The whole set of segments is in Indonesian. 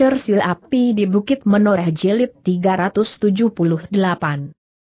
Cersil api di Bukit Menoreh Jilid 378.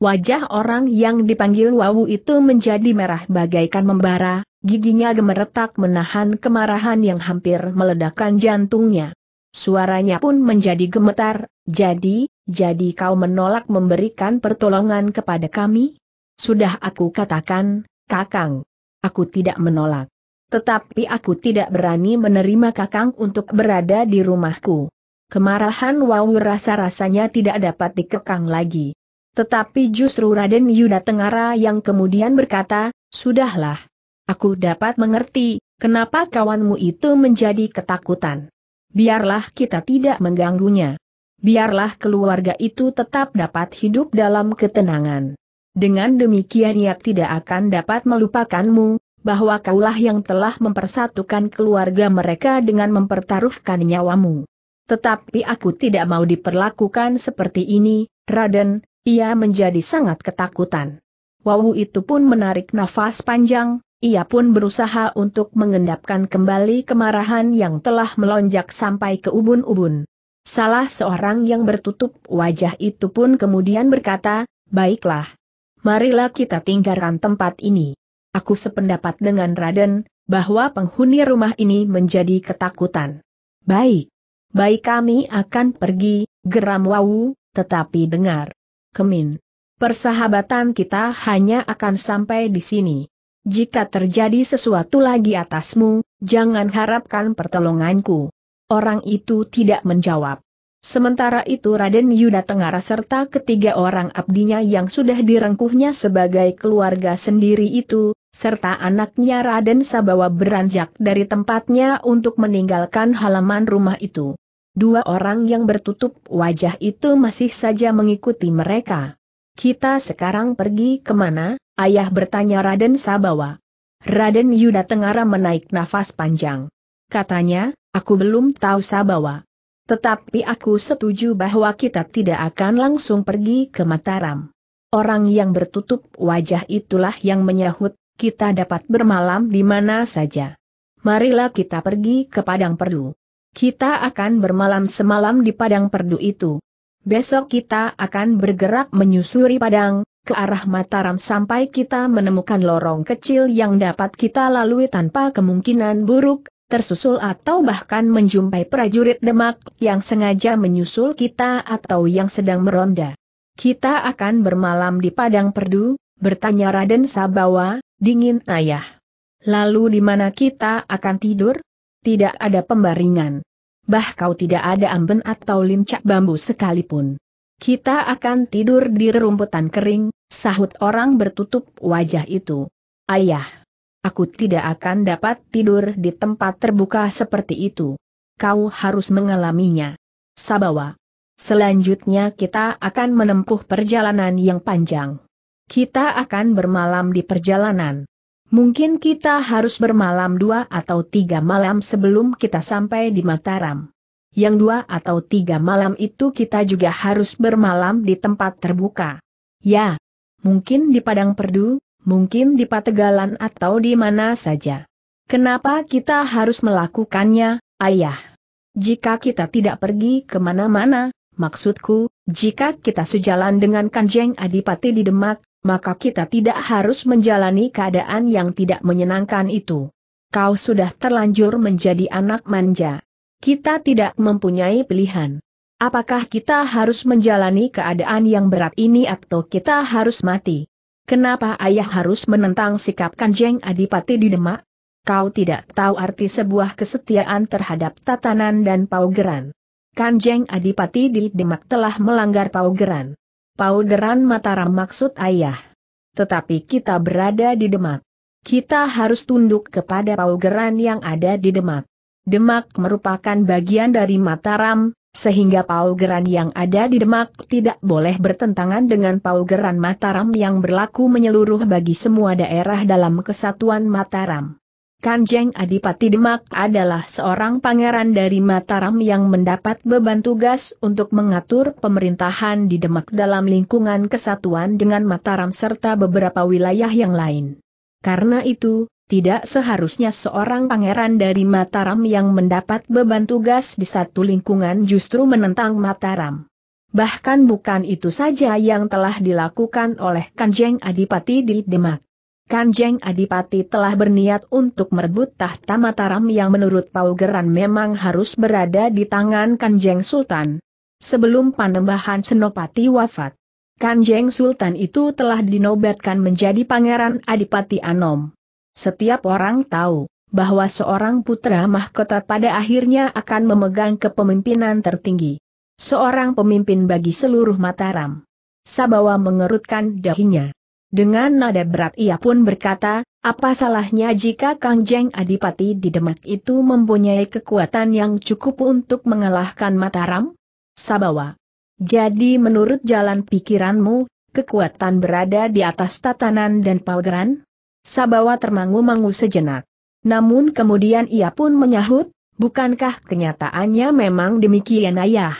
Wajah orang yang dipanggil Wawu itu menjadi merah bagaikan membara, giginya gemeretak menahan kemarahan yang hampir meledakkan jantungnya. Suaranya pun menjadi gemetar, jadi, jadi kau menolak memberikan pertolongan kepada kami? Sudah aku katakan, Kakang. Aku tidak menolak. Tetapi aku tidak berani menerima Kakang untuk berada di rumahku kemarahan Wawu rasa-rasanya tidak dapat dikekang lagi. Tetapi justru Raden Yuda Tengara yang kemudian berkata, Sudahlah. Aku dapat mengerti, kenapa kawanmu itu menjadi ketakutan. Biarlah kita tidak mengganggunya. Biarlah keluarga itu tetap dapat hidup dalam ketenangan. Dengan demikian ia tidak akan dapat melupakanmu, bahwa kaulah yang telah mempersatukan keluarga mereka dengan mempertaruhkan nyawamu. Tetapi aku tidak mau diperlakukan seperti ini, Raden, ia menjadi sangat ketakutan. Wawu itu pun menarik nafas panjang, ia pun berusaha untuk mengendapkan kembali kemarahan yang telah melonjak sampai ke ubun-ubun. Salah seorang yang bertutup wajah itu pun kemudian berkata, Baiklah, marilah kita tinggalkan tempat ini. Aku sependapat dengan Raden, bahwa penghuni rumah ini menjadi ketakutan. Baik, Baik kami akan pergi, geram Wau. tetapi dengar. Kemin. Persahabatan kita hanya akan sampai di sini. Jika terjadi sesuatu lagi atasmu, jangan harapkan pertolonganku. Orang itu tidak menjawab. Sementara itu Raden Yuda Tengara serta ketiga orang abdinya yang sudah direngkuhnya sebagai keluarga sendiri itu, serta anaknya Raden Sabawa beranjak dari tempatnya untuk meninggalkan halaman rumah itu. Dua orang yang bertutup wajah itu masih saja mengikuti mereka. Kita sekarang pergi kemana? Ayah bertanya Raden Sabawa. Raden Yuda Tengara menaik nafas panjang. Katanya, aku belum tahu Sabawa. Tetapi aku setuju bahwa kita tidak akan langsung pergi ke Mataram. Orang yang bertutup wajah itulah yang menyahut, kita dapat bermalam di mana saja. Marilah kita pergi ke Padang Perdu. Kita akan bermalam semalam di Padang Perdu itu. Besok kita akan bergerak menyusuri Padang, ke arah Mataram sampai kita menemukan lorong kecil yang dapat kita lalui tanpa kemungkinan buruk, tersusul atau bahkan menjumpai prajurit Demak yang sengaja menyusul kita atau yang sedang meronda. Kita akan bermalam di Padang Perdu, bertanya Raden Sabawa, Dingin ayah. Lalu di mana kita akan tidur? Tidak ada pembaringan. Bah kau tidak ada amben atau lincak bambu sekalipun. Kita akan tidur di rerumputan kering, sahut orang bertutup wajah itu. Ayah, aku tidak akan dapat tidur di tempat terbuka seperti itu. Kau harus mengalaminya. Sabawa. Selanjutnya kita akan menempuh perjalanan yang panjang. Kita akan bermalam di perjalanan. Mungkin kita harus bermalam dua atau tiga malam sebelum kita sampai di Mataram. Yang dua atau tiga malam itu kita juga harus bermalam di tempat terbuka. Ya, mungkin di Padang Perdu, mungkin di Pategalan atau di mana saja. Kenapa kita harus melakukannya, ayah? Jika kita tidak pergi kemana-mana, maksudku, jika kita sejalan dengan Kanjeng Adipati di Demak, maka kita tidak harus menjalani keadaan yang tidak menyenangkan itu. Kau sudah terlanjur menjadi anak manja. Kita tidak mempunyai pilihan. Apakah kita harus menjalani keadaan yang berat ini atau kita harus mati? Kenapa ayah harus menentang sikap Kanjeng Adipati di Demak? Kau tidak tahu arti sebuah kesetiaan terhadap tatanan dan paugeran. Kanjeng Adipati di Demak telah melanggar paugeran. Pauderan Mataram maksud ayah. Tetapi kita berada di Demak. Kita harus tunduk kepada paugeran yang ada di Demak. Demak merupakan bagian dari Mataram, sehingga paugeran yang ada di Demak tidak boleh bertentangan dengan paugeran Mataram yang berlaku menyeluruh bagi semua daerah dalam kesatuan Mataram. Kanjeng Adipati Demak adalah seorang pangeran dari Mataram yang mendapat beban tugas untuk mengatur pemerintahan di Demak dalam lingkungan kesatuan dengan Mataram serta beberapa wilayah yang lain. Karena itu, tidak seharusnya seorang pangeran dari Mataram yang mendapat beban tugas di satu lingkungan justru menentang Mataram. Bahkan bukan itu saja yang telah dilakukan oleh Kanjeng Adipati di Demak. Kanjeng Adipati telah berniat untuk merebut tahta Mataram yang menurut Paugeran memang harus berada di tangan Kanjeng Sultan. Sebelum panembahan Senopati wafat, Kanjeng Sultan itu telah dinobatkan menjadi Pangeran Adipati Anom. Setiap orang tahu bahwa seorang putra mahkota pada akhirnya akan memegang kepemimpinan tertinggi. Seorang pemimpin bagi seluruh Mataram. Sabawa mengerutkan dahinya. Dengan nada berat ia pun berkata, apa salahnya jika Kang Jeng Adipati di Demak itu mempunyai kekuatan yang cukup untuk mengalahkan Mataram? Sabawa. Jadi menurut jalan pikiranmu, kekuatan berada di atas tatanan dan paugeran? Sabawa termangu-mangu sejenak. Namun kemudian ia pun menyahut, bukankah kenyataannya memang demikian ayah?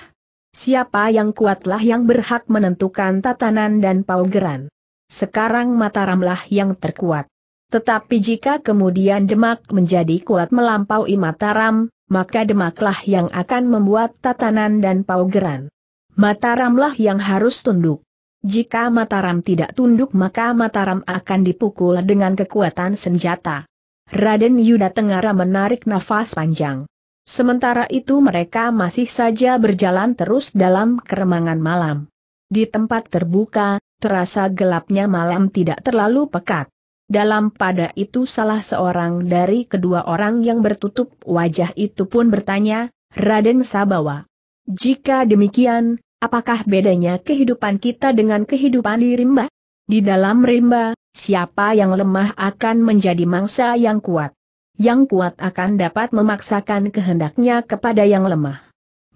Siapa yang kuatlah yang berhak menentukan tatanan dan paugeran. Sekarang Mataramlah yang terkuat. Tetapi jika kemudian Demak menjadi kuat melampaui Mataram, maka Demaklah yang akan membuat tatanan dan paugeran. Mataramlah yang harus tunduk. Jika Mataram tidak tunduk maka Mataram akan dipukul dengan kekuatan senjata. Raden Yuda Tengara menarik nafas panjang. Sementara itu mereka masih saja berjalan terus dalam keremangan malam. Di tempat terbuka, terasa gelapnya malam tidak terlalu pekat. Dalam pada itu salah seorang dari kedua orang yang bertutup wajah itu pun bertanya, Raden Sabawa. Jika demikian, apakah bedanya kehidupan kita dengan kehidupan di rimba? Di dalam rimba, siapa yang lemah akan menjadi mangsa yang kuat. Yang kuat akan dapat memaksakan kehendaknya kepada yang lemah.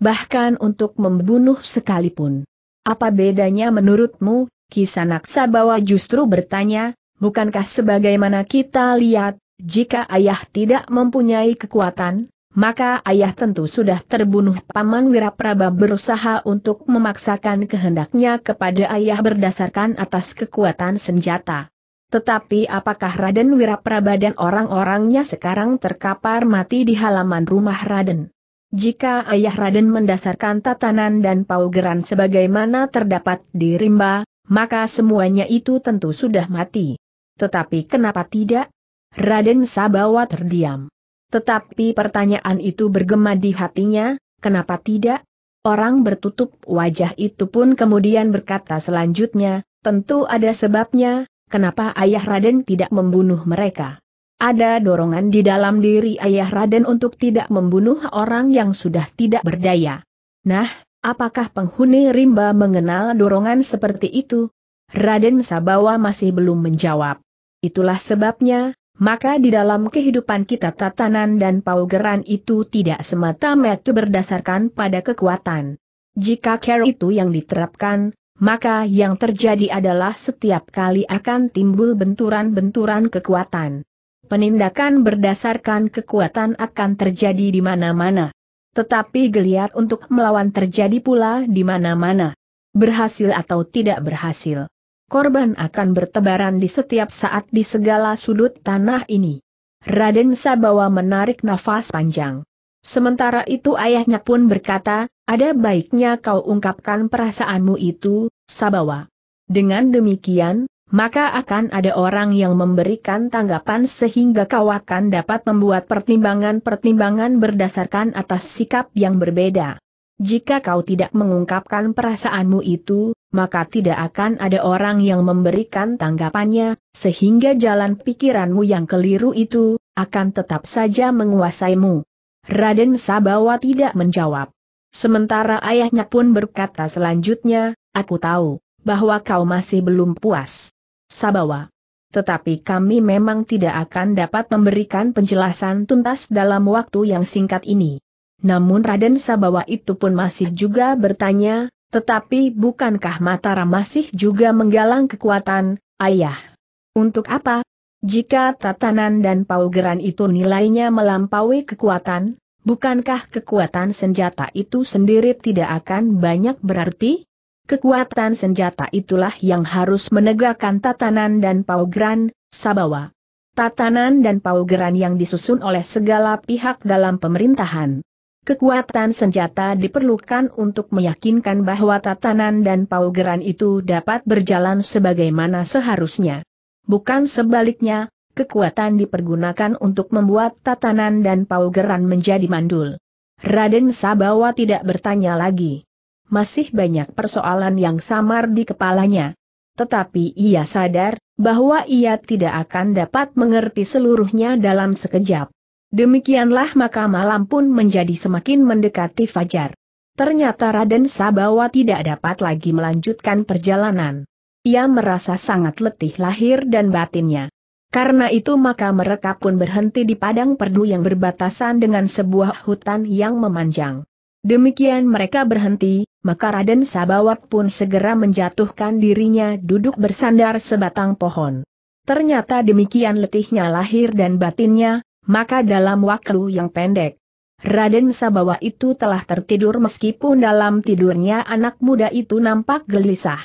Bahkan untuk membunuh sekalipun. Apa bedanya menurutmu, Kisanak Sabawa justru bertanya, bukankah sebagaimana kita lihat, jika ayah tidak mempunyai kekuatan, maka ayah tentu sudah terbunuh Paman Wiraprabha berusaha untuk memaksakan kehendaknya kepada ayah berdasarkan atas kekuatan senjata. Tetapi apakah Raden Wiraprabha dan orang-orangnya sekarang terkapar mati di halaman rumah Raden? Jika ayah Raden mendasarkan tatanan dan paugeran sebagaimana terdapat di rimba, maka semuanya itu tentu sudah mati. Tetapi kenapa tidak? Raden Sabawa terdiam. Tetapi pertanyaan itu bergema di hatinya, kenapa tidak? Orang bertutup wajah itu pun kemudian berkata selanjutnya, tentu ada sebabnya, kenapa ayah Raden tidak membunuh mereka. Ada dorongan di dalam diri ayah Raden untuk tidak membunuh orang yang sudah tidak berdaya. Nah, Apakah penghuni rimba mengenal dorongan seperti itu? Raden Sabawa masih belum menjawab. Itulah sebabnya, maka di dalam kehidupan kita tatanan dan paugeran itu tidak semata-mata berdasarkan pada kekuatan. Jika care itu yang diterapkan, maka yang terjadi adalah setiap kali akan timbul benturan-benturan kekuatan. Penindakan berdasarkan kekuatan akan terjadi di mana-mana. Tetapi geliat untuk melawan terjadi pula di mana-mana. Berhasil atau tidak berhasil. Korban akan bertebaran di setiap saat di segala sudut tanah ini. Raden Sabawa menarik nafas panjang. Sementara itu ayahnya pun berkata, ada baiknya kau ungkapkan perasaanmu itu, Sabawa. Dengan demikian, maka akan ada orang yang memberikan tanggapan sehingga kau akan dapat membuat pertimbangan-pertimbangan berdasarkan atas sikap yang berbeda. Jika kau tidak mengungkapkan perasaanmu itu, maka tidak akan ada orang yang memberikan tanggapannya, sehingga jalan pikiranmu yang keliru itu, akan tetap saja menguasaimu. Raden Sabawa tidak menjawab. Sementara ayahnya pun berkata selanjutnya, aku tahu, bahwa kau masih belum puas. Sabawa. Tetapi kami memang tidak akan dapat memberikan penjelasan tuntas dalam waktu yang singkat ini. Namun Raden Sabawa itu pun masih juga bertanya, tetapi bukankah Mataram masih juga menggalang kekuatan, ayah? Untuk apa? Jika tatanan dan paugeran itu nilainya melampaui kekuatan, bukankah kekuatan senjata itu sendiri tidak akan banyak berarti? kekuatan senjata itulah yang harus menegakkan tatanan dan paugeran, Sabawa. Tatanan dan paugeran yang disusun oleh segala pihak dalam pemerintahan. Kekuatan senjata diperlukan untuk meyakinkan bahwa tatanan dan paugeran itu dapat berjalan sebagaimana seharusnya. Bukan sebaliknya, kekuatan dipergunakan untuk membuat tatanan dan paugeran menjadi mandul. Raden Sabawa tidak bertanya lagi masih banyak persoalan yang samar di kepalanya. Tetapi ia sadar, bahwa ia tidak akan dapat mengerti seluruhnya dalam sekejap. Demikianlah maka malam pun menjadi semakin mendekati fajar. Ternyata Raden Sabawa tidak dapat lagi melanjutkan perjalanan. Ia merasa sangat letih lahir dan batinnya. Karena itu maka mereka pun berhenti di padang perdu yang berbatasan dengan sebuah hutan yang memanjang. Demikian mereka berhenti, maka Raden Sabawak pun segera menjatuhkan dirinya duduk bersandar sebatang pohon. Ternyata demikian letihnya lahir dan batinnya, maka dalam waktu yang pendek, Raden Sabawa itu telah tertidur meskipun dalam tidurnya anak muda itu nampak gelisah.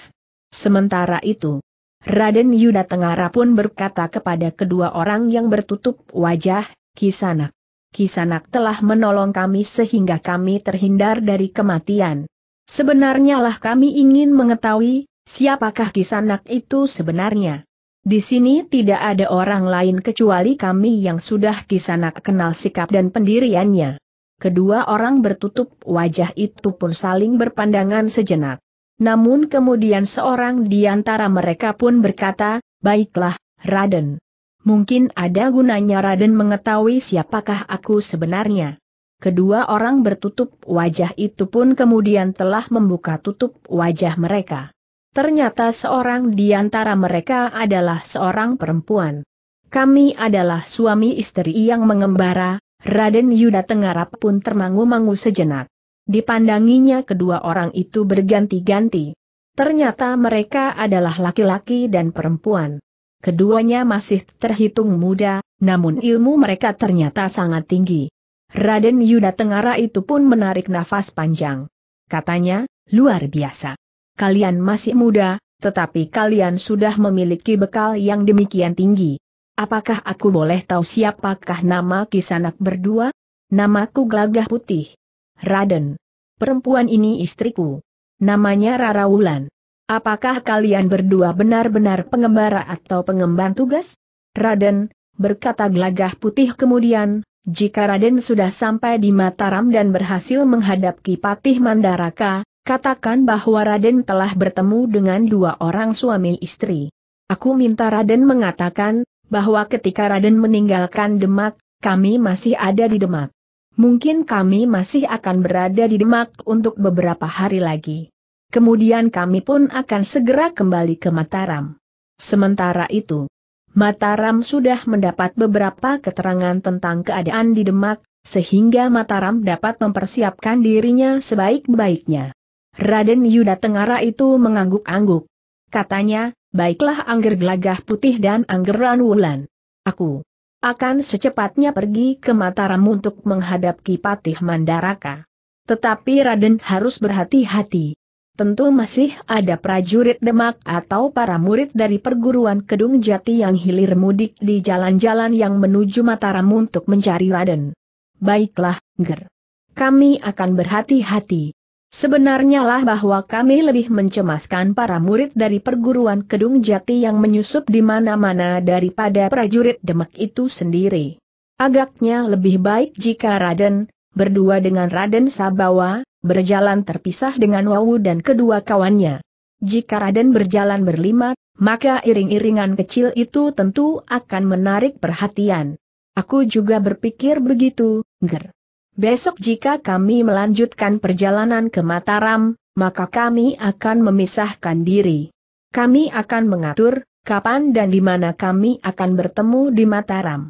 Sementara itu, Raden Yuda Tengara pun berkata kepada kedua orang yang bertutup wajah, Kisanak. Kisanak telah menolong kami sehingga kami terhindar dari kematian. Sebenarnya lah kami ingin mengetahui, siapakah Kisanak itu sebenarnya. Di sini tidak ada orang lain kecuali kami yang sudah kisanak kenal sikap dan pendiriannya. Kedua orang bertutup wajah itu pun saling berpandangan sejenak. Namun kemudian seorang di antara mereka pun berkata, Baiklah, Raden. Mungkin ada gunanya Raden mengetahui siapakah aku sebenarnya. Kedua orang bertutup wajah itu pun kemudian telah membuka tutup wajah mereka. Ternyata seorang di antara mereka adalah seorang perempuan. Kami adalah suami istri yang mengembara, Raden Yuda Tengarap pun termangu-mangu sejenak. Dipandanginya kedua orang itu berganti-ganti. Ternyata mereka adalah laki-laki dan perempuan. Keduanya masih terhitung muda, namun ilmu mereka ternyata sangat tinggi. Raden Yuda Tengara itu pun menarik nafas panjang. Katanya, luar biasa. Kalian masih muda, tetapi kalian sudah memiliki bekal yang demikian tinggi. Apakah aku boleh tahu siapakah nama kisanak berdua? Namaku Glagah Putih. Raden. Perempuan ini istriku. Namanya Rara Wulan. Apakah kalian berdua benar-benar pengembara atau pengemban tugas? Raden, berkata gelagah putih kemudian, jika Raden sudah sampai di Mataram dan berhasil menghadap Patih Mandaraka, katakan bahwa Raden telah bertemu dengan dua orang suami istri. Aku minta Raden mengatakan, bahwa ketika Raden meninggalkan Demak, kami masih ada di Demak. Mungkin kami masih akan berada di Demak untuk beberapa hari lagi. Kemudian kami pun akan segera kembali ke Mataram. Sementara itu, Mataram sudah mendapat beberapa keterangan tentang keadaan di Demak, sehingga Mataram dapat mempersiapkan dirinya sebaik-baiknya. Raden Yuda Tengara itu mengangguk-angguk. Katanya, baiklah Angger Gelagah Putih dan Angger Ranwulan. Aku akan secepatnya pergi ke Mataram untuk menghadapi Patih Mandaraka. Tetapi Raden harus berhati-hati tentu masih ada prajurit Demak atau para murid dari perguruan Kedung Jati yang hilir mudik di jalan-jalan yang menuju Mataram untuk mencari Raden. Baiklah, Ger. Kami akan berhati-hati. Sebenarnya lah bahwa kami lebih mencemaskan para murid dari perguruan Kedung Jati yang menyusup di mana-mana daripada prajurit Demak itu sendiri. Agaknya lebih baik jika Raden, berdua dengan Raden Sabawa, berjalan terpisah dengan Wawu dan kedua kawannya. Jika Raden berjalan berlima, maka iring-iringan kecil itu tentu akan menarik perhatian. Aku juga berpikir begitu, Ger. Besok jika kami melanjutkan perjalanan ke Mataram, maka kami akan memisahkan diri. Kami akan mengatur, kapan dan di mana kami akan bertemu di Mataram.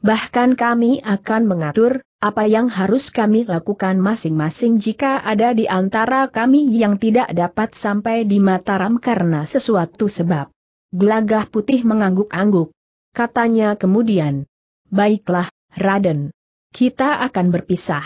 Bahkan kami akan mengatur, apa yang harus kami lakukan masing-masing jika ada di antara kami yang tidak dapat sampai di Mataram karena sesuatu sebab? Gelagah putih mengangguk-angguk. Katanya kemudian, Baiklah, Raden. Kita akan berpisah.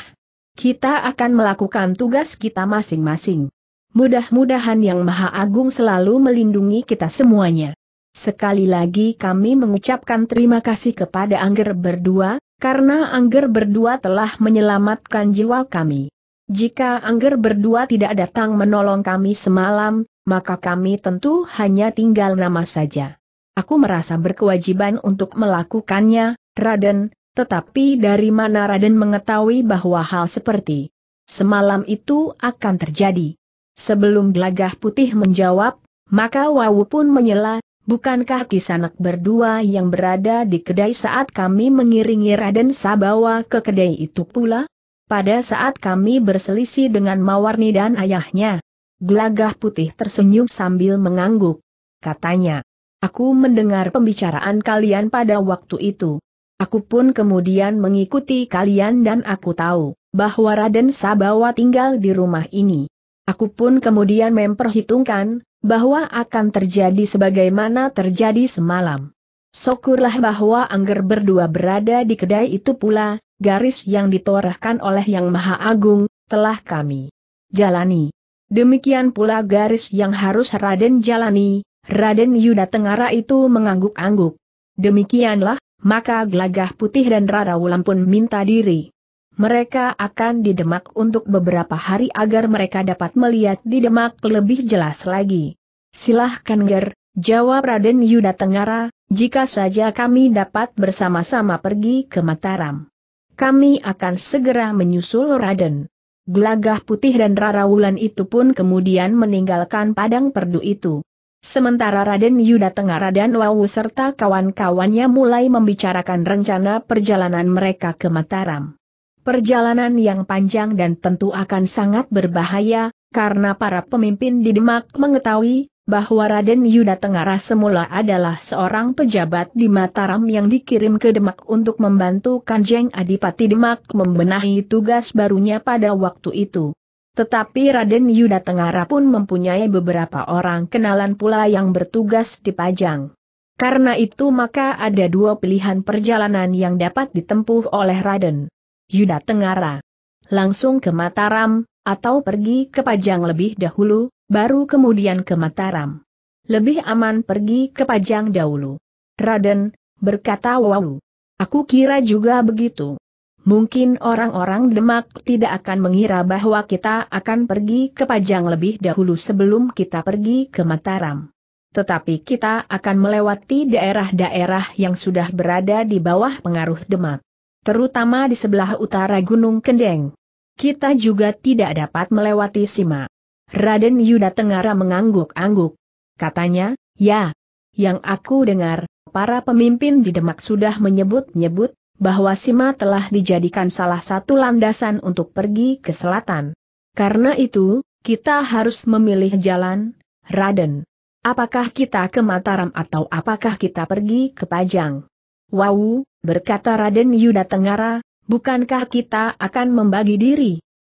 Kita akan melakukan tugas kita masing-masing. Mudah-mudahan Yang Maha Agung selalu melindungi kita semuanya. Sekali lagi kami mengucapkan terima kasih kepada Angger berdua, karena Angger berdua telah menyelamatkan jiwa kami. Jika Angger berdua tidak datang menolong kami semalam, maka kami tentu hanya tinggal nama saja. Aku merasa berkewajiban untuk melakukannya, Raden, tetapi dari mana Raden mengetahui bahwa hal seperti semalam itu akan terjadi? Sebelum gelagah putih menjawab, maka Wawu pun menyela, Bukankah kisanak berdua yang berada di kedai saat kami mengiringi Raden Sabawa ke kedai itu pula? Pada saat kami berselisih dengan Mawarni dan ayahnya. Gelagah putih tersenyum sambil mengangguk. Katanya, aku mendengar pembicaraan kalian pada waktu itu. Aku pun kemudian mengikuti kalian dan aku tahu, bahwa Raden Sabawa tinggal di rumah ini. Aku pun kemudian memperhitungkan, bahwa akan terjadi sebagaimana terjadi semalam. Syukurlah bahwa Angger berdua berada di kedai itu pula, garis yang ditorahkan oleh Yang Maha Agung, telah kami jalani. Demikian pula garis yang harus Raden jalani, Raden Yuda Tengara itu mengangguk-angguk. Demikianlah, maka Gelagah Putih dan Rara Wulan pun minta diri. Mereka akan didemak untuk beberapa hari agar mereka dapat melihat didemak lebih jelas lagi. Silahkan Ger, jawab Raden Yuda Tenggara, jika saja kami dapat bersama-sama pergi ke Mataram. Kami akan segera menyusul Raden. Gelagah putih dan Rara Wulan itu pun kemudian meninggalkan padang perdu itu. Sementara Raden Yuda Tenggara dan Wawu serta kawan-kawannya mulai membicarakan rencana perjalanan mereka ke Mataram. Perjalanan yang panjang dan tentu akan sangat berbahaya, karena para pemimpin di Demak mengetahui bahwa Raden Yuda Tengara semula adalah seorang pejabat di Mataram yang dikirim ke Demak untuk membantu Kanjeng Adipati Demak membenahi tugas barunya pada waktu itu. Tetapi Raden Yuda Tengara pun mempunyai beberapa orang kenalan pula yang bertugas di Pajang. Karena itu maka ada dua pilihan perjalanan yang dapat ditempuh oleh Raden. Yuda Tenggara. Langsung ke Mataram, atau pergi ke Pajang lebih dahulu, baru kemudian ke Mataram. Lebih aman pergi ke Pajang dahulu. Raden, berkata Wawu. Aku kira juga begitu. Mungkin orang-orang Demak tidak akan mengira bahwa kita akan pergi ke Pajang lebih dahulu sebelum kita pergi ke Mataram. Tetapi kita akan melewati daerah-daerah yang sudah berada di bawah pengaruh Demak terutama di sebelah utara Gunung Kendeng. Kita juga tidak dapat melewati Sima. Raden Yuda Tenggara mengangguk-angguk. Katanya, ya. Yang aku dengar, para pemimpin di Demak sudah menyebut-nyebut, bahwa Sima telah dijadikan salah satu landasan untuk pergi ke selatan. Karena itu, kita harus memilih jalan, Raden. Apakah kita ke Mataram atau apakah kita pergi ke Pajang? Wow, berkata Raden Yuda Tenggara, bukankah kita akan membagi diri?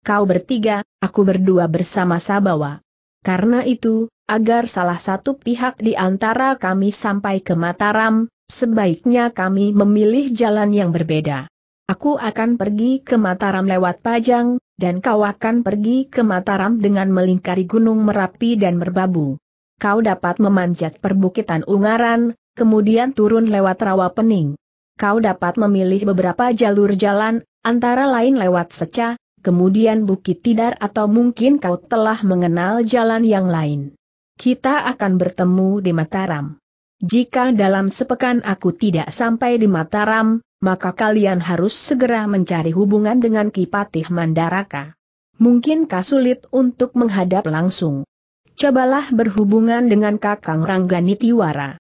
Kau bertiga, aku berdua bersama Sabawa. Karena itu, agar salah satu pihak di antara kami sampai ke Mataram, sebaiknya kami memilih jalan yang berbeda. Aku akan pergi ke Mataram lewat Pajang, dan kau akan pergi ke Mataram dengan melingkari Gunung Merapi dan Merbabu. Kau dapat memanjat perbukitan Ungaran, kemudian turun lewat Rawa Pening kau dapat memilih beberapa jalur jalan, antara lain lewat Seca, kemudian Bukit Tidar atau mungkin kau telah mengenal jalan yang lain. Kita akan bertemu di Mataram. Jika dalam sepekan aku tidak sampai di Mataram, maka kalian harus segera mencari hubungan dengan Kipatih Mandaraka. Mungkin kau sulit untuk menghadap langsung? Cobalah berhubungan dengan Kakang Rangganitiwara.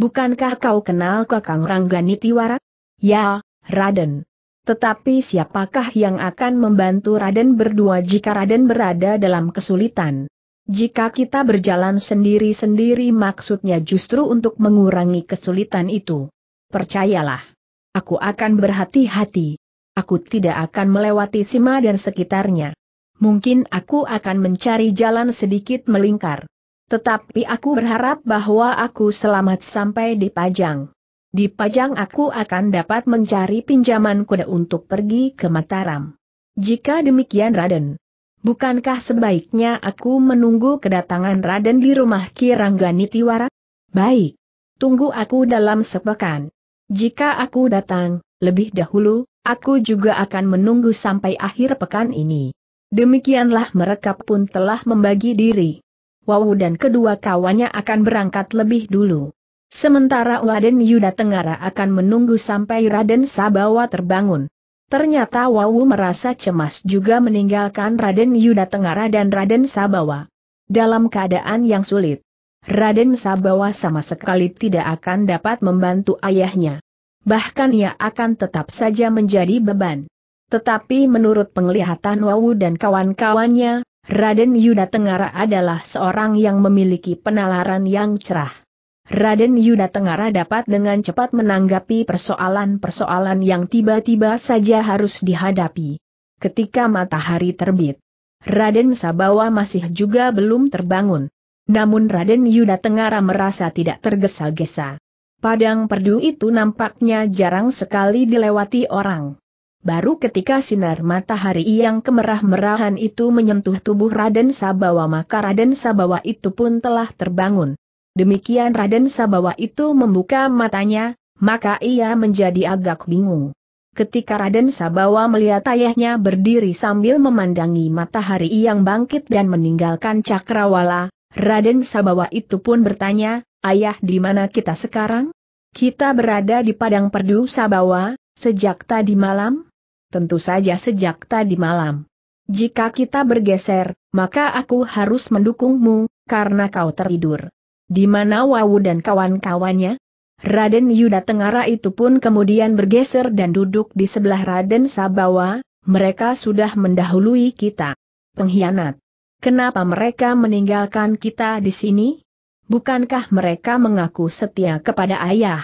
Bukankah kau kenal Kakang Ranggani Tiwara? Ya, Raden. Tetapi siapakah yang akan membantu Raden berdua jika Raden berada dalam kesulitan? Jika kita berjalan sendiri-sendiri maksudnya justru untuk mengurangi kesulitan itu. Percayalah. Aku akan berhati-hati. Aku tidak akan melewati Sima dan sekitarnya. Mungkin aku akan mencari jalan sedikit melingkar. Tetapi aku berharap bahwa aku selamat sampai di Pajang. Di Pajang aku akan dapat mencari pinjaman kuda untuk pergi ke Mataram. Jika demikian Raden, bukankah sebaiknya aku menunggu kedatangan Raden di rumah Kiranggani Tiwara? Baik. Tunggu aku dalam sepekan. Jika aku datang, lebih dahulu, aku juga akan menunggu sampai akhir pekan ini. Demikianlah mereka pun telah membagi diri. Wawu dan kedua kawannya akan berangkat lebih dulu. Sementara Waden Yuda Tenggara akan menunggu sampai Raden Sabawa terbangun. Ternyata Wawu merasa cemas juga meninggalkan Raden Yuda Tenggara dan Raden Sabawa. Dalam keadaan yang sulit, Raden Sabawa sama sekali tidak akan dapat membantu ayahnya. Bahkan ia akan tetap saja menjadi beban. Tetapi menurut penglihatan Wawu dan kawan-kawannya, Raden Yuda Tenggara adalah seorang yang memiliki penalaran yang cerah. Raden Yuda Tenggara dapat dengan cepat menanggapi persoalan-persoalan yang tiba-tiba saja harus dihadapi. Ketika matahari terbit, Raden Sabawa masih juga belum terbangun. Namun Raden Yuda Tenggara merasa tidak tergesa-gesa. Padang perdu itu nampaknya jarang sekali dilewati orang. Baru ketika sinar matahari yang kemerah-merahan itu menyentuh tubuh Raden Sabawa maka Raden Sabawa itu pun telah terbangun. Demikian Raden Sabawa itu membuka matanya, maka ia menjadi agak bingung. Ketika Raden Sabawa melihat ayahnya berdiri sambil memandangi matahari yang bangkit dan meninggalkan cakrawala, Raden Sabawa itu pun bertanya, Ayah di mana kita sekarang? Kita berada di Padang Perdu Sabawa, sejak tadi malam, tentu saja sejak tadi malam. Jika kita bergeser, maka aku harus mendukungmu, karena kau tertidur. Di mana Wawu dan kawan-kawannya? Raden Yuda Tengara itu pun kemudian bergeser dan duduk di sebelah Raden Sabawa, mereka sudah mendahului kita. Pengkhianat. Kenapa mereka meninggalkan kita di sini? Bukankah mereka mengaku setia kepada ayah?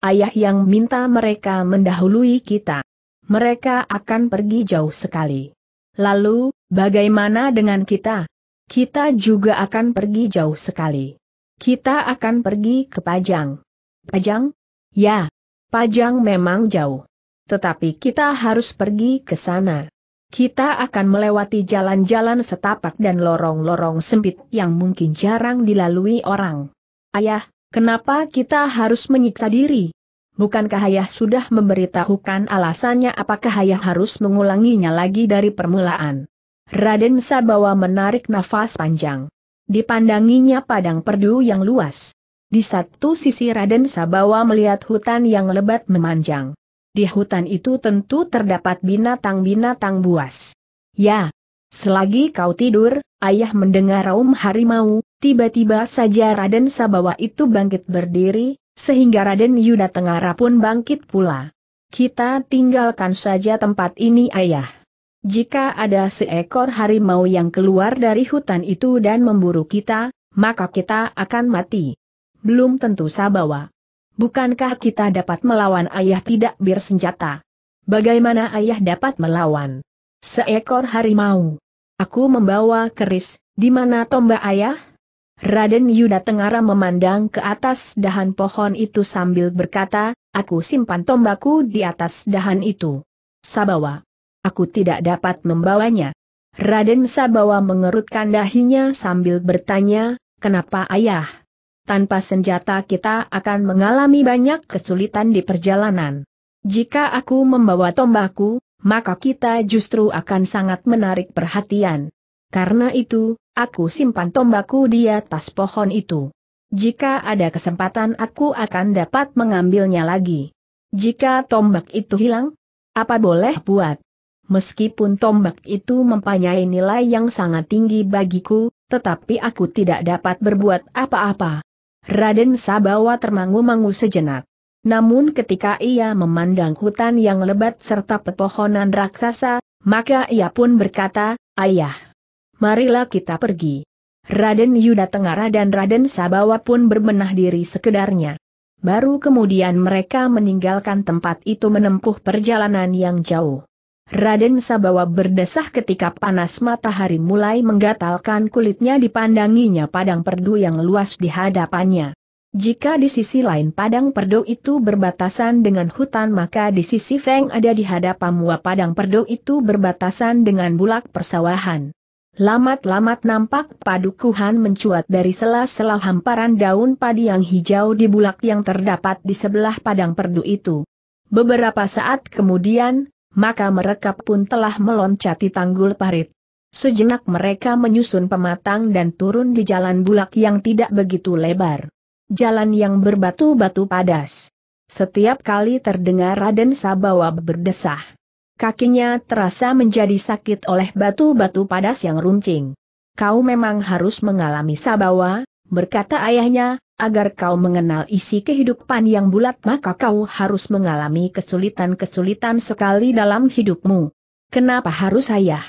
Ayah yang minta mereka mendahului kita mereka akan pergi jauh sekali. Lalu, bagaimana dengan kita? Kita juga akan pergi jauh sekali. Kita akan pergi ke Pajang. Pajang? Ya, Pajang memang jauh. Tetapi kita harus pergi ke sana. Kita akan melewati jalan-jalan setapak dan lorong-lorong sempit yang mungkin jarang dilalui orang. Ayah, kenapa kita harus menyiksa diri? bukankah ayah sudah memberitahukan alasannya apakah ayah harus mengulanginya lagi dari permulaan? Raden Sabawa menarik nafas panjang. Dipandanginya padang perdu yang luas. Di satu sisi Raden Sabawa melihat hutan yang lebat memanjang. Di hutan itu tentu terdapat binatang-binatang buas. Ya, selagi kau tidur, ayah mendengar raum harimau, tiba-tiba saja Raden Sabawa itu bangkit berdiri, sehingga Raden Yuda Tengara pun bangkit pula. Kita tinggalkan saja tempat ini ayah. Jika ada seekor harimau yang keluar dari hutan itu dan memburu kita, maka kita akan mati. Belum tentu Sabawa. Bukankah kita dapat melawan ayah tidak bersenjata? Bagaimana ayah dapat melawan? Seekor harimau. Aku membawa keris, di mana tombak ayah? Raden Yuda Tengara memandang ke atas dahan pohon itu sambil berkata, aku simpan tombaku di atas dahan itu. Sabawa. Aku tidak dapat membawanya. Raden Sabawa mengerutkan dahinya sambil bertanya, kenapa ayah? Tanpa senjata kita akan mengalami banyak kesulitan di perjalanan. Jika aku membawa tombakku, maka kita justru akan sangat menarik perhatian. Karena itu, aku simpan tombakku di atas pohon itu. Jika ada kesempatan aku akan dapat mengambilnya lagi. Jika tombak itu hilang, apa boleh buat? Meskipun tombak itu mempunyai nilai yang sangat tinggi bagiku, tetapi aku tidak dapat berbuat apa-apa. Raden Sabawa termangu-mangu sejenak. Namun ketika ia memandang hutan yang lebat serta pepohonan raksasa, maka ia pun berkata, Ayah, marilah kita pergi. Raden Yuda Tengara dan Raden Sabawa pun berbenah diri sekedarnya. Baru kemudian mereka meninggalkan tempat itu menempuh perjalanan yang jauh. Raden Sabawa berdesah ketika panas matahari mulai menggatalkan kulitnya dipandanginya padang perdu yang luas di hadapannya. Jika di sisi lain padang perdu itu berbatasan dengan hutan maka di sisi Feng ada di hadapan mua padang perdu itu berbatasan dengan bulak persawahan. Lamat-lamat nampak padukuhan mencuat dari sela-sela hamparan daun padi yang hijau di bulak yang terdapat di sebelah padang perdu itu. Beberapa saat kemudian, maka mereka pun telah meloncati tanggul parit. Sejenak mereka menyusun pematang dan turun di jalan bulak yang tidak begitu lebar. Jalan yang berbatu-batu padas. Setiap kali terdengar Raden Sabawa berdesah kakinya terasa menjadi sakit oleh batu-batu padas yang runcing. Kau memang harus mengalami sabawa, berkata ayahnya, agar kau mengenal isi kehidupan yang bulat maka kau harus mengalami kesulitan-kesulitan sekali dalam hidupmu. Kenapa harus ayah?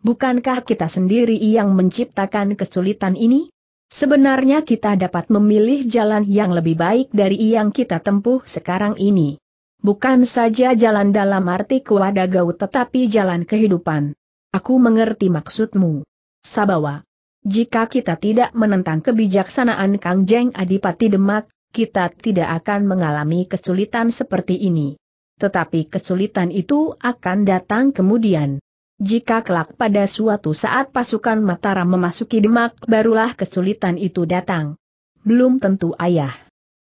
Bukankah kita sendiri yang menciptakan kesulitan ini? Sebenarnya kita dapat memilih jalan yang lebih baik dari yang kita tempuh sekarang ini. Bukan saja jalan dalam arti kuadagau tetapi jalan kehidupan. Aku mengerti maksudmu. Sabawa. Jika kita tidak menentang kebijaksanaan Kang Jeng Adipati Demak, kita tidak akan mengalami kesulitan seperti ini. Tetapi kesulitan itu akan datang kemudian. Jika kelak pada suatu saat pasukan Mataram memasuki Demak barulah kesulitan itu datang. Belum tentu ayah.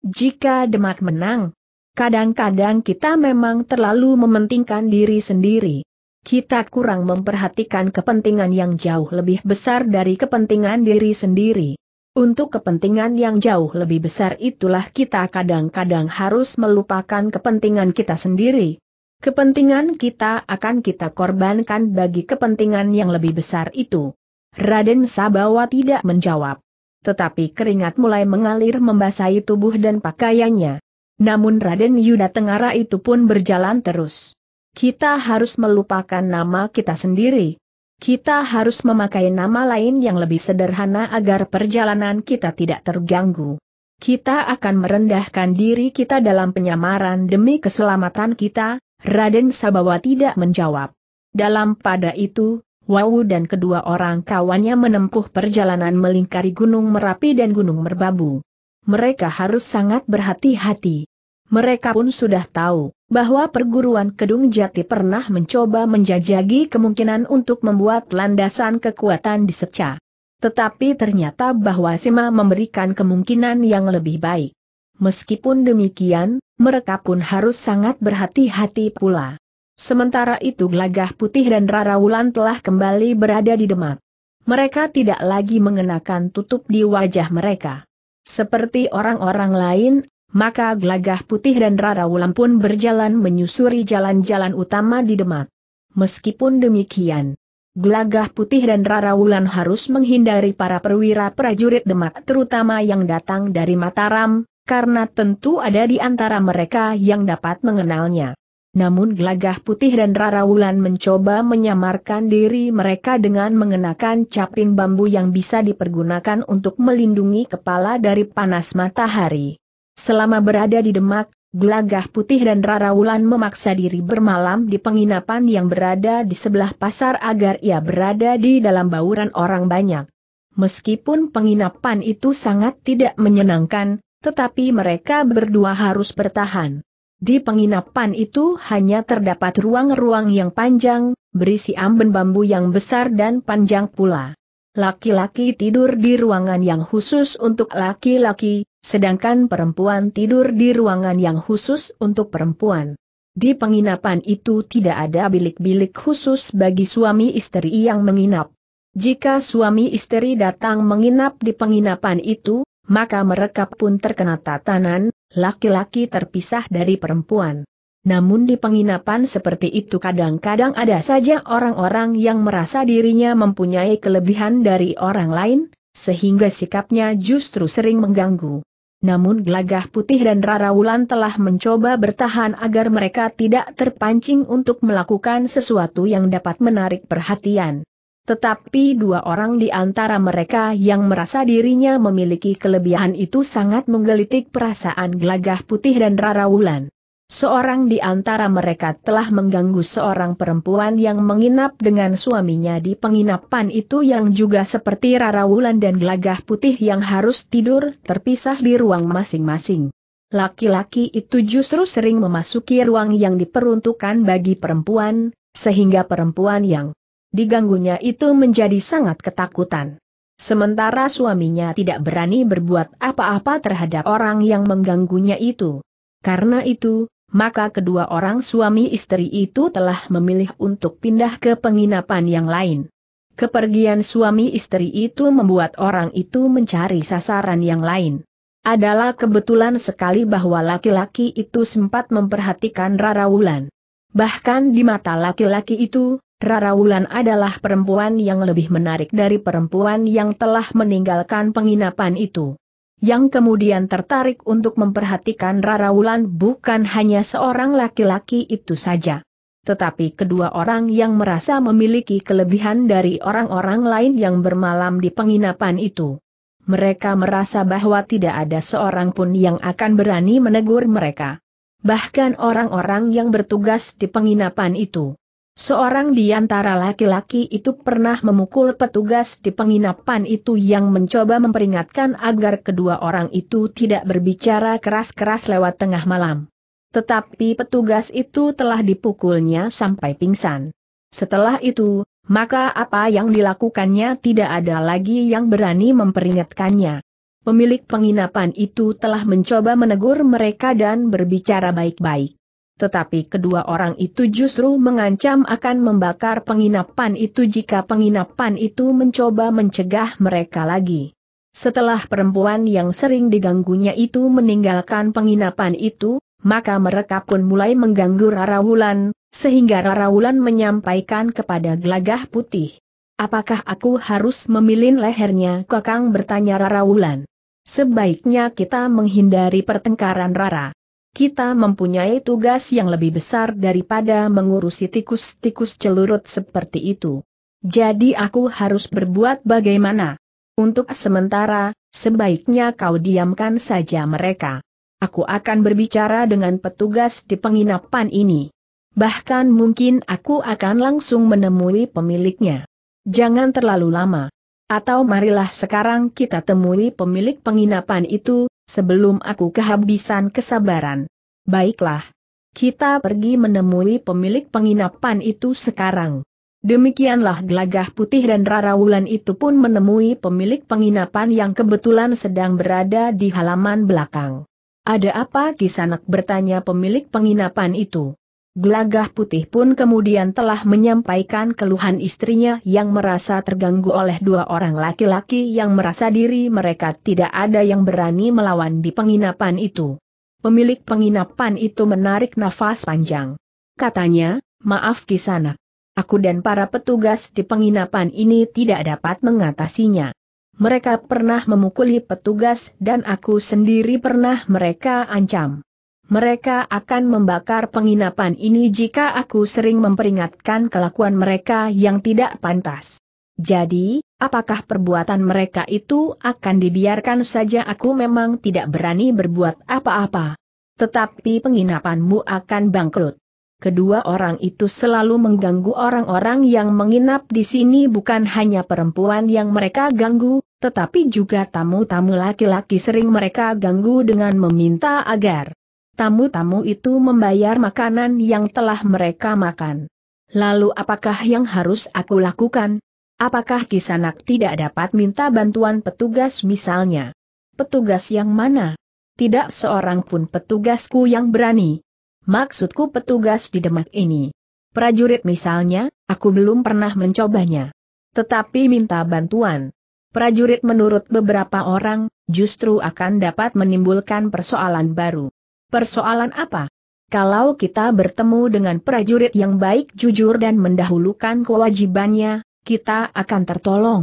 Jika Demak menang, Kadang-kadang kita memang terlalu mementingkan diri sendiri. Kita kurang memperhatikan kepentingan yang jauh lebih besar dari kepentingan diri sendiri. Untuk kepentingan yang jauh lebih besar itulah kita kadang-kadang harus melupakan kepentingan kita sendiri. Kepentingan kita akan kita korbankan bagi kepentingan yang lebih besar itu. Raden Sabawa tidak menjawab. Tetapi keringat mulai mengalir membasahi tubuh dan pakaiannya. Namun Raden Yuda Tengara itu pun berjalan terus. Kita harus melupakan nama kita sendiri. Kita harus memakai nama lain yang lebih sederhana agar perjalanan kita tidak terganggu. Kita akan merendahkan diri kita dalam penyamaran demi keselamatan kita, Raden Sabawa tidak menjawab. Dalam pada itu, Wawu dan kedua orang kawannya menempuh perjalanan melingkari Gunung Merapi dan Gunung Merbabu mereka harus sangat berhati-hati. Mereka pun sudah tahu bahwa perguruan Kedung Jati pernah mencoba menjajagi kemungkinan untuk membuat landasan kekuatan di Seca. Tetapi ternyata bahwa Sima memberikan kemungkinan yang lebih baik. Meskipun demikian, mereka pun harus sangat berhati-hati pula. Sementara itu Glagah Putih dan Rara Wulan telah kembali berada di Demak. Mereka tidak lagi mengenakan tutup di wajah mereka. Seperti orang-orang lain, maka Glagah Putih dan Rara Wulan pun berjalan menyusuri jalan-jalan utama di Demak. Meskipun demikian, Glagah Putih dan Rara Wulan harus menghindari para perwira prajurit Demak terutama yang datang dari Mataram, karena tentu ada di antara mereka yang dapat mengenalnya namun Gelagah Putih dan Rara Wulan mencoba menyamarkan diri mereka dengan mengenakan caping bambu yang bisa dipergunakan untuk melindungi kepala dari panas matahari. Selama berada di Demak, Gelagah Putih dan Rara Wulan memaksa diri bermalam di penginapan yang berada di sebelah pasar agar ia berada di dalam bauran orang banyak. Meskipun penginapan itu sangat tidak menyenangkan, tetapi mereka berdua harus bertahan. Di penginapan itu hanya terdapat ruang-ruang yang panjang, berisi amben bambu yang besar dan panjang pula. Laki-laki tidur di ruangan yang khusus untuk laki-laki, sedangkan perempuan tidur di ruangan yang khusus untuk perempuan. Di penginapan itu tidak ada bilik-bilik khusus bagi suami istri yang menginap. Jika suami istri datang menginap di penginapan itu, maka mereka pun terkena tatanan, laki-laki terpisah dari perempuan. Namun di penginapan seperti itu kadang-kadang ada saja orang-orang yang merasa dirinya mempunyai kelebihan dari orang lain, sehingga sikapnya justru sering mengganggu. Namun Gelagah Putih dan Rara Wulan telah mencoba bertahan agar mereka tidak terpancing untuk melakukan sesuatu yang dapat menarik perhatian. Tetapi dua orang di antara mereka yang merasa dirinya memiliki kelebihan itu sangat menggelitik perasaan Glagah putih dan Rara Wulan. Seorang di antara mereka telah mengganggu seorang perempuan yang menginap dengan suaminya di penginapan itu yang juga seperti Rara Wulan dan Glagah putih yang harus tidur terpisah di ruang masing-masing. Laki-laki itu justru sering memasuki ruang yang diperuntukkan bagi perempuan, sehingga perempuan yang diganggunya itu menjadi sangat ketakutan. Sementara suaminya tidak berani berbuat apa-apa terhadap orang yang mengganggunya itu. Karena itu, maka kedua orang suami istri itu telah memilih untuk pindah ke penginapan yang lain. Kepergian suami istri itu membuat orang itu mencari sasaran yang lain. Adalah kebetulan sekali bahwa laki-laki itu sempat memperhatikan Rara Wulan. Bahkan di mata laki-laki itu, Rara Wulan adalah perempuan yang lebih menarik dari perempuan yang telah meninggalkan penginapan itu. Yang kemudian tertarik untuk memperhatikan Rara Wulan bukan hanya seorang laki-laki itu saja. Tetapi kedua orang yang merasa memiliki kelebihan dari orang-orang lain yang bermalam di penginapan itu. Mereka merasa bahwa tidak ada seorang pun yang akan berani menegur mereka. Bahkan orang-orang yang bertugas di penginapan itu. Seorang di antara laki-laki itu pernah memukul petugas di penginapan itu yang mencoba memperingatkan agar kedua orang itu tidak berbicara keras-keras lewat tengah malam. Tetapi petugas itu telah dipukulnya sampai pingsan. Setelah itu, maka apa yang dilakukannya tidak ada lagi yang berani memperingatkannya. Pemilik penginapan itu telah mencoba menegur mereka dan berbicara baik-baik. Tetapi kedua orang itu justru mengancam akan membakar penginapan itu jika penginapan itu mencoba mencegah mereka lagi. Setelah perempuan yang sering diganggunya itu meninggalkan penginapan itu, maka mereka pun mulai mengganggu Rara Wulan, sehingga Rara Wulan menyampaikan kepada Glagah Putih. Apakah aku harus memilin lehernya? Kakang bertanya Rara Wulan. Sebaiknya kita menghindari pertengkaran Rara kita mempunyai tugas yang lebih besar daripada mengurusi tikus-tikus celurut seperti itu. Jadi aku harus berbuat bagaimana? Untuk sementara, sebaiknya kau diamkan saja mereka. Aku akan berbicara dengan petugas di penginapan ini. Bahkan mungkin aku akan langsung menemui pemiliknya. Jangan terlalu lama. Atau marilah sekarang kita temui pemilik penginapan itu, sebelum aku kehabisan kesabaran. Baiklah. Kita pergi menemui pemilik penginapan itu sekarang. Demikianlah gelagah putih dan Rara Wulan itu pun menemui pemilik penginapan yang kebetulan sedang berada di halaman belakang. Ada apa kisanak bertanya pemilik penginapan itu? Gelagah putih pun kemudian telah menyampaikan keluhan istrinya yang merasa terganggu oleh dua orang laki-laki yang merasa diri mereka tidak ada yang berani melawan di penginapan itu. Pemilik penginapan itu menarik nafas panjang. Katanya, maaf kisana, Aku dan para petugas di penginapan ini tidak dapat mengatasinya. Mereka pernah memukuli petugas dan aku sendiri pernah mereka ancam. Mereka akan membakar penginapan ini jika aku sering memperingatkan kelakuan mereka yang tidak pantas. Jadi, apakah perbuatan mereka itu akan dibiarkan saja aku memang tidak berani berbuat apa-apa. Tetapi penginapanmu akan bangkrut. Kedua orang itu selalu mengganggu orang-orang yang menginap di sini bukan hanya perempuan yang mereka ganggu, tetapi juga tamu-tamu laki-laki sering mereka ganggu dengan meminta agar tamu-tamu itu membayar makanan yang telah mereka makan. Lalu apakah yang harus aku lakukan? Apakah Kisanak tidak dapat minta bantuan petugas misalnya? Petugas yang mana? Tidak seorang pun petugasku yang berani. Maksudku petugas di Demak ini. Prajurit misalnya, aku belum pernah mencobanya. Tetapi minta bantuan. Prajurit menurut beberapa orang, justru akan dapat menimbulkan persoalan baru. Persoalan apa? Kalau kita bertemu dengan prajurit yang baik jujur dan mendahulukan kewajibannya, kita akan tertolong.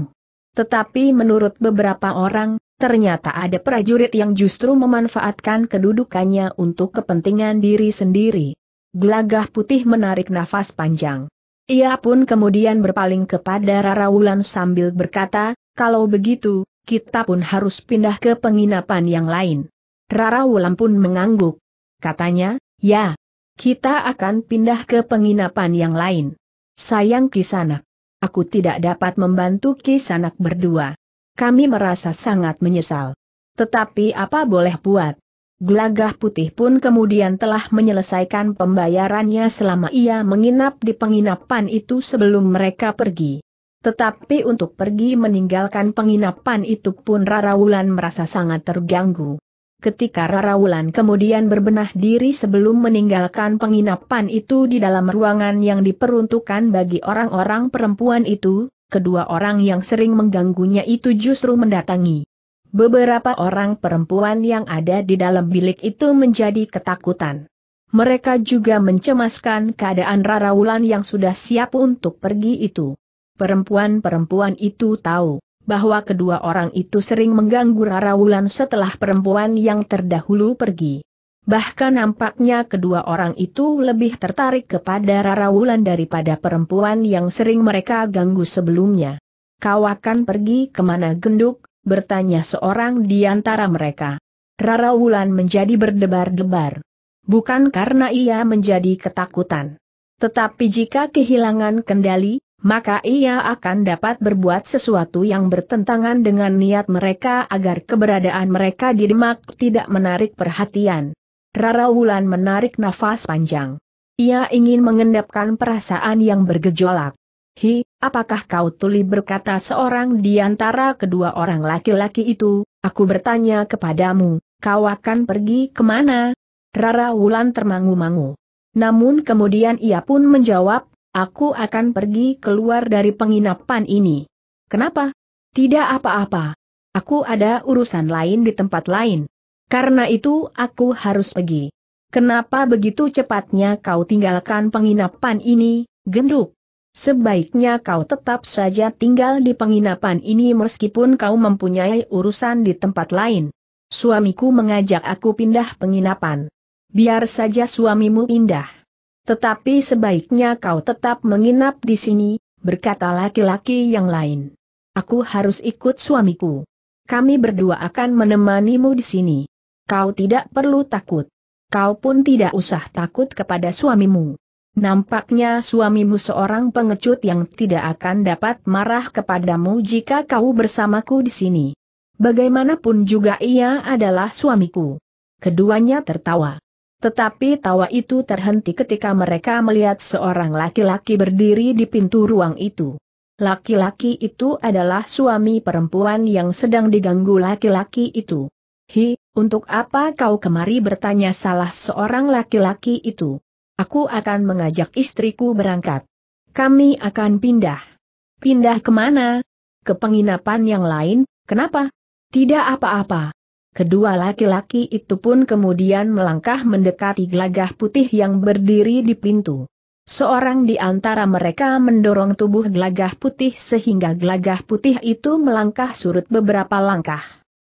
Tetapi menurut beberapa orang, ternyata ada prajurit yang justru memanfaatkan kedudukannya untuk kepentingan diri sendiri. Gelagah putih menarik nafas panjang. Ia pun kemudian berpaling kepada Rara Wulan sambil berkata, kalau begitu, kita pun harus pindah ke penginapan yang lain. Rara Wulan pun mengangguk. Katanya, ya, kita akan pindah ke penginapan yang lain. Sayang Kisanak. Aku tidak dapat membantu Kisanak berdua. Kami merasa sangat menyesal. Tetapi apa boleh buat? Gelagah putih pun kemudian telah menyelesaikan pembayarannya selama ia menginap di penginapan itu sebelum mereka pergi. Tetapi untuk pergi meninggalkan penginapan itu pun Rara Wulan merasa sangat terganggu. Ketika Rara Wulan kemudian berbenah diri sebelum meninggalkan penginapan itu di dalam ruangan yang diperuntukkan bagi orang-orang perempuan itu, kedua orang yang sering mengganggunya itu justru mendatangi. Beberapa orang perempuan yang ada di dalam bilik itu menjadi ketakutan. Mereka juga mencemaskan keadaan Rara Wulan yang sudah siap untuk pergi itu. Perempuan-perempuan itu tahu bahwa kedua orang itu sering mengganggu Rara Wulan setelah perempuan yang terdahulu pergi. Bahkan nampaknya kedua orang itu lebih tertarik kepada Rara Wulan daripada perempuan yang sering mereka ganggu sebelumnya. Kau akan pergi kemana genduk? bertanya seorang di antara mereka. Rara Wulan menjadi berdebar-debar. Bukan karena ia menjadi ketakutan. Tetapi jika kehilangan kendali, maka ia akan dapat berbuat sesuatu yang bertentangan dengan niat mereka agar keberadaan mereka di Demak tidak menarik perhatian. Rara Wulan menarik nafas panjang. Ia ingin mengendapkan perasaan yang bergejolak. Hi, apakah kau tuli berkata seorang di antara kedua orang laki-laki itu, aku bertanya kepadamu, kau akan pergi kemana? Rara Wulan termangu-mangu. Namun kemudian ia pun menjawab, Aku akan pergi keluar dari penginapan ini. Kenapa? Tidak apa-apa. Aku ada urusan lain di tempat lain. Karena itu aku harus pergi. Kenapa begitu cepatnya kau tinggalkan penginapan ini, genduk? Sebaiknya kau tetap saja tinggal di penginapan ini meskipun kau mempunyai urusan di tempat lain. Suamiku mengajak aku pindah penginapan. Biar saja suamimu pindah. Tetapi sebaiknya kau tetap menginap di sini, berkata laki-laki yang lain. Aku harus ikut suamiku. Kami berdua akan menemanimu di sini. Kau tidak perlu takut. Kau pun tidak usah takut kepada suamimu. Nampaknya suamimu seorang pengecut yang tidak akan dapat marah kepadamu jika kau bersamaku di sini. Bagaimanapun juga ia adalah suamiku. Keduanya tertawa. Tetapi tawa itu terhenti ketika mereka melihat seorang laki-laki berdiri di pintu ruang itu. Laki-laki itu adalah suami perempuan yang sedang diganggu laki-laki itu. Hi, untuk apa kau kemari bertanya salah seorang laki-laki itu? Aku akan mengajak istriku berangkat. Kami akan pindah. Pindah kemana? Ke penginapan yang lain, kenapa? Tidak apa-apa. Kedua laki-laki itu pun kemudian melangkah mendekati gelagah putih yang berdiri di pintu. Seorang di antara mereka mendorong tubuh gelagah putih sehingga gelagah putih itu melangkah surut beberapa langkah.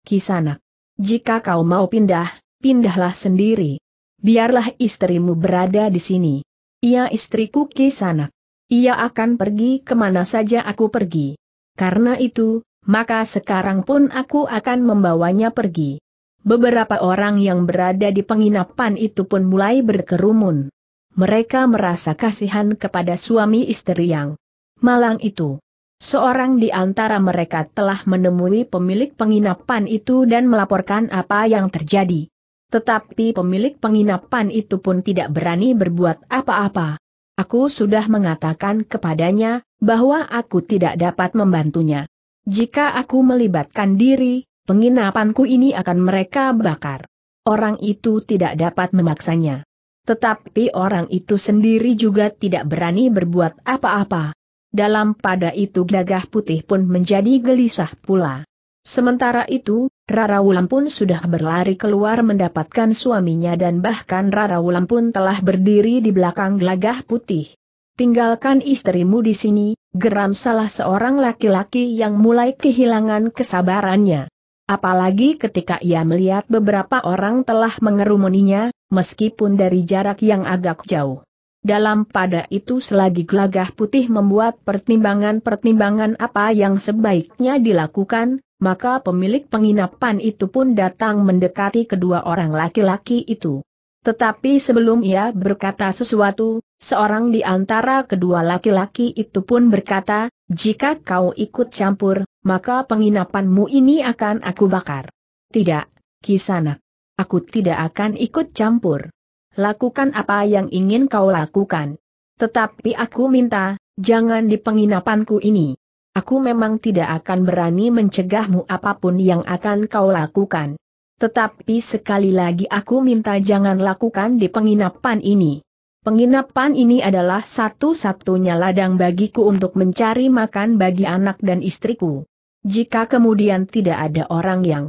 Kisanak, jika kau mau pindah, pindahlah sendiri. Biarlah istrimu berada di sini. Ia istriku Kisanak. Ia akan pergi kemana saja aku pergi. Karena itu, maka sekarang pun aku akan membawanya pergi. Beberapa orang yang berada di penginapan itu pun mulai berkerumun. Mereka merasa kasihan kepada suami istri yang malang itu. Seorang di antara mereka telah menemui pemilik penginapan itu dan melaporkan apa yang terjadi. Tetapi pemilik penginapan itu pun tidak berani berbuat apa-apa. Aku sudah mengatakan kepadanya bahwa aku tidak dapat membantunya. Jika aku melibatkan diri, penginapanku ini akan mereka bakar. Orang itu tidak dapat memaksanya. Tetapi orang itu sendiri juga tidak berani berbuat apa-apa. Dalam pada itu gagah putih pun menjadi gelisah pula. Sementara itu, Rara Wulan pun sudah berlari keluar mendapatkan suaminya dan bahkan Rara Wulan pun telah berdiri di belakang gelagah putih. Tinggalkan istrimu di sini, geram salah seorang laki-laki yang mulai kehilangan kesabarannya. Apalagi ketika ia melihat beberapa orang telah mengerumuninya, meskipun dari jarak yang agak jauh. Dalam pada itu selagi gelagah putih membuat pertimbangan-pertimbangan apa yang sebaiknya dilakukan, maka pemilik penginapan itu pun datang mendekati kedua orang laki-laki itu. Tetapi sebelum ia berkata sesuatu, seorang di antara kedua laki-laki itu pun berkata, jika kau ikut campur, maka penginapanmu ini akan aku bakar. Tidak, Kisanak. Aku tidak akan ikut campur. Lakukan apa yang ingin kau lakukan. Tetapi aku minta, jangan di penginapanku ini. Aku memang tidak akan berani mencegahmu apapun yang akan kau lakukan. Tetapi sekali lagi aku minta jangan lakukan di penginapan ini. Penginapan ini adalah satu-satunya ladang bagiku untuk mencari makan bagi anak dan istriku. Jika kemudian tidak ada orang yang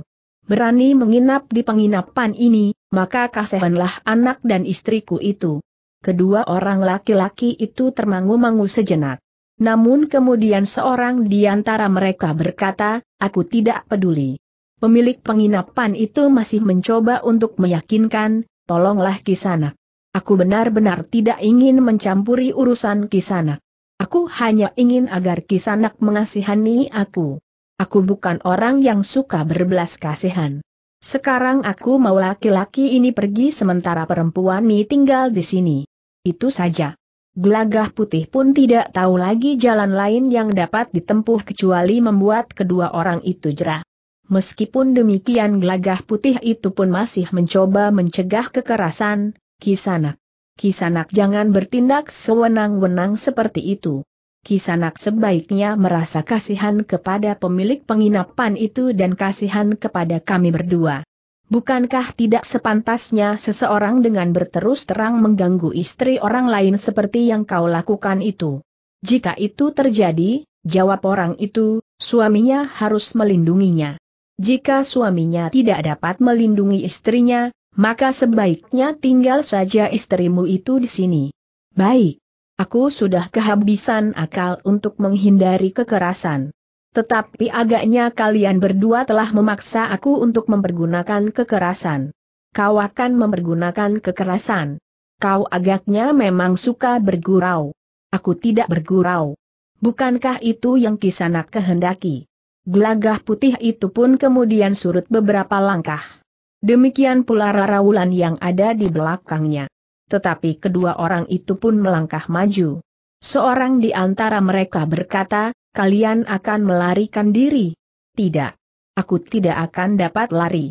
berani menginap di penginapan ini, maka kasihanlah anak dan istriku itu. Kedua orang laki-laki itu termangu-mangu sejenak. Namun kemudian seorang di antara mereka berkata, aku tidak peduli. Pemilik penginapan itu masih mencoba untuk meyakinkan, tolonglah Kisanak. Aku benar-benar tidak ingin mencampuri urusan Kisanak. Aku hanya ingin agar Kisanak mengasihani aku. Aku bukan orang yang suka berbelas kasihan. Sekarang aku mau laki-laki ini pergi sementara perempuan ini tinggal di sini. Itu saja. Gelagah putih pun tidak tahu lagi jalan lain yang dapat ditempuh kecuali membuat kedua orang itu jerah. Meskipun demikian gelagah putih itu pun masih mencoba mencegah kekerasan, Kisanak. Kisanak jangan bertindak sewenang-wenang seperti itu. Kisanak sebaiknya merasa kasihan kepada pemilik penginapan itu dan kasihan kepada kami berdua. Bukankah tidak sepantasnya seseorang dengan berterus terang mengganggu istri orang lain seperti yang kau lakukan itu? Jika itu terjadi, jawab orang itu, suaminya harus melindunginya. Jika suaminya tidak dapat melindungi istrinya, maka sebaiknya tinggal saja istrimu itu di sini. Baik. Aku sudah kehabisan akal untuk menghindari kekerasan. Tetapi agaknya kalian berdua telah memaksa aku untuk mempergunakan kekerasan. Kau akan mempergunakan kekerasan. Kau agaknya memang suka bergurau. Aku tidak bergurau. Bukankah itu yang kisanak kehendaki? Gelagah putih itu pun kemudian surut beberapa langkah. Demikian pula Raraulan yang ada di belakangnya. Tetapi kedua orang itu pun melangkah maju. Seorang di antara mereka berkata, kalian akan melarikan diri. Tidak. Aku tidak akan dapat lari.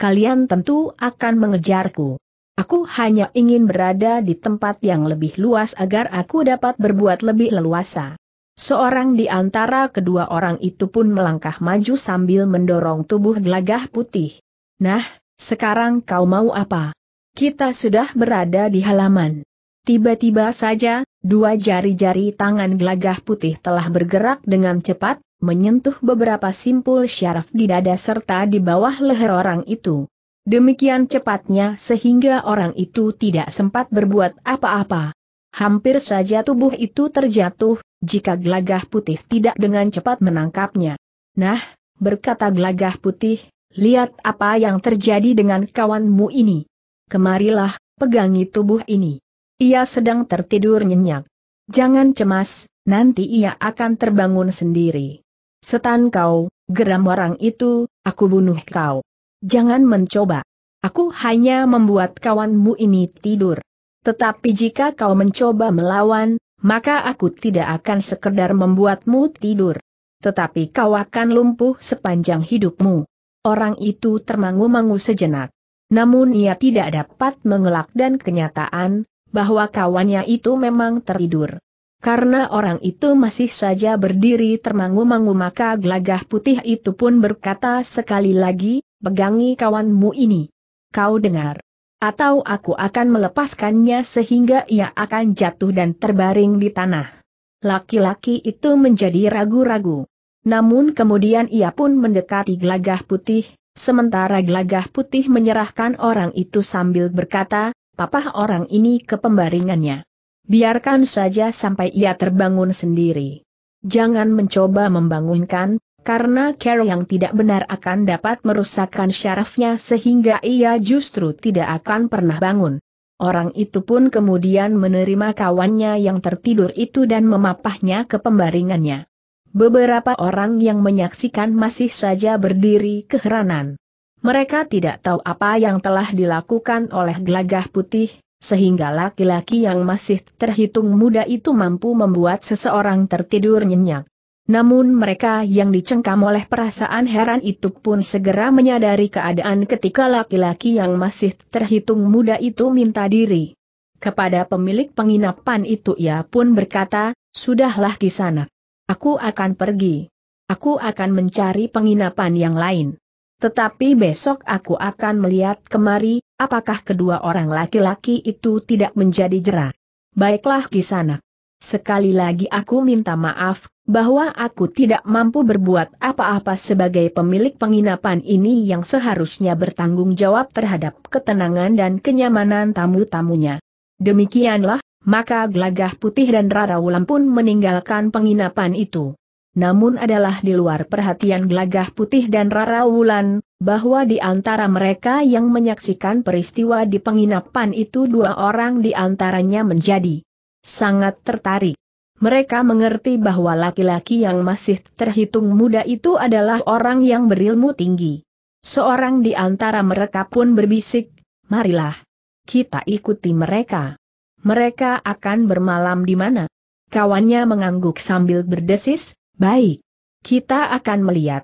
Kalian tentu akan mengejarku. Aku hanya ingin berada di tempat yang lebih luas agar aku dapat berbuat lebih leluasa. Seorang di antara kedua orang itu pun melangkah maju sambil mendorong tubuh gelagah putih. Nah, sekarang kau mau apa? Kita sudah berada di halaman. Tiba-tiba saja, dua jari-jari tangan gelagah putih telah bergerak dengan cepat, menyentuh beberapa simpul syaraf di dada serta di bawah leher orang itu. Demikian cepatnya sehingga orang itu tidak sempat berbuat apa-apa. Hampir saja tubuh itu terjatuh, jika gelagah putih tidak dengan cepat menangkapnya. Nah, berkata gelagah putih, lihat apa yang terjadi dengan kawanmu ini. Kemarilah, pegangi tubuh ini. Ia sedang tertidur nyenyak. Jangan cemas, nanti ia akan terbangun sendiri. Setan kau, geram orang itu, aku bunuh kau. Jangan mencoba. Aku hanya membuat kawanmu ini tidur. Tetapi jika kau mencoba melawan, maka aku tidak akan sekedar membuatmu tidur. Tetapi kau akan lumpuh sepanjang hidupmu. Orang itu termangu-mangu sejenak. Namun ia tidak dapat mengelak dan kenyataan, bahwa kawannya itu memang tertidur. Karena orang itu masih saja berdiri termangu-mangu maka gelagah putih itu pun berkata sekali lagi, pegangi kawanmu ini. Kau dengar atau aku akan melepaskannya sehingga ia akan jatuh dan terbaring di tanah. Laki-laki itu menjadi ragu-ragu. Namun kemudian ia pun mendekati gelagah putih, sementara gelagah putih menyerahkan orang itu sambil berkata, papah orang ini ke pembaringannya. Biarkan saja sampai ia terbangun sendiri. Jangan mencoba membangunkan, karena cara yang tidak benar akan dapat merusakkan syarafnya sehingga ia justru tidak akan pernah bangun. Orang itu pun kemudian menerima kawannya yang tertidur itu dan memapahnya ke pembaringannya. Beberapa orang yang menyaksikan masih saja berdiri keheranan. Mereka tidak tahu apa yang telah dilakukan oleh gelagah putih, sehingga laki-laki yang masih terhitung muda itu mampu membuat seseorang tertidur nyenyak. Namun mereka yang dicengkam oleh perasaan heran itu pun segera menyadari keadaan ketika laki-laki yang masih terhitung muda itu minta diri. Kepada pemilik penginapan itu ia pun berkata, Sudahlah kisana, Aku akan pergi. Aku akan mencari penginapan yang lain. Tetapi besok aku akan melihat kemari, apakah kedua orang laki-laki itu tidak menjadi jerah. Baiklah kisana, Sekali lagi aku minta maaf, bahwa aku tidak mampu berbuat apa-apa sebagai pemilik penginapan ini yang seharusnya bertanggung jawab terhadap ketenangan dan kenyamanan tamu-tamunya. Demikianlah, maka glagah Putih dan Rara Wulan pun meninggalkan penginapan itu. Namun adalah di luar perhatian glagah Putih dan Rara Wulan, bahwa di antara mereka yang menyaksikan peristiwa di penginapan itu dua orang di antaranya menjadi sangat tertarik. Mereka mengerti bahwa laki-laki yang masih terhitung muda itu adalah orang yang berilmu tinggi. Seorang di antara mereka pun berbisik, marilah. Kita ikuti mereka. Mereka akan bermalam di mana? Kawannya mengangguk sambil berdesis, baik. Kita akan melihat.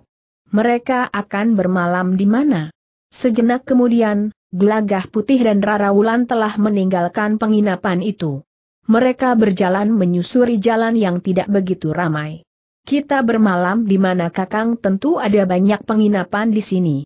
Mereka akan bermalam di mana? Sejenak kemudian, Gelagah Putih dan Rara Wulan telah meninggalkan penginapan itu mereka berjalan menyusuri jalan yang tidak begitu ramai. Kita bermalam di mana Kakang tentu ada banyak penginapan di sini.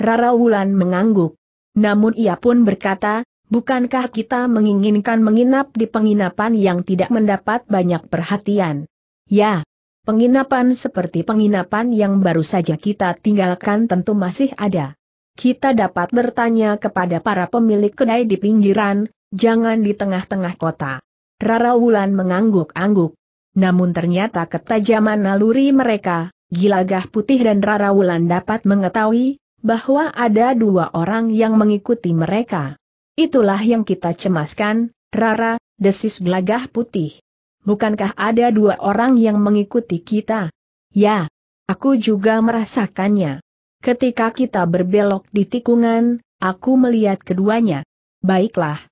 Rara Wulan mengangguk. Namun ia pun berkata, bukankah kita menginginkan menginap di penginapan yang tidak mendapat banyak perhatian? Ya, penginapan seperti penginapan yang baru saja kita tinggalkan tentu masih ada. Kita dapat bertanya kepada para pemilik kedai di pinggiran, jangan di tengah-tengah kota. Rara Wulan mengangguk-angguk. Namun ternyata ketajaman naluri mereka, Gilagah Putih dan Rara Wulan dapat mengetahui, bahwa ada dua orang yang mengikuti mereka. Itulah yang kita cemaskan, Rara, desis Gilagah Putih. Bukankah ada dua orang yang mengikuti kita? Ya, aku juga merasakannya. Ketika kita berbelok di tikungan, aku melihat keduanya. Baiklah,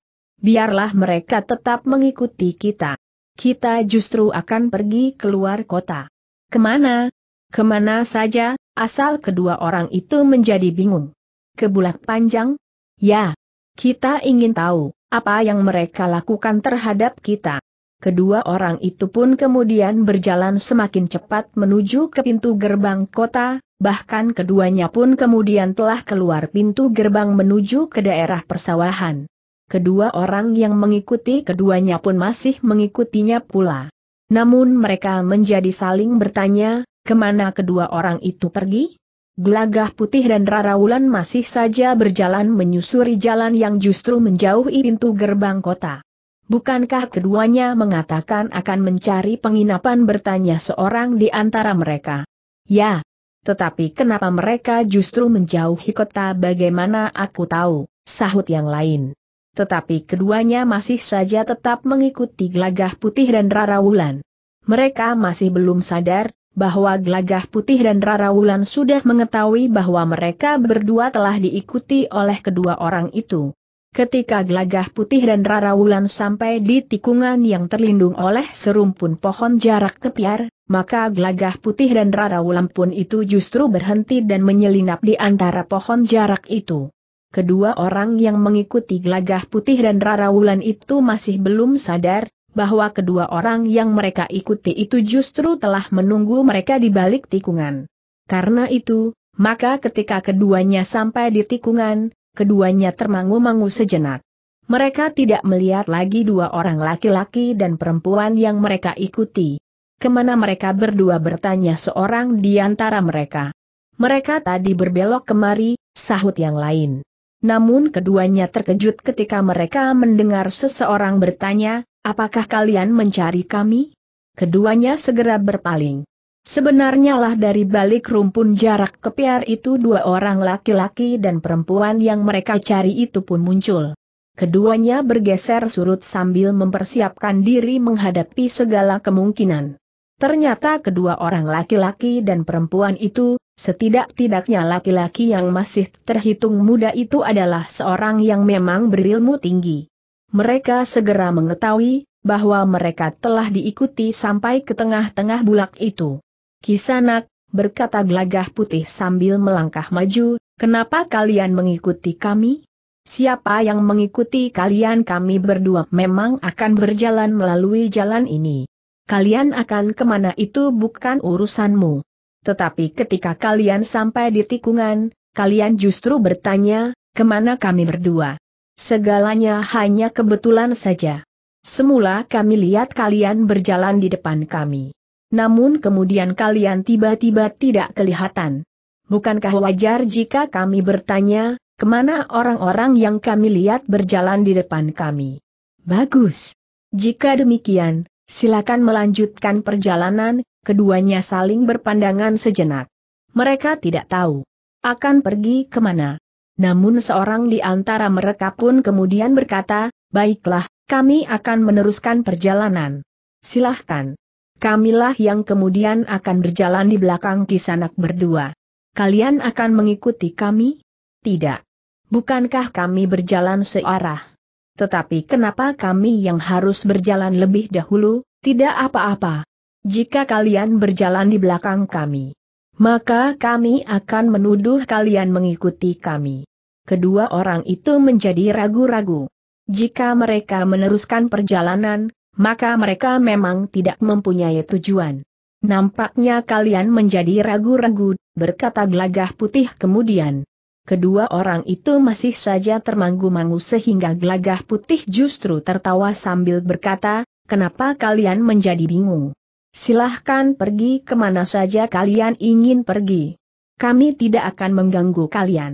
biarlah mereka tetap mengikuti kita. Kita justru akan pergi keluar kota. Kemana? Kemana saja, asal kedua orang itu menjadi bingung. Ke bulak panjang? Ya. Kita ingin tahu, apa yang mereka lakukan terhadap kita. Kedua orang itu pun kemudian berjalan semakin cepat menuju ke pintu gerbang kota, bahkan keduanya pun kemudian telah keluar pintu gerbang menuju ke daerah persawahan kedua orang yang mengikuti keduanya pun masih mengikutinya pula. Namun mereka menjadi saling bertanya, kemana kedua orang itu pergi? Gelagah putih dan Raraulan masih saja berjalan menyusuri jalan yang justru menjauhi pintu gerbang kota. Bukankah keduanya mengatakan akan mencari penginapan bertanya seorang di antara mereka? Ya. Tetapi kenapa mereka justru menjauhi kota bagaimana aku tahu, sahut yang lain tetapi keduanya masih saja tetap mengikuti gelagah putih dan Rara Wulan. Mereka masih belum sadar bahwa gelagah putih dan Rara Wulan sudah mengetahui bahwa mereka berdua telah diikuti oleh kedua orang itu. Ketika gelagah putih dan Rara Wulan sampai di tikungan yang terlindung oleh serumpun pohon jarak kepiar, maka gelagah putih dan Rara Wulan pun itu justru berhenti dan menyelinap di antara pohon jarak itu kedua orang yang mengikuti gelagah putih dan Rara Wulan itu masih belum sadar, bahwa kedua orang yang mereka ikuti itu justru telah menunggu mereka di balik tikungan. Karena itu, maka ketika keduanya sampai di tikungan, keduanya termangu-mangu sejenak. Mereka tidak melihat lagi dua orang laki-laki dan perempuan yang mereka ikuti. Kemana mereka berdua bertanya seorang di antara mereka. Mereka tadi berbelok kemari, sahut yang lain. Namun keduanya terkejut ketika mereka mendengar seseorang bertanya, apakah kalian mencari kami? Keduanya segera berpaling. Sebenarnya lah dari balik rumpun jarak kepiar itu dua orang laki-laki dan perempuan yang mereka cari itu pun muncul. Keduanya bergeser surut sambil mempersiapkan diri menghadapi segala kemungkinan. Ternyata kedua orang laki-laki dan perempuan itu, setidak-tidaknya laki-laki yang masih terhitung muda itu adalah seorang yang memang berilmu tinggi. Mereka segera mengetahui bahwa mereka telah diikuti sampai ke tengah-tengah bulak itu. Kisanak, berkata gelagah putih sambil melangkah maju, kenapa kalian mengikuti kami? Siapa yang mengikuti kalian kami berdua memang akan berjalan melalui jalan ini kalian akan kemana itu bukan urusanmu. Tetapi ketika kalian sampai di tikungan, kalian justru bertanya, kemana kami berdua? Segalanya hanya kebetulan saja. Semula kami lihat kalian berjalan di depan kami. Namun kemudian kalian tiba-tiba tidak kelihatan. Bukankah wajar jika kami bertanya, kemana orang-orang yang kami lihat berjalan di depan kami? Bagus. Jika demikian, Silakan melanjutkan perjalanan, keduanya saling berpandangan sejenak. Mereka tidak tahu akan pergi ke mana. Namun seorang di antara mereka pun kemudian berkata, baiklah, kami akan meneruskan perjalanan. Silahkan. Kamilah yang kemudian akan berjalan di belakang kisanak berdua. Kalian akan mengikuti kami? Tidak. Bukankah kami berjalan searah? Tetapi kenapa kami yang harus berjalan lebih dahulu, tidak apa-apa. Jika kalian berjalan di belakang kami, maka kami akan menuduh kalian mengikuti kami. Kedua orang itu menjadi ragu-ragu. Jika mereka meneruskan perjalanan, maka mereka memang tidak mempunyai tujuan. Nampaknya kalian menjadi ragu-ragu, berkata gelagah putih kemudian kedua orang itu masih saja termangu-mangu sehingga gelagah putih justru tertawa sambil berkata, kenapa kalian menjadi bingung? Silahkan pergi kemana saja kalian ingin pergi. Kami tidak akan mengganggu kalian.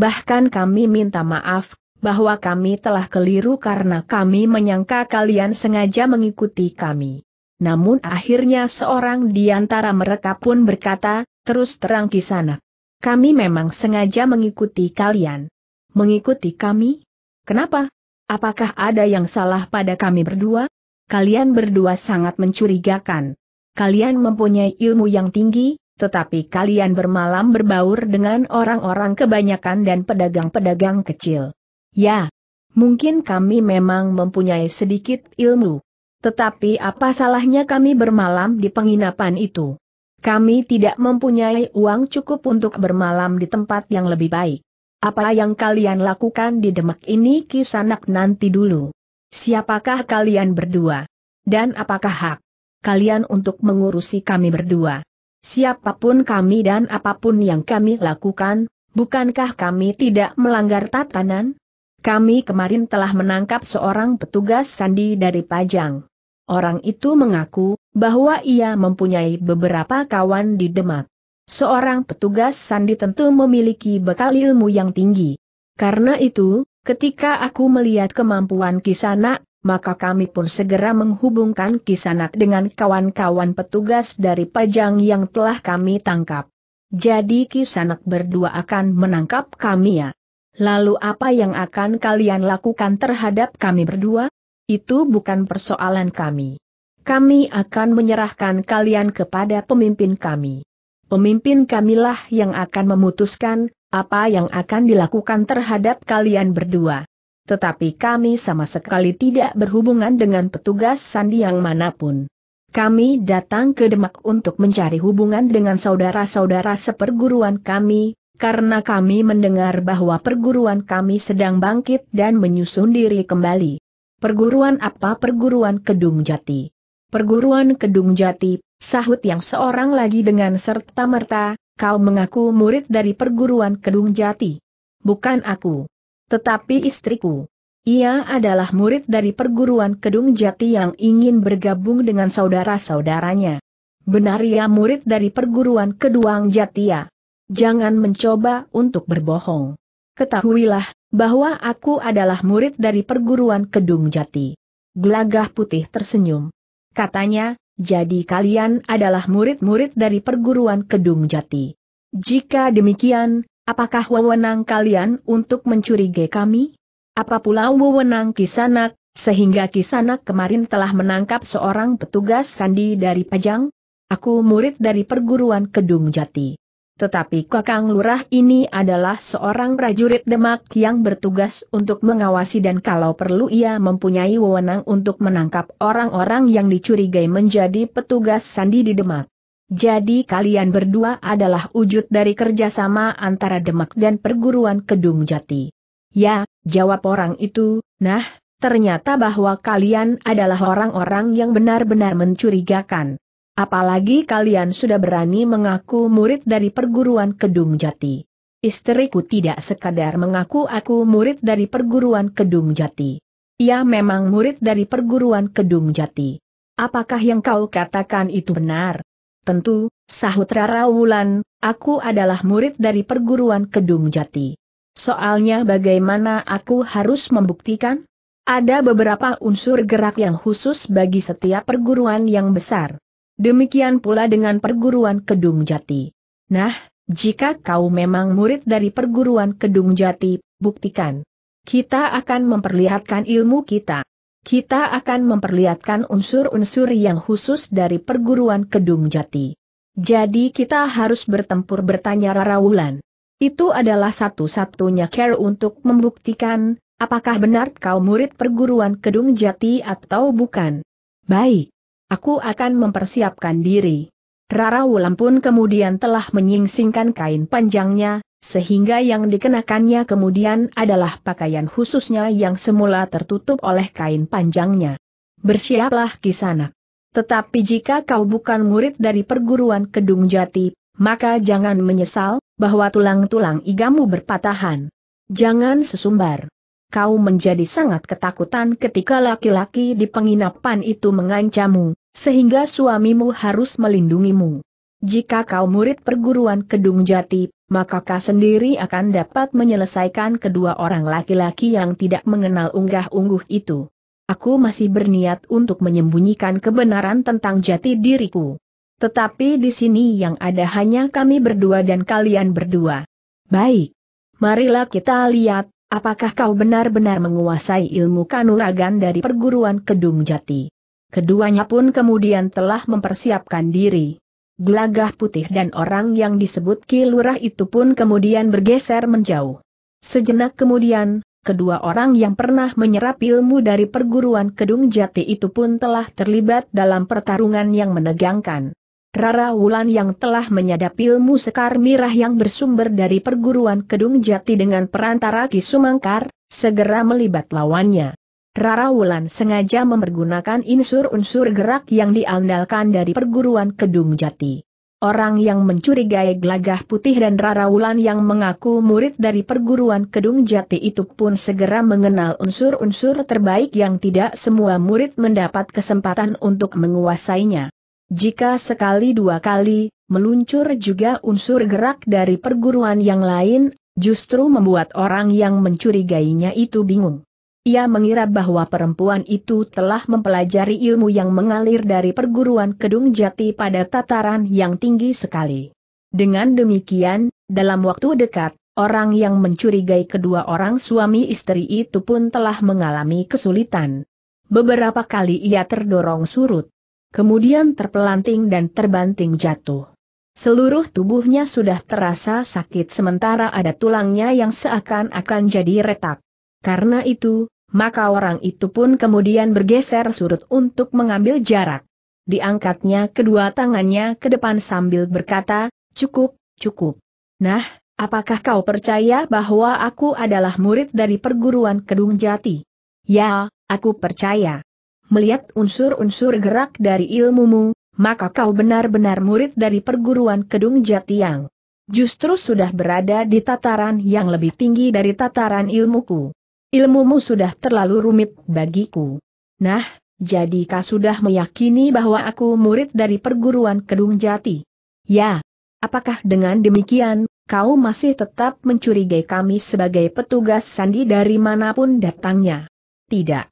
Bahkan kami minta maaf, bahwa kami telah keliru karena kami menyangka kalian sengaja mengikuti kami. Namun akhirnya seorang di antara mereka pun berkata, terus terang kisanak. Kami memang sengaja mengikuti kalian. Mengikuti kami? Kenapa? Apakah ada yang salah pada kami berdua? Kalian berdua sangat mencurigakan. Kalian mempunyai ilmu yang tinggi, tetapi kalian bermalam berbaur dengan orang-orang kebanyakan dan pedagang-pedagang kecil. Ya, mungkin kami memang mempunyai sedikit ilmu. Tetapi apa salahnya kami bermalam di penginapan itu? Kami tidak mempunyai uang cukup untuk bermalam di tempat yang lebih baik. Apa yang kalian lakukan di Demak ini kisanak nanti dulu. Siapakah kalian berdua? Dan apakah hak kalian untuk mengurusi kami berdua? Siapapun kami dan apapun yang kami lakukan, bukankah kami tidak melanggar tatanan? Kami kemarin telah menangkap seorang petugas sandi dari Pajang. Orang itu mengaku, bahwa ia mempunyai beberapa kawan di Demak. Seorang petugas sandi tentu memiliki bekal ilmu yang tinggi. Karena itu, ketika aku melihat kemampuan Kisanak, maka kami pun segera menghubungkan Kisanak dengan kawan-kawan petugas dari Pajang yang telah kami tangkap. Jadi Kisanak berdua akan menangkap kami ya. Lalu apa yang akan kalian lakukan terhadap kami berdua? Itu bukan persoalan kami kami akan menyerahkan kalian kepada pemimpin kami. Pemimpin kamilah yang akan memutuskan, apa yang akan dilakukan terhadap kalian berdua. Tetapi kami sama sekali tidak berhubungan dengan petugas sandi yang manapun. Kami datang ke Demak untuk mencari hubungan dengan saudara-saudara seperguruan kami, karena kami mendengar bahwa perguruan kami sedang bangkit dan menyusun diri kembali. Perguruan apa perguruan Kedung Jati? perguruan Kedung Jati, sahut yang seorang lagi dengan serta merta, kau mengaku murid dari perguruan Kedung Jati. Bukan aku. Tetapi istriku. Ia adalah murid dari perguruan Kedung Jati yang ingin bergabung dengan saudara-saudaranya. Benar ia murid dari perguruan Keduang ya. Jangan mencoba untuk berbohong. Ketahuilah, bahwa aku adalah murid dari perguruan Kedung Jati. Gelagah putih tersenyum. Katanya, jadi kalian adalah murid-murid dari perguruan Kedung Jati. Jika demikian, apakah wewenang kalian untuk mencurigai kami? Apa pula wewenang Kisanak, sehingga Kisanak kemarin telah menangkap seorang petugas sandi dari Pajang? Aku murid dari perguruan Kedung Jati. Tetapi Kakang Lurah ini adalah seorang prajurit Demak yang bertugas untuk mengawasi dan kalau perlu ia mempunyai wewenang untuk menangkap orang-orang yang dicurigai menjadi petugas sandi di Demak. Jadi kalian berdua adalah wujud dari kerjasama antara Demak dan perguruan Kedung Jati. Ya, jawab orang itu, nah, ternyata bahwa kalian adalah orang-orang yang benar-benar mencurigakan. Apalagi kalian sudah berani mengaku murid dari perguruan Kedung Jati. Istriku tidak sekadar mengaku aku murid dari perguruan Kedung Jati. Ia memang murid dari perguruan Kedung Jati. Apakah yang kau katakan itu benar? Tentu, sahut Rara Wulan, aku adalah murid dari perguruan Kedung Jati. Soalnya bagaimana aku harus membuktikan? Ada beberapa unsur gerak yang khusus bagi setiap perguruan yang besar. Demikian pula dengan perguruan Kedung Jati. Nah, jika kau memang murid dari perguruan Kedung Jati, buktikan. Kita akan memperlihatkan ilmu kita. Kita akan memperlihatkan unsur-unsur yang khusus dari perguruan Kedung Jati. Jadi kita harus bertempur bertanya Rara Wulan. Itu adalah satu-satunya care untuk membuktikan, apakah benar kau murid perguruan Kedung Jati atau bukan. Baik, aku akan mempersiapkan diri. Rara Wulan pun kemudian telah menyingsingkan kain panjangnya, sehingga yang dikenakannya kemudian adalah pakaian khususnya yang semula tertutup oleh kain panjangnya. Bersiaplah kisanak. Tetapi jika kau bukan murid dari perguruan Kedung Jati, maka jangan menyesal, bahwa tulang-tulang igamu berpatahan. Jangan sesumbar. Kau menjadi sangat ketakutan ketika laki-laki di penginapan itu mengancammu, sehingga suamimu harus melindungimu. Jika kau murid perguruan Kedung Jati, maka kau sendiri akan dapat menyelesaikan kedua orang laki-laki yang tidak mengenal unggah-ungguh itu. Aku masih berniat untuk menyembunyikan kebenaran tentang jati diriku. Tetapi di sini yang ada hanya kami berdua dan kalian berdua. Baik. Marilah kita lihat, apakah kau benar-benar menguasai ilmu kanuragan dari perguruan Kedung Jati. Keduanya pun kemudian telah mempersiapkan diri. Gelagah putih dan orang yang disebut kilurah itu pun kemudian bergeser menjauh. Sejenak kemudian, kedua orang yang pernah menyerap ilmu dari perguruan Kedung Jati itu pun telah terlibat dalam pertarungan yang menegangkan. Rara Wulan yang telah menyadap ilmu sekar mirah yang bersumber dari perguruan Kedung Jati dengan perantara Kisumangkar, segera melibat lawannya. Rara Wulan sengaja mempergunakan unsur-unsur gerak yang diandalkan dari perguruan Kedung Jati. Orang yang mencurigai gelagah putih dan Rara Wulan yang mengaku murid dari perguruan Kedung Jati itu pun segera mengenal unsur-unsur terbaik yang tidak semua murid mendapat kesempatan untuk menguasainya. Jika sekali dua kali, meluncur juga unsur gerak dari perguruan yang lain, justru membuat orang yang mencurigainya itu bingung. Ia mengira bahwa perempuan itu telah mempelajari ilmu yang mengalir dari perguruan Kedung Jati pada tataran yang tinggi sekali. Dengan demikian, dalam waktu dekat, orang yang mencurigai kedua orang suami istri itu pun telah mengalami kesulitan. Beberapa kali ia terdorong surut. Kemudian terpelanting dan terbanting jatuh. Seluruh tubuhnya sudah terasa sakit sementara ada tulangnya yang seakan-akan jadi retak. Karena itu, maka orang itu pun kemudian bergeser surut untuk mengambil jarak. Diangkatnya kedua tangannya ke depan sambil berkata, cukup, cukup. Nah, apakah kau percaya bahwa aku adalah murid dari perguruan Kedung Jati? Ya, aku percaya. Melihat unsur-unsur gerak dari ilmumu, maka kau benar-benar murid dari perguruan Kedung Jati yang justru sudah berada di tataran yang lebih tinggi dari tataran ilmuku. Ilmumu sudah terlalu rumit bagiku. Nah, jadi kau sudah meyakini bahwa aku murid dari perguruan Kedung Jati? Ya. Apakah dengan demikian, kau masih tetap mencurigai kami sebagai petugas sandi dari manapun datangnya? Tidak.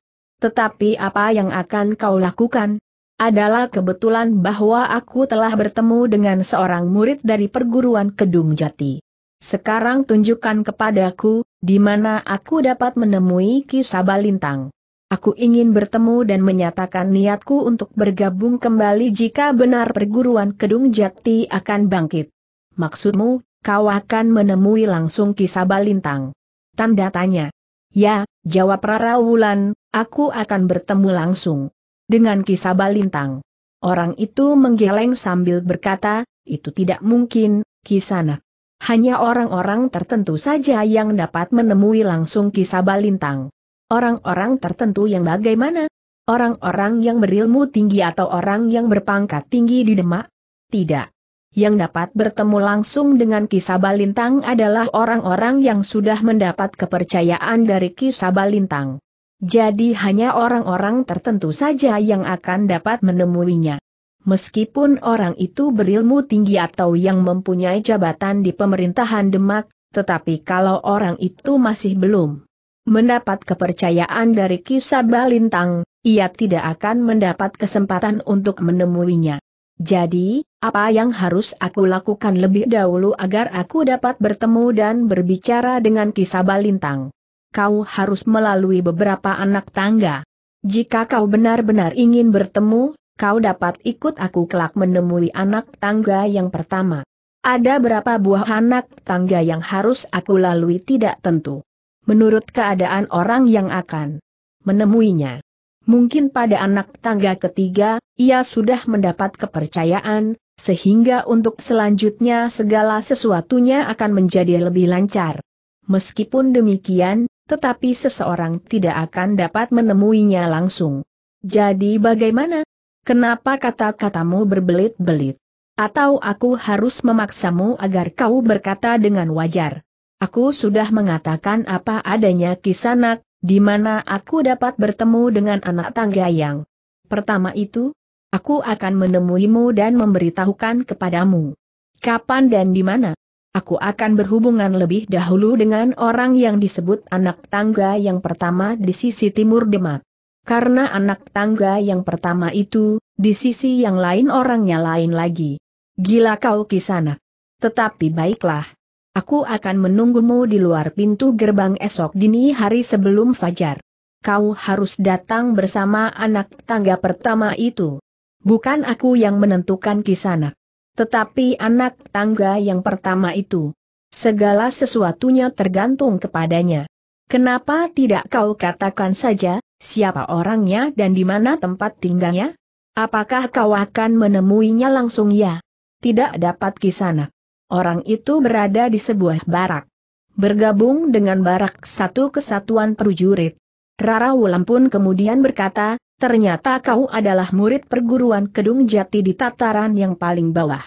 Tetapi apa yang akan kau lakukan? Adalah kebetulan bahwa aku telah bertemu dengan seorang murid dari perguruan Kedung Jati. Sekarang tunjukkan kepadaku, di mana aku dapat menemui kisah balintang. Aku ingin bertemu dan menyatakan niatku untuk bergabung kembali jika benar perguruan Kedung Jati akan bangkit. Maksudmu, kau akan menemui langsung kisah balintang? Tanda tanya. Ya, jawab Rara Wulan, aku akan bertemu langsung. Dengan kisah balintang. Orang itu menggeleng sambil berkata, itu tidak mungkin, Kisanak hanya orang-orang tertentu saja yang dapat menemui langsung kisah balintang. Orang-orang tertentu yang bagaimana? Orang-orang yang berilmu tinggi atau orang yang berpangkat tinggi di Demak? Tidak. Yang dapat bertemu langsung dengan kisah balintang adalah orang-orang yang sudah mendapat kepercayaan dari kisah balintang. Jadi hanya orang-orang tertentu saja yang akan dapat menemuinya. Meskipun orang itu berilmu tinggi atau yang mempunyai jabatan di pemerintahan Demak, tetapi kalau orang itu masih belum mendapat kepercayaan dari kisah Balintang, ia tidak akan mendapat kesempatan untuk menemuinya. Jadi, apa yang harus aku lakukan lebih dahulu agar aku dapat bertemu dan berbicara dengan kisah Balintang? Kau harus melalui beberapa anak tangga. Jika kau benar-benar ingin bertemu, kau dapat ikut aku kelak menemui anak tangga yang pertama. Ada berapa buah anak tangga yang harus aku lalui tidak tentu. Menurut keadaan orang yang akan menemuinya. Mungkin pada anak tangga ketiga, ia sudah mendapat kepercayaan, sehingga untuk selanjutnya segala sesuatunya akan menjadi lebih lancar. Meskipun demikian, tetapi seseorang tidak akan dapat menemuinya langsung. Jadi bagaimana? Kenapa kata-katamu berbelit-belit? Atau aku harus memaksamu agar kau berkata dengan wajar? Aku sudah mengatakan apa adanya kisanak, di mana aku dapat bertemu dengan anak tangga yang pertama itu, aku akan menemuimu dan memberitahukan kepadamu. Kapan dan di mana? Aku akan berhubungan lebih dahulu dengan orang yang disebut anak tangga yang pertama di sisi timur Demak. Karena anak tangga yang pertama itu, di sisi yang lain orangnya lain lagi. Gila kau kisana. Tetapi baiklah. Aku akan menunggumu di luar pintu gerbang esok dini hari sebelum fajar. Kau harus datang bersama anak tangga pertama itu. Bukan aku yang menentukan kisana. Tetapi anak tangga yang pertama itu. Segala sesuatunya tergantung kepadanya. Kenapa tidak kau katakan saja, Siapa orangnya dan di mana tempat tinggalnya? Apakah kau akan menemuinya langsung ya? Tidak dapat kisana. Orang itu berada di sebuah barak. Bergabung dengan barak satu kesatuan perujurit. Rara Wulan pun kemudian berkata, ternyata kau adalah murid perguruan Kedung Jati di tataran yang paling bawah.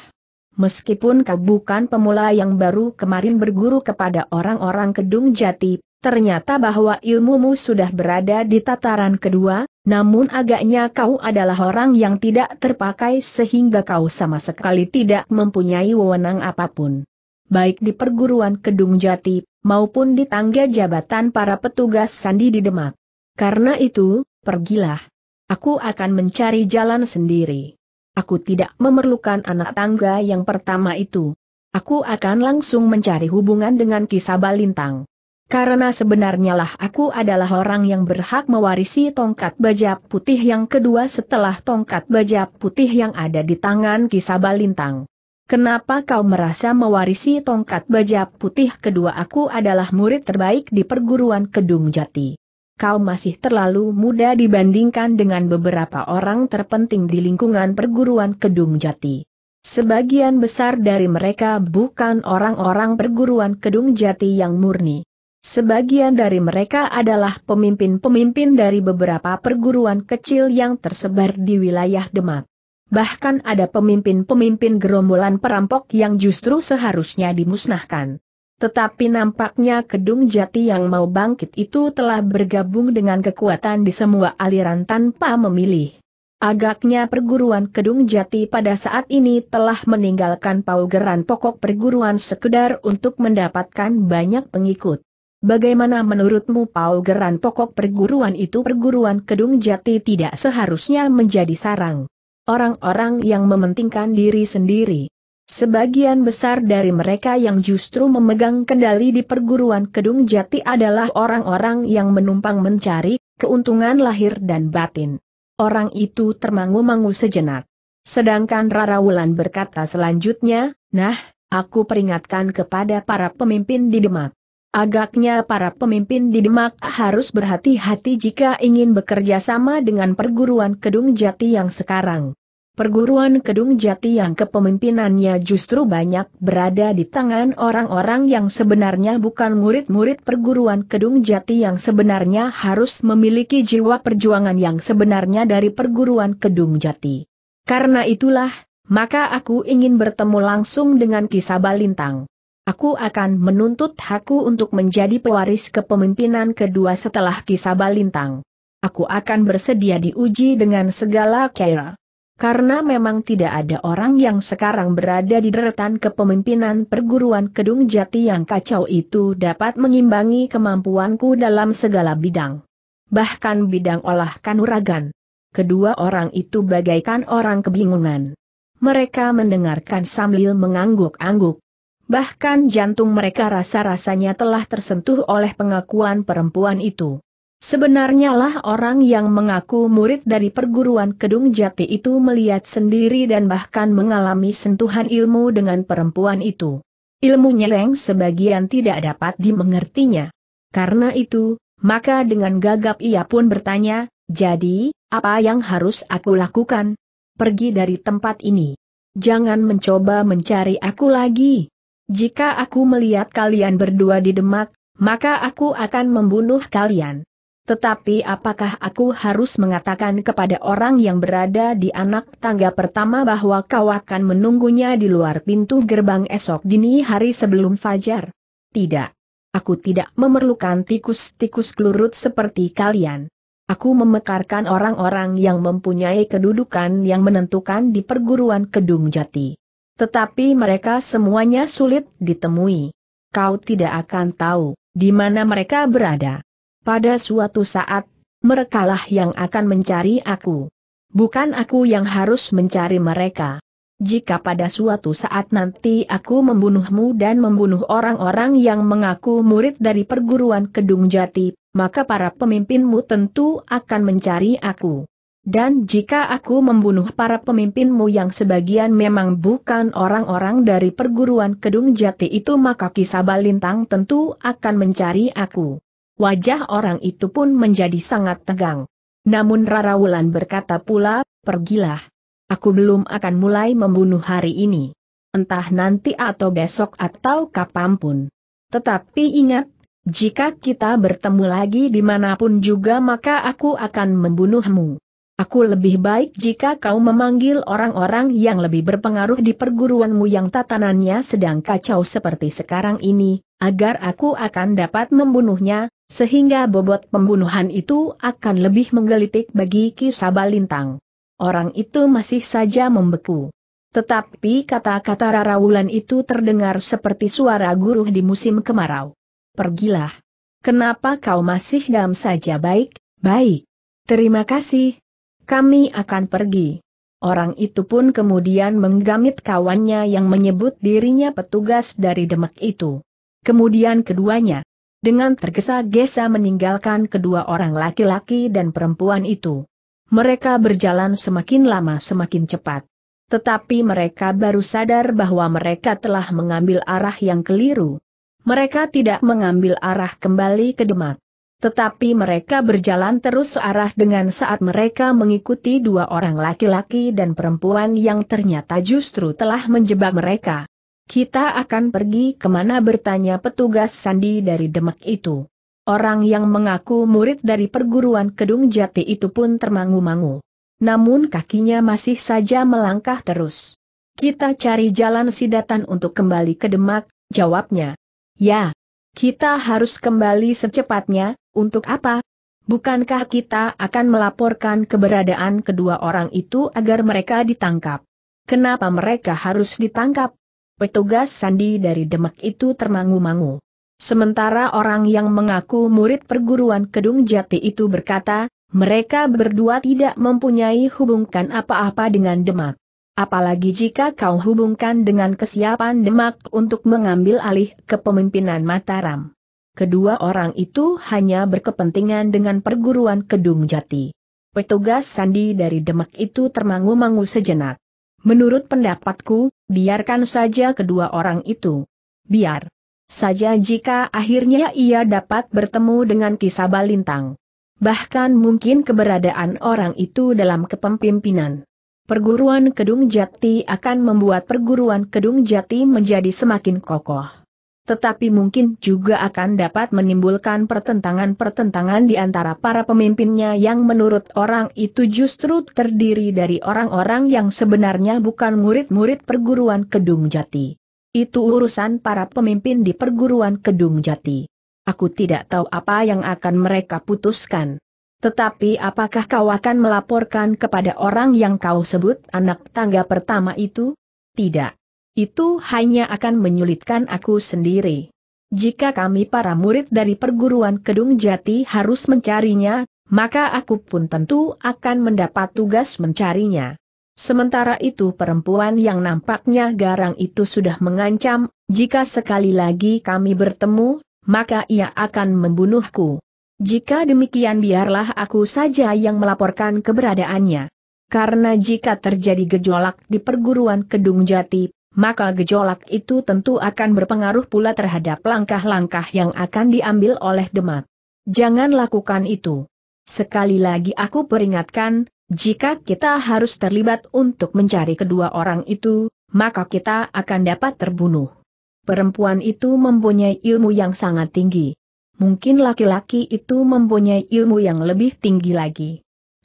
Meskipun kau bukan pemula yang baru kemarin berguru kepada orang-orang Kedung Jati, ternyata bahwa ilmumu sudah berada di tataran kedua, namun agaknya kau adalah orang yang tidak terpakai sehingga kau sama sekali tidak mempunyai wewenang apapun. Baik di perguruan Kedung Jati, maupun di tangga jabatan para petugas sandi di Demak. Karena itu, pergilah. Aku akan mencari jalan sendiri. Aku tidak memerlukan anak tangga yang pertama itu. Aku akan langsung mencari hubungan dengan kisah Balintang. Karena sebenarnya lah aku adalah orang yang berhak mewarisi tongkat baja putih yang kedua setelah tongkat baja putih yang ada di tangan Kisabalintang. Kenapa kau merasa mewarisi tongkat baja putih kedua aku adalah murid terbaik di perguruan Kedung Jati? Kau masih terlalu muda dibandingkan dengan beberapa orang terpenting di lingkungan perguruan Kedung Jati. Sebagian besar dari mereka bukan orang-orang perguruan Kedung Jati yang murni. Sebagian dari mereka adalah pemimpin-pemimpin dari beberapa perguruan kecil yang tersebar di wilayah Demak. Bahkan ada pemimpin-pemimpin gerombolan perampok yang justru seharusnya dimusnahkan. Tetapi nampaknya Kedung Jati yang mau bangkit itu telah bergabung dengan kekuatan di semua aliran tanpa memilih. Agaknya perguruan Kedung Jati pada saat ini telah meninggalkan paugeran pokok perguruan sekedar untuk mendapatkan banyak pengikut. Bagaimana menurutmu Geran pokok perguruan itu perguruan Kedung Jati tidak seharusnya menjadi sarang? Orang-orang yang mementingkan diri sendiri. Sebagian besar dari mereka yang justru memegang kendali di perguruan Kedung Jati adalah orang-orang yang menumpang mencari keuntungan lahir dan batin. Orang itu termangu-mangu sejenak. Sedangkan Rara Wulan berkata selanjutnya, Nah, aku peringatkan kepada para pemimpin di Demak. Agaknya para pemimpin di Demak harus berhati-hati jika ingin bekerja sama dengan perguruan Kedung Jati yang sekarang. Perguruan Kedung Jati yang kepemimpinannya justru banyak berada di tangan orang-orang yang sebenarnya bukan murid-murid perguruan Kedung Jati yang sebenarnya harus memiliki jiwa perjuangan yang sebenarnya dari perguruan Kedung Jati. Karena itulah, maka aku ingin bertemu langsung dengan Kisaba Lintang. Aku akan menuntut hakku untuk menjadi pewaris kepemimpinan kedua setelah kisah Balintang. Aku akan bersedia diuji dengan segala cara. Karena memang tidak ada orang yang sekarang berada di deretan kepemimpinan perguruan Kedung Jati yang kacau itu dapat mengimbangi kemampuanku dalam segala bidang. Bahkan bidang olah kanuragan. Kedua orang itu bagaikan orang kebingungan. Mereka mendengarkan sambil mengangguk-angguk. Bahkan jantung mereka rasa-rasanya telah tersentuh oleh pengakuan perempuan itu. Sebenarnya lah orang yang mengaku murid dari perguruan Kedung Jati itu melihat sendiri dan bahkan mengalami sentuhan ilmu dengan perempuan itu. ilmunya yang sebagian tidak dapat dimengertinya. Karena itu, maka dengan gagap ia pun bertanya, jadi, apa yang harus aku lakukan? Pergi dari tempat ini. Jangan mencoba mencari aku lagi, jika aku melihat kalian berdua di Demak, maka aku akan membunuh kalian. Tetapi apakah aku harus mengatakan kepada orang yang berada di anak tangga pertama bahwa kau akan menunggunya di luar pintu gerbang esok dini hari sebelum fajar? Tidak. Aku tidak memerlukan tikus-tikus kelurut seperti kalian. Aku memekarkan orang-orang yang mempunyai kedudukan yang menentukan di perguruan Kedung Jati. Tetapi mereka semuanya sulit ditemui. Kau tidak akan tahu di mana mereka berada. Pada suatu saat, merekalah yang akan mencari aku. Bukan aku yang harus mencari mereka. Jika pada suatu saat nanti aku membunuhmu dan membunuh orang-orang yang mengaku murid dari perguruan Kedung Jati, maka para pemimpinmu tentu akan mencari aku. Dan jika aku membunuh para pemimpinmu yang sebagian memang bukan orang-orang dari perguruan Kedung Jati itu maka kisah balintang tentu akan mencari aku. Wajah orang itu pun menjadi sangat tegang. Namun Rara Wulan berkata pula, pergilah. Aku belum akan mulai membunuh hari ini. Entah nanti atau besok atau kapanpun. Tetapi ingat, jika kita bertemu lagi dimanapun juga maka aku akan membunuhmu. Aku lebih baik jika kau memanggil orang-orang yang lebih berpengaruh di perguruanmu yang tatanannya sedang kacau seperti sekarang ini, agar aku akan dapat membunuhnya, sehingga bobot pembunuhan itu akan lebih menggelitik bagi kisah balintang. Orang itu masih saja membeku. Tetapi kata-kata Rarawulan itu terdengar seperti suara guru di musim kemarau. Pergilah. Kenapa kau masih dalam saja baik, baik. Terima kasih, kami akan pergi. Orang itu pun kemudian menggamit kawannya yang menyebut dirinya petugas dari Demak itu. Kemudian keduanya, dengan tergesa-gesa meninggalkan kedua orang laki-laki dan perempuan itu. Mereka berjalan semakin lama semakin cepat. Tetapi mereka baru sadar bahwa mereka telah mengambil arah yang keliru. Mereka tidak mengambil arah kembali ke Demak. Tetapi mereka berjalan terus searah dengan saat mereka mengikuti dua orang laki-laki dan perempuan yang ternyata justru telah menjebak mereka. Kita akan pergi kemana bertanya petugas sandi dari Demak itu. Orang yang mengaku murid dari perguruan Kedung Jati itu pun termangu-mangu. Namun kakinya masih saja melangkah terus. Kita cari jalan sidatan untuk kembali ke Demak, jawabnya. Ya, kita harus kembali secepatnya, untuk apa? Bukankah kita akan melaporkan keberadaan kedua orang itu agar mereka ditangkap? Kenapa mereka harus ditangkap? Petugas sandi dari Demak itu termangu-mangu. Sementara orang yang mengaku murid perguruan Kedung Jati itu berkata, mereka berdua tidak mempunyai hubungkan apa-apa dengan Demak. Apalagi jika kau hubungkan dengan kesiapan Demak untuk mengambil alih kepemimpinan Mataram. Kedua orang itu hanya berkepentingan dengan perguruan Kedung Jati. Petugas sandi dari Demak itu termangu-mangu sejenak. Menurut pendapatku, biarkan saja kedua orang itu. Biar saja jika akhirnya ia dapat bertemu dengan kisah Balintang. Bahkan mungkin keberadaan orang itu dalam kepemimpinan perguruan Kedung Jati akan membuat perguruan Kedung Jati menjadi semakin kokoh. Tetapi mungkin juga akan dapat menimbulkan pertentangan-pertentangan di antara para pemimpinnya yang menurut orang itu justru terdiri dari orang-orang yang sebenarnya bukan murid-murid perguruan Kedung Jati. Itu urusan para pemimpin di perguruan Kedung Jati. Aku tidak tahu apa yang akan mereka putuskan. Tetapi apakah kau akan melaporkan kepada orang yang kau sebut anak tangga pertama itu? Tidak. Itu hanya akan menyulitkan aku sendiri. Jika kami para murid dari perguruan Kedung Jati harus mencarinya, maka aku pun tentu akan mendapat tugas mencarinya. Sementara itu perempuan yang nampaknya garang itu sudah mengancam, jika sekali lagi kami bertemu, maka ia akan membunuhku. Jika demikian biarlah aku saja yang melaporkan keberadaannya. Karena jika terjadi gejolak di perguruan Kedung Jati, maka gejolak itu tentu akan berpengaruh pula terhadap langkah-langkah yang akan diambil oleh Demak. Jangan lakukan itu. Sekali lagi aku peringatkan, jika kita harus terlibat untuk mencari kedua orang itu, maka kita akan dapat terbunuh. Perempuan itu mempunyai ilmu yang sangat tinggi mungkin laki-laki itu mempunyai ilmu yang lebih tinggi lagi.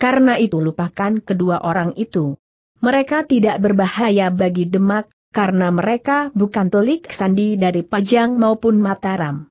Karena itu lupakan kedua orang itu. Mereka tidak berbahaya bagi Demak, karena mereka bukan telik sandi dari Pajang maupun Mataram.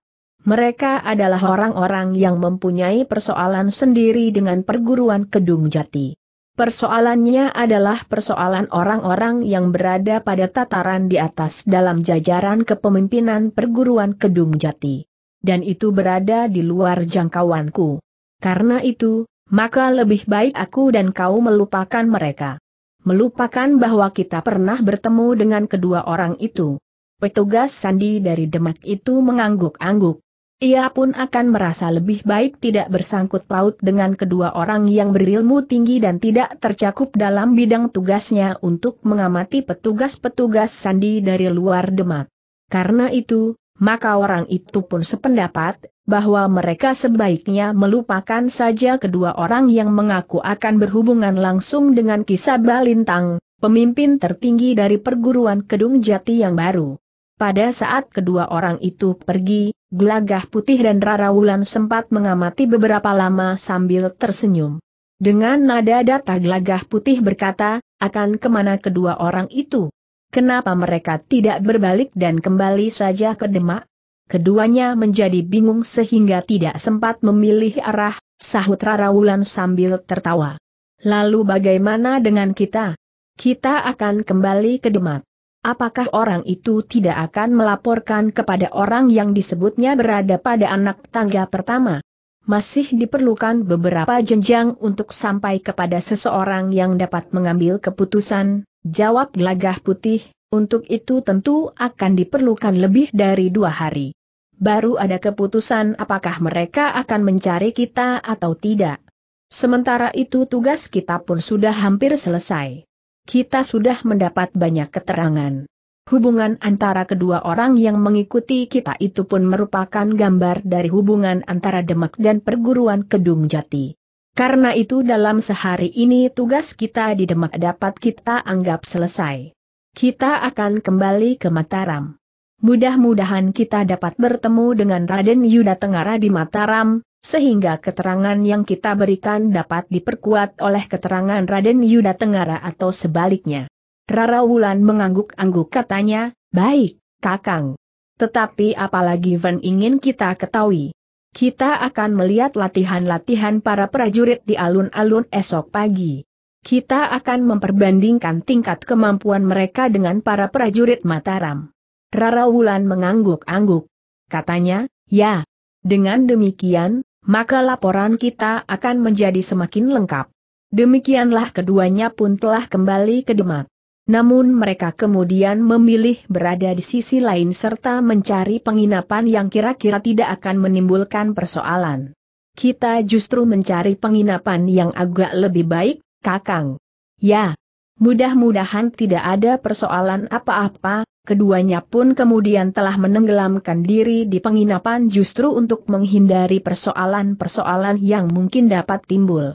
Mereka adalah orang-orang yang mempunyai persoalan sendiri dengan perguruan Kedung Jati. Persoalannya adalah persoalan orang-orang yang berada pada tataran di atas dalam jajaran kepemimpinan perguruan Kedung Jati dan itu berada di luar jangkauanku. Karena itu, maka lebih baik aku dan kau melupakan mereka. Melupakan bahwa kita pernah bertemu dengan kedua orang itu. Petugas sandi dari Demak itu mengangguk-angguk. Ia pun akan merasa lebih baik tidak bersangkut paut dengan kedua orang yang berilmu tinggi dan tidak tercakup dalam bidang tugasnya untuk mengamati petugas-petugas sandi dari luar Demak. Karena itu, maka orang itu pun sependapat, bahwa mereka sebaiknya melupakan saja kedua orang yang mengaku akan berhubungan langsung dengan kisah Balintang, pemimpin tertinggi dari perguruan Kedung Jati yang baru. Pada saat kedua orang itu pergi, Glagah Putih dan Rara Wulan sempat mengamati beberapa lama sambil tersenyum. Dengan nada data Glagah Putih berkata, akan kemana kedua orang itu? Kenapa mereka tidak berbalik dan kembali saja ke Demak? Keduanya menjadi bingung sehingga tidak sempat memilih arah, sahut Rara Wulan sambil tertawa. Lalu bagaimana dengan kita? Kita akan kembali ke Demak. Apakah orang itu tidak akan melaporkan kepada orang yang disebutnya berada pada anak tangga pertama? masih diperlukan beberapa jenjang untuk sampai kepada seseorang yang dapat mengambil keputusan, jawab gelagah putih, untuk itu tentu akan diperlukan lebih dari dua hari. Baru ada keputusan apakah mereka akan mencari kita atau tidak. Sementara itu tugas kita pun sudah hampir selesai. Kita sudah mendapat banyak keterangan. Hubungan antara kedua orang yang mengikuti kita itu pun merupakan gambar dari hubungan antara Demak dan perguruan Kedung Jati. Karena itu dalam sehari ini tugas kita di Demak dapat kita anggap selesai. Kita akan kembali ke Mataram. Mudah-mudahan kita dapat bertemu dengan Raden Yuda Tengara di Mataram, sehingga keterangan yang kita berikan dapat diperkuat oleh keterangan Raden Yuda Tengara atau sebaliknya. Rara Wulan mengangguk-angguk katanya, baik, kakang. Tetapi apalagi Van ingin kita ketahui. Kita akan melihat latihan-latihan para prajurit di alun-alun esok pagi. Kita akan memperbandingkan tingkat kemampuan mereka dengan para prajurit Mataram. Rara Wulan mengangguk-angguk. Katanya, ya. Dengan demikian, maka laporan kita akan menjadi semakin lengkap. Demikianlah keduanya pun telah kembali ke Demak. Namun mereka kemudian memilih berada di sisi lain serta mencari penginapan yang kira-kira tidak akan menimbulkan persoalan. Kita justru mencari penginapan yang agak lebih baik, Kakang. Ya, mudah-mudahan tidak ada persoalan apa-apa, keduanya pun kemudian telah menenggelamkan diri di penginapan justru untuk menghindari persoalan-persoalan yang mungkin dapat timbul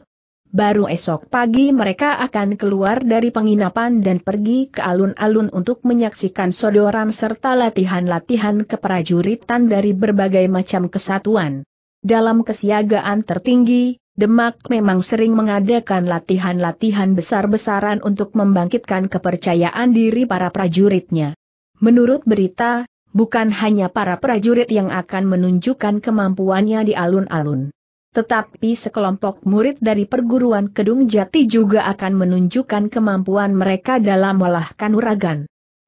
baru esok pagi mereka akan keluar dari penginapan dan pergi ke alun-alun untuk menyaksikan sodoran serta latihan-latihan keprajuritan dari berbagai macam kesatuan. Dalam kesiagaan tertinggi, Demak memang sering mengadakan latihan-latihan besar-besaran untuk membangkitkan kepercayaan diri para prajuritnya. Menurut berita, bukan hanya para prajurit yang akan menunjukkan kemampuannya di alun-alun tetapi sekelompok murid dari perguruan Kedung Jati juga akan menunjukkan kemampuan mereka dalam melahkan uragan.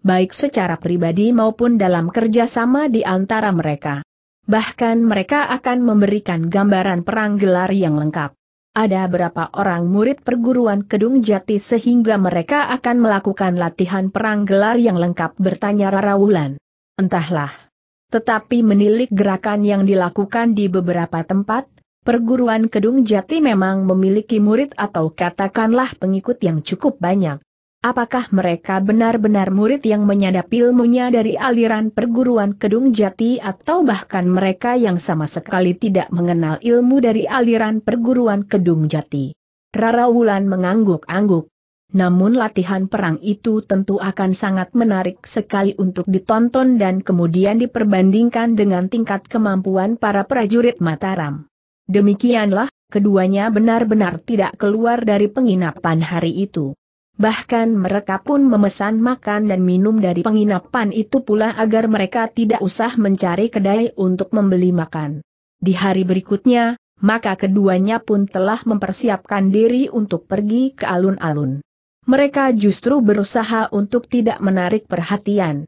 Baik secara pribadi maupun dalam kerjasama di antara mereka. Bahkan mereka akan memberikan gambaran perang gelar yang lengkap. Ada berapa orang murid perguruan Kedung Jati sehingga mereka akan melakukan latihan perang gelar yang lengkap bertanya Rawulan. Entahlah. Tetapi menilik gerakan yang dilakukan di beberapa tempat, Perguruan Kedung Jati memang memiliki murid atau katakanlah pengikut yang cukup banyak. Apakah mereka benar-benar murid yang menyadap ilmunya dari aliran perguruan Kedung Jati atau bahkan mereka yang sama sekali tidak mengenal ilmu dari aliran perguruan Kedung Jati? Rara Wulan mengangguk-angguk. Namun latihan perang itu tentu akan sangat menarik sekali untuk ditonton dan kemudian diperbandingkan dengan tingkat kemampuan para prajurit Mataram. Demikianlah, keduanya benar-benar tidak keluar dari penginapan hari itu. Bahkan mereka pun memesan makan dan minum dari penginapan itu pula agar mereka tidak usah mencari kedai untuk membeli makan. Di hari berikutnya, maka keduanya pun telah mempersiapkan diri untuk pergi ke alun-alun. Mereka justru berusaha untuk tidak menarik perhatian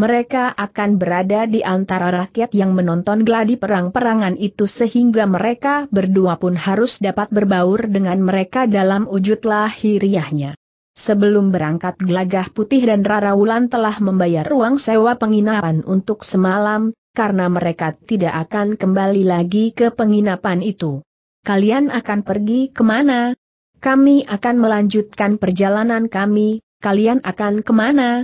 mereka akan berada di antara rakyat yang menonton gladi perang-perangan itu sehingga mereka berdua pun harus dapat berbaur dengan mereka dalam wujud lahiriahnya. Sebelum berangkat Gelagah Putih dan Rara Wulan telah membayar ruang sewa penginapan untuk semalam, karena mereka tidak akan kembali lagi ke penginapan itu. Kalian akan pergi kemana? Kami akan melanjutkan perjalanan kami, kalian akan kemana?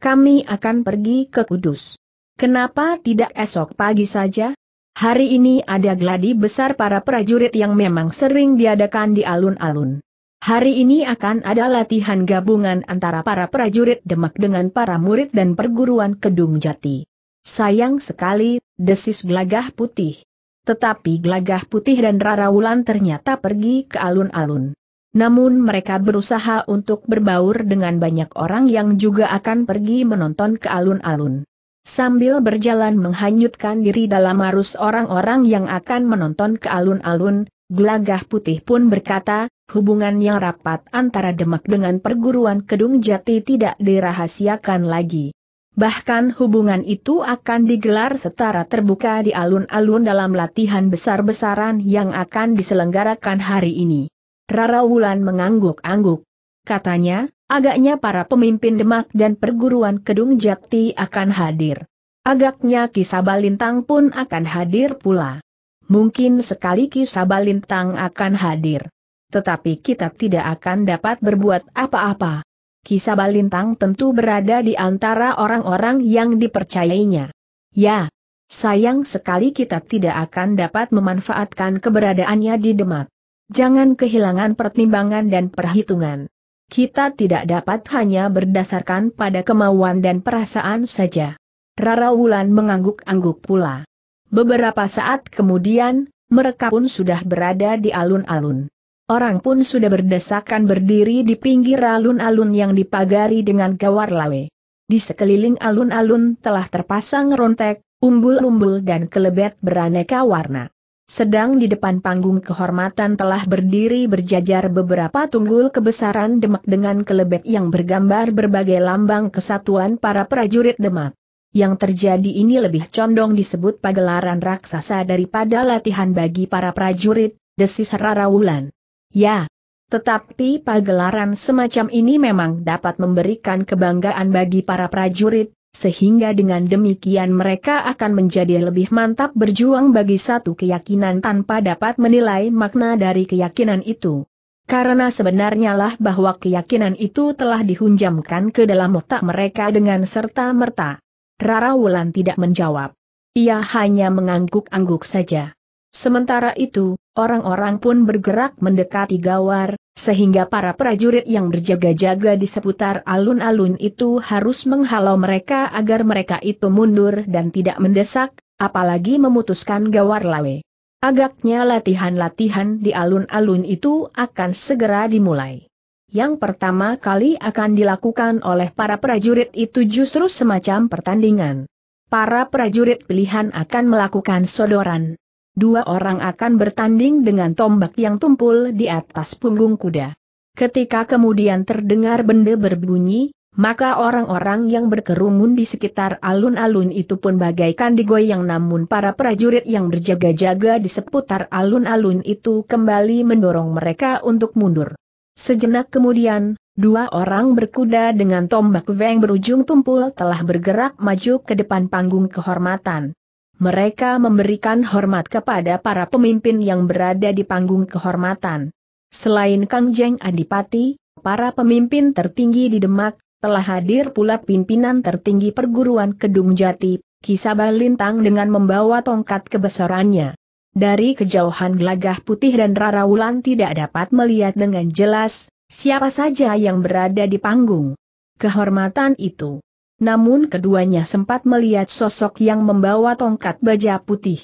Kami akan pergi ke Kudus. Kenapa tidak esok pagi saja? Hari ini ada gladi besar para prajurit yang memang sering diadakan di alun-alun. Hari ini akan ada latihan gabungan antara para prajurit Demak dengan para murid dan perguruan Kedung Jati. Sayang sekali, desis gelagah putih. Tetapi gelagah putih dan Rara Wulan ternyata pergi ke alun-alun. Namun mereka berusaha untuk berbaur dengan banyak orang yang juga akan pergi menonton ke alun-alun. Sambil berjalan menghanyutkan diri dalam arus orang-orang yang akan menonton ke alun-alun, Gelagah Putih pun berkata, hubungan yang rapat antara Demak dengan perguruan Kedung Jati tidak dirahasiakan lagi. Bahkan hubungan itu akan digelar setara terbuka di alun-alun dalam latihan besar-besaran yang akan diselenggarakan hari ini. Rara Wulan mengangguk-angguk. Katanya, agaknya para pemimpin Demak dan perguruan Kedung Jati akan hadir. Agaknya Kisabalintang pun akan hadir pula. Mungkin sekali Kisabalintang akan hadir. Tetapi kita tidak akan dapat berbuat apa-apa. Kisabalintang tentu berada di antara orang-orang yang dipercayainya. Ya, sayang sekali kita tidak akan dapat memanfaatkan keberadaannya di Demak jangan kehilangan pertimbangan dan perhitungan. Kita tidak dapat hanya berdasarkan pada kemauan dan perasaan saja. Rara Wulan mengangguk-angguk pula. Beberapa saat kemudian, mereka pun sudah berada di alun-alun. Orang pun sudah berdesakan berdiri di pinggir alun-alun yang dipagari dengan gawar lawe. Di sekeliling alun-alun telah terpasang rontek, umbul-umbul dan kelebet beraneka warna. Sedang di depan panggung kehormatan telah berdiri berjajar beberapa tunggul kebesaran Demak dengan kelebet yang bergambar berbagai lambang kesatuan para prajurit Demak. Yang terjadi ini lebih condong disebut pagelaran raksasa daripada latihan bagi para prajurit, desis Rara Wulan. Ya, tetapi pagelaran semacam ini memang dapat memberikan kebanggaan bagi para prajurit, sehingga dengan demikian mereka akan menjadi lebih mantap berjuang bagi satu keyakinan tanpa dapat menilai makna dari keyakinan itu. Karena sebenarnya lah bahwa keyakinan itu telah dihunjamkan ke dalam otak mereka dengan serta-merta. Rara Wulan tidak menjawab. Ia hanya mengangguk-angguk saja. Sementara itu, orang-orang pun bergerak mendekati gawar, sehingga para prajurit yang berjaga-jaga di seputar alun-alun itu harus menghalau mereka agar mereka itu mundur dan tidak mendesak, apalagi memutuskan gawar lawe. Agaknya latihan-latihan di alun-alun itu akan segera dimulai. Yang pertama kali akan dilakukan oleh para prajurit itu justru semacam pertandingan. Para prajurit pilihan akan melakukan sodoran dua orang akan bertanding dengan tombak yang tumpul di atas punggung kuda. Ketika kemudian terdengar benda berbunyi, maka orang-orang yang berkerumun di sekitar alun-alun itu pun bagaikan digoyang namun para prajurit yang berjaga-jaga di seputar alun-alun itu kembali mendorong mereka untuk mundur. Sejenak kemudian, dua orang berkuda dengan tombak veng berujung tumpul telah bergerak maju ke depan panggung kehormatan mereka memberikan hormat kepada para pemimpin yang berada di panggung kehormatan. Selain Kang Jeng Adipati, para pemimpin tertinggi di Demak, telah hadir pula pimpinan tertinggi perguruan Kedung Jati, Kisaba Lintang dengan membawa tongkat kebesarannya. Dari kejauhan Glagah putih dan Rara Wulan tidak dapat melihat dengan jelas, siapa saja yang berada di panggung. Kehormatan itu namun keduanya sempat melihat sosok yang membawa tongkat baja putih.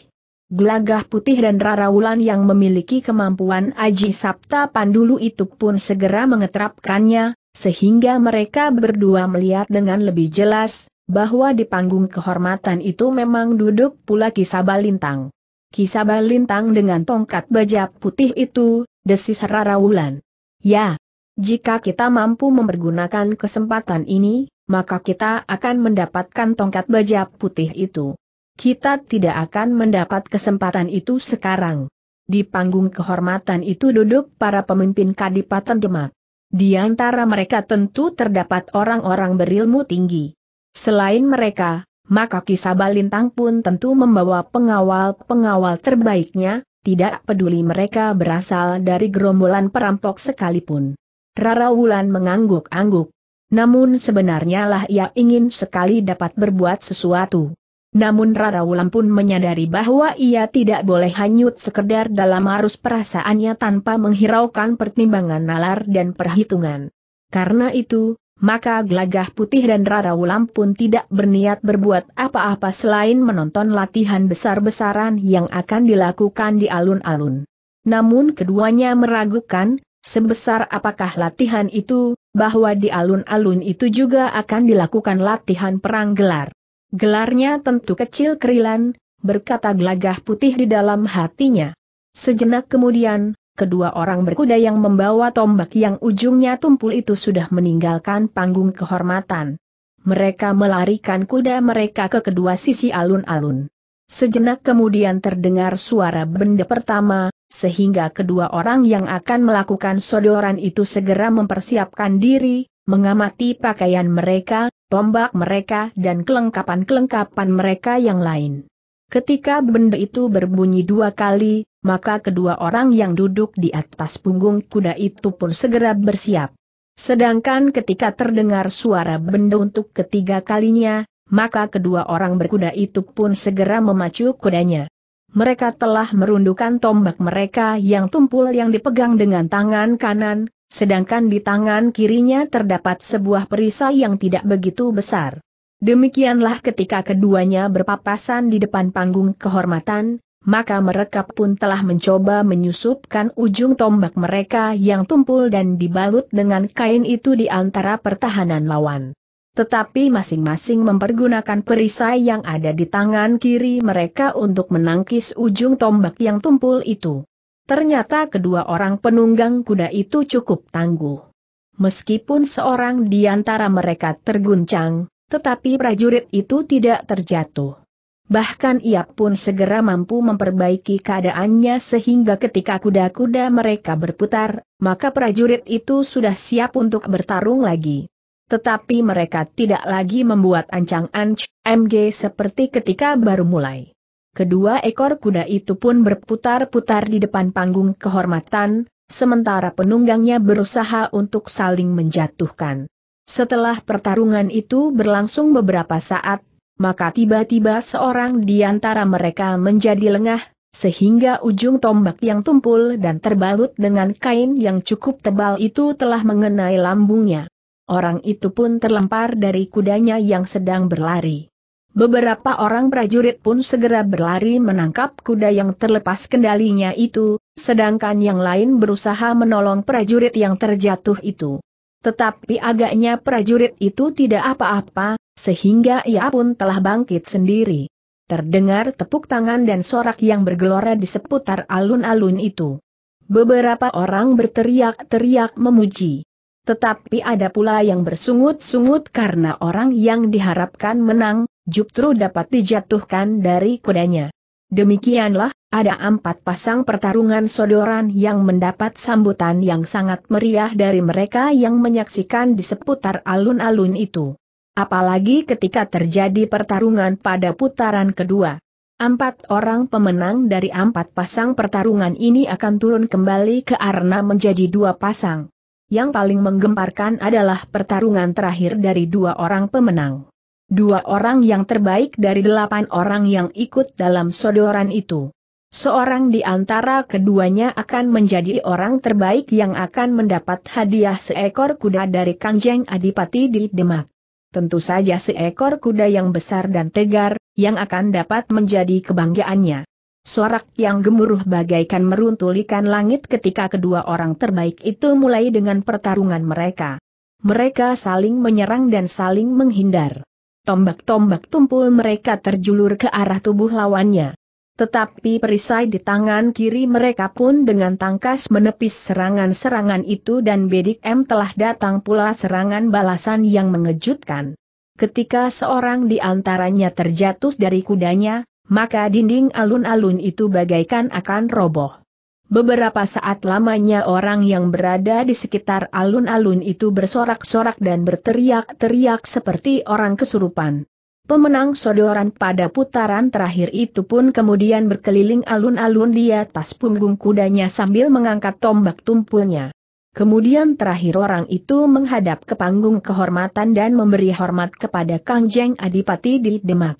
Gelagah putih dan Rara Wulan yang memiliki kemampuan Aji Sabta Pandulu itu pun segera mengeterapkannya, sehingga mereka berdua melihat dengan lebih jelas, bahwa di panggung kehormatan itu memang duduk pula Kisabalintang. Kisabalintang dengan tongkat baja putih itu, desis Rara Wulan. Ya, jika kita mampu mempergunakan kesempatan ini, maka kita akan mendapatkan tongkat baja putih itu. Kita tidak akan mendapat kesempatan itu sekarang. Di panggung kehormatan itu duduk para pemimpin Kadipaten Demak. Di antara mereka tentu terdapat orang-orang berilmu tinggi. Selain mereka, maka Kisabalintang Lintang pun tentu membawa pengawal-pengawal terbaiknya, tidak peduli mereka berasal dari gerombolan perampok sekalipun. Rara Wulan mengangguk-angguk. Namun sebenarnya lah ia ingin sekali dapat berbuat sesuatu. Namun Rara Wulan pun menyadari bahwa ia tidak boleh hanyut sekedar dalam arus perasaannya tanpa menghiraukan pertimbangan nalar dan perhitungan. Karena itu, maka Gelagah Putih dan Rara Wulan pun tidak berniat berbuat apa-apa selain menonton latihan besar-besaran yang akan dilakukan di alun-alun. Namun keduanya meragukan, sebesar apakah latihan itu, bahwa di alun-alun itu juga akan dilakukan latihan perang gelar. Gelarnya tentu kecil kerilan, berkata gelagah putih di dalam hatinya. Sejenak kemudian, kedua orang berkuda yang membawa tombak yang ujungnya tumpul itu sudah meninggalkan panggung kehormatan. Mereka melarikan kuda mereka ke kedua sisi alun-alun. Sejenak kemudian terdengar suara benda pertama, sehingga kedua orang yang akan melakukan sodoran itu segera mempersiapkan diri, mengamati pakaian mereka, tombak mereka dan kelengkapan-kelengkapan mereka yang lain. Ketika benda itu berbunyi dua kali, maka kedua orang yang duduk di atas punggung kuda itu pun segera bersiap. Sedangkan ketika terdengar suara benda untuk ketiga kalinya, maka kedua orang berkuda itu pun segera memacu kudanya mereka telah merundukkan tombak mereka yang tumpul yang dipegang dengan tangan kanan, sedangkan di tangan kirinya terdapat sebuah perisai yang tidak begitu besar. Demikianlah ketika keduanya berpapasan di depan panggung kehormatan, maka mereka pun telah mencoba menyusupkan ujung tombak mereka yang tumpul dan dibalut dengan kain itu di antara pertahanan lawan. Tetapi masing-masing mempergunakan perisai yang ada di tangan kiri mereka untuk menangkis ujung tombak yang tumpul itu. Ternyata kedua orang penunggang kuda itu cukup tangguh. Meskipun seorang di antara mereka terguncang, tetapi prajurit itu tidak terjatuh. Bahkan ia pun segera mampu memperbaiki keadaannya sehingga ketika kuda-kuda mereka berputar, maka prajurit itu sudah siap untuk bertarung lagi tetapi mereka tidak lagi membuat ancang-anc MG seperti ketika baru mulai. Kedua ekor kuda itu pun berputar-putar di depan panggung kehormatan, sementara penunggangnya berusaha untuk saling menjatuhkan. Setelah pertarungan itu berlangsung beberapa saat, maka tiba-tiba seorang di antara mereka menjadi lengah, sehingga ujung tombak yang tumpul dan terbalut dengan kain yang cukup tebal itu telah mengenai lambungnya. Orang itu pun terlempar dari kudanya yang sedang berlari. Beberapa orang prajurit pun segera berlari menangkap kuda yang terlepas kendalinya itu, sedangkan yang lain berusaha menolong prajurit yang terjatuh itu. Tetapi agaknya prajurit itu tidak apa-apa, sehingga ia pun telah bangkit sendiri. Terdengar tepuk tangan dan sorak yang bergelora di seputar alun-alun itu. Beberapa orang berteriak-teriak memuji. Tetapi ada pula yang bersungut-sungut karena orang yang diharapkan menang, justru dapat dijatuhkan dari kudanya. Demikianlah, ada empat pasang pertarungan sodoran yang mendapat sambutan yang sangat meriah dari mereka yang menyaksikan di seputar alun-alun itu. Apalagi ketika terjadi pertarungan pada putaran kedua. Empat orang pemenang dari empat pasang pertarungan ini akan turun kembali ke arena menjadi dua pasang. Yang paling menggemparkan adalah pertarungan terakhir dari dua orang pemenang. Dua orang yang terbaik dari delapan orang yang ikut dalam sodoran itu. Seorang di antara keduanya akan menjadi orang terbaik yang akan mendapat hadiah seekor kuda dari Kangjeng Adipati di Demak. Tentu saja seekor kuda yang besar dan tegar, yang akan dapat menjadi kebanggaannya. Sorak yang gemuruh bagaikan meruntulikan langit ketika kedua orang terbaik itu mulai dengan pertarungan mereka. Mereka saling menyerang dan saling menghindar. Tombak-tombak tumpul mereka terjulur ke arah tubuh lawannya. Tetapi perisai di tangan kiri mereka pun dengan tangkas menepis serangan-serangan itu dan Bedik M telah datang pula serangan balasan yang mengejutkan. Ketika seorang di antaranya terjatuh dari kudanya, maka dinding alun-alun itu bagaikan akan roboh. Beberapa saat lamanya orang yang berada di sekitar alun-alun itu bersorak-sorak dan berteriak-teriak seperti orang kesurupan. Pemenang sodoran pada putaran terakhir itu pun kemudian berkeliling alun-alun di atas punggung kudanya sambil mengangkat tombak tumpulnya. Kemudian terakhir orang itu menghadap ke panggung kehormatan dan memberi hormat kepada Kang Jeng Adipati di Demak.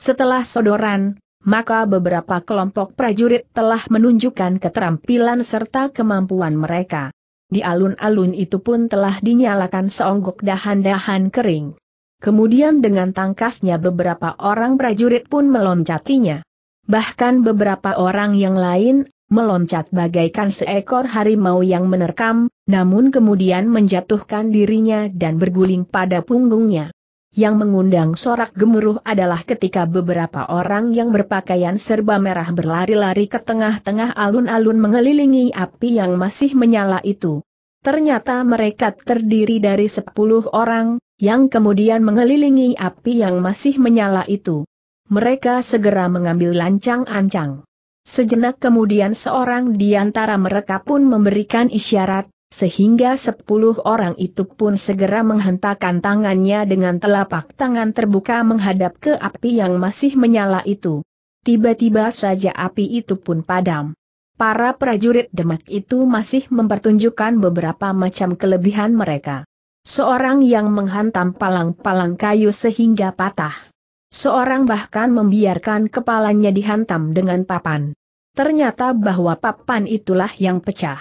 Setelah sodoran, maka beberapa kelompok prajurit telah menunjukkan keterampilan serta kemampuan mereka. Di alun-alun itu pun telah dinyalakan seonggok dahan-dahan kering. Kemudian dengan tangkasnya beberapa orang prajurit pun meloncatinya. Bahkan beberapa orang yang lain, meloncat bagaikan seekor harimau yang menerkam, namun kemudian menjatuhkan dirinya dan berguling pada punggungnya. Yang mengundang sorak gemuruh adalah ketika beberapa orang yang berpakaian serba merah berlari-lari ke tengah-tengah alun-alun mengelilingi api yang masih menyala itu. Ternyata mereka terdiri dari sepuluh orang, yang kemudian mengelilingi api yang masih menyala itu. Mereka segera mengambil lancang-ancang. Sejenak kemudian seorang di antara mereka pun memberikan isyarat, sehingga sepuluh orang itu pun segera menghentakkan tangannya dengan telapak tangan terbuka menghadap ke api yang masih menyala itu. Tiba-tiba saja api itu pun padam. Para prajurit Demak itu masih mempertunjukkan beberapa macam kelebihan mereka. Seorang yang menghantam palang-palang kayu sehingga patah. Seorang bahkan membiarkan kepalanya dihantam dengan papan. Ternyata bahwa papan itulah yang pecah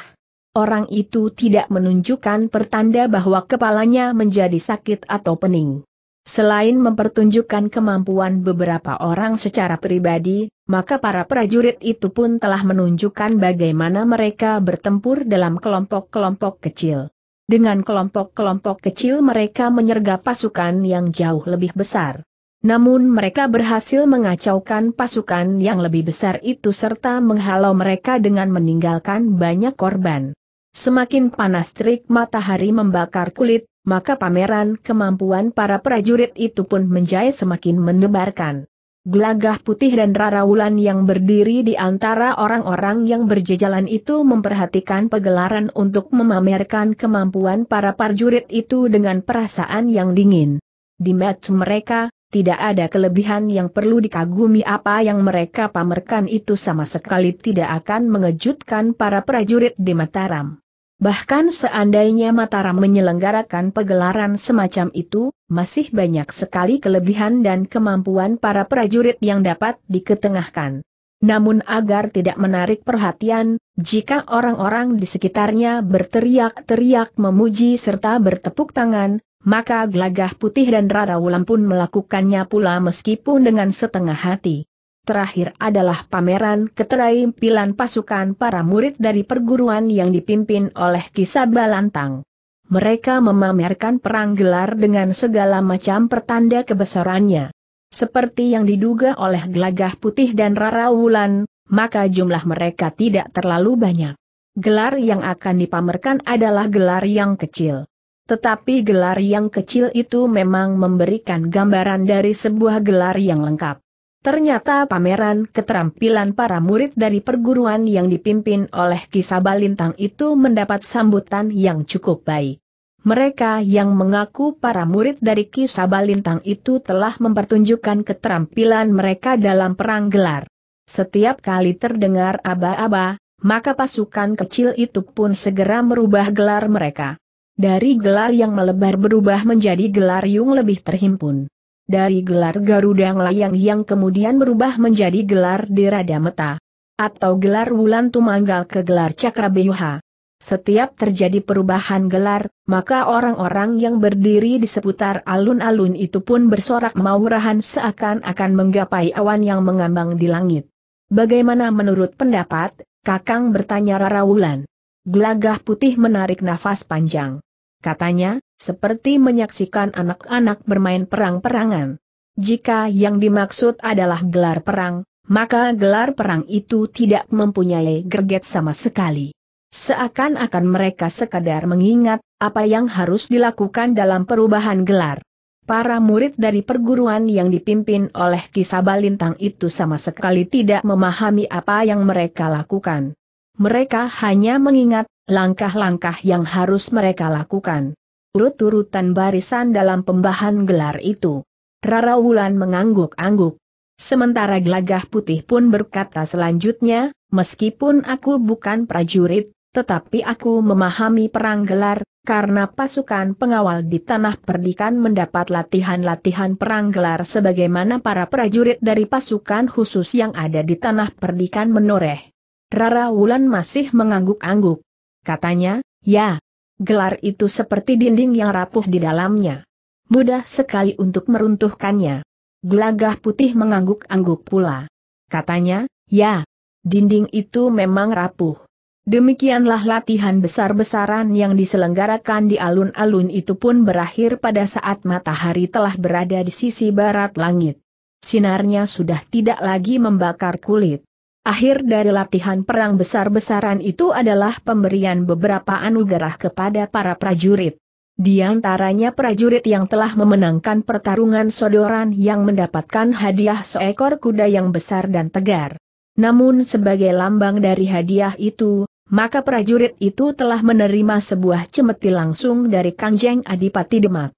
orang itu tidak menunjukkan pertanda bahwa kepalanya menjadi sakit atau pening. Selain mempertunjukkan kemampuan beberapa orang secara pribadi, maka para prajurit itu pun telah menunjukkan bagaimana mereka bertempur dalam kelompok-kelompok kecil. Dengan kelompok-kelompok kecil mereka menyerga pasukan yang jauh lebih besar. Namun mereka berhasil mengacaukan pasukan yang lebih besar itu serta menghalau mereka dengan meninggalkan banyak korban. Semakin panas terik matahari membakar kulit, maka pameran kemampuan para prajurit itu pun menjadi semakin menebarkan. Gelagah putih dan raraulan yang berdiri di antara orang-orang yang berjejalan itu memperhatikan pegelaran untuk memamerkan kemampuan para prajurit itu dengan perasaan yang dingin. Di match mereka, tidak ada kelebihan yang perlu dikagumi apa yang mereka pamerkan itu sama sekali tidak akan mengejutkan para prajurit di Mataram. Bahkan seandainya Mataram menyelenggarakan pegelaran semacam itu, masih banyak sekali kelebihan dan kemampuan para prajurit yang dapat diketengahkan. Namun agar tidak menarik perhatian, jika orang-orang di sekitarnya berteriak-teriak memuji serta bertepuk tangan, maka gelagah putih dan Rara Wulan pun melakukannya pula meskipun dengan setengah hati. Terakhir adalah pameran keterampilan pasukan para murid dari perguruan yang dipimpin oleh Kisaba Lantang. Mereka memamerkan perang gelar dengan segala macam pertanda kebesarannya. Seperti yang diduga oleh Gelagah Putih dan Rara Wulan, maka jumlah mereka tidak terlalu banyak. Gelar yang akan dipamerkan adalah gelar yang kecil. Tetapi gelar yang kecil itu memang memberikan gambaran dari sebuah gelar yang lengkap. Ternyata pameran keterampilan para murid dari perguruan yang dipimpin oleh Kisaba Lintang itu mendapat sambutan yang cukup baik. Mereka yang mengaku para murid dari Kisaba Lintang itu telah mempertunjukkan keterampilan mereka dalam perang gelar. Setiap kali terdengar aba-aba, maka pasukan kecil itu pun segera merubah gelar mereka. Dari gelar yang melebar berubah menjadi gelar yang lebih terhimpun dari gelar Garuda Layang yang kemudian berubah menjadi gelar Dirada Meta atau gelar Wulan Tumanggal ke gelar Cakrabeyuha. Setiap terjadi perubahan gelar, maka orang-orang yang berdiri di seputar alun-alun itu pun bersorak maurahan seakan-akan menggapai awan yang mengambang di langit. Bagaimana menurut pendapat? Kakang bertanya Rara Wulan. Gelagah putih menarik nafas panjang. Katanya, seperti menyaksikan anak-anak bermain perang-perangan. Jika yang dimaksud adalah gelar perang, maka gelar perang itu tidak mempunyai gerget sama sekali. Seakan-akan mereka sekadar mengingat apa yang harus dilakukan dalam perubahan gelar. Para murid dari perguruan yang dipimpin oleh kisah balintang itu sama sekali tidak memahami apa yang mereka lakukan. Mereka hanya mengingat langkah-langkah yang harus mereka lakukan urut-urutan barisan dalam pembahan gelar itu. Rara Wulan mengangguk-angguk. Sementara gelagah putih pun berkata selanjutnya, meskipun aku bukan prajurit, tetapi aku memahami perang gelar, karena pasukan pengawal di tanah perdikan mendapat latihan-latihan perang gelar sebagaimana para prajurit dari pasukan khusus yang ada di tanah perdikan menoreh. Rara Wulan masih mengangguk-angguk. Katanya, ya, gelar itu seperti dinding yang rapuh di dalamnya. Mudah sekali untuk meruntuhkannya. Gelagah putih mengangguk-angguk pula. Katanya, ya, dinding itu memang rapuh. Demikianlah latihan besar-besaran yang diselenggarakan di alun-alun itu pun berakhir pada saat matahari telah berada di sisi barat langit. Sinarnya sudah tidak lagi membakar kulit. Akhir dari latihan perang besar-besaran itu adalah pemberian beberapa anugerah kepada para prajurit. Di antaranya prajurit yang telah memenangkan pertarungan sodoran yang mendapatkan hadiah seekor kuda yang besar dan tegar. Namun sebagai lambang dari hadiah itu, maka prajurit itu telah menerima sebuah cemeti langsung dari Kangjeng Adipati Demak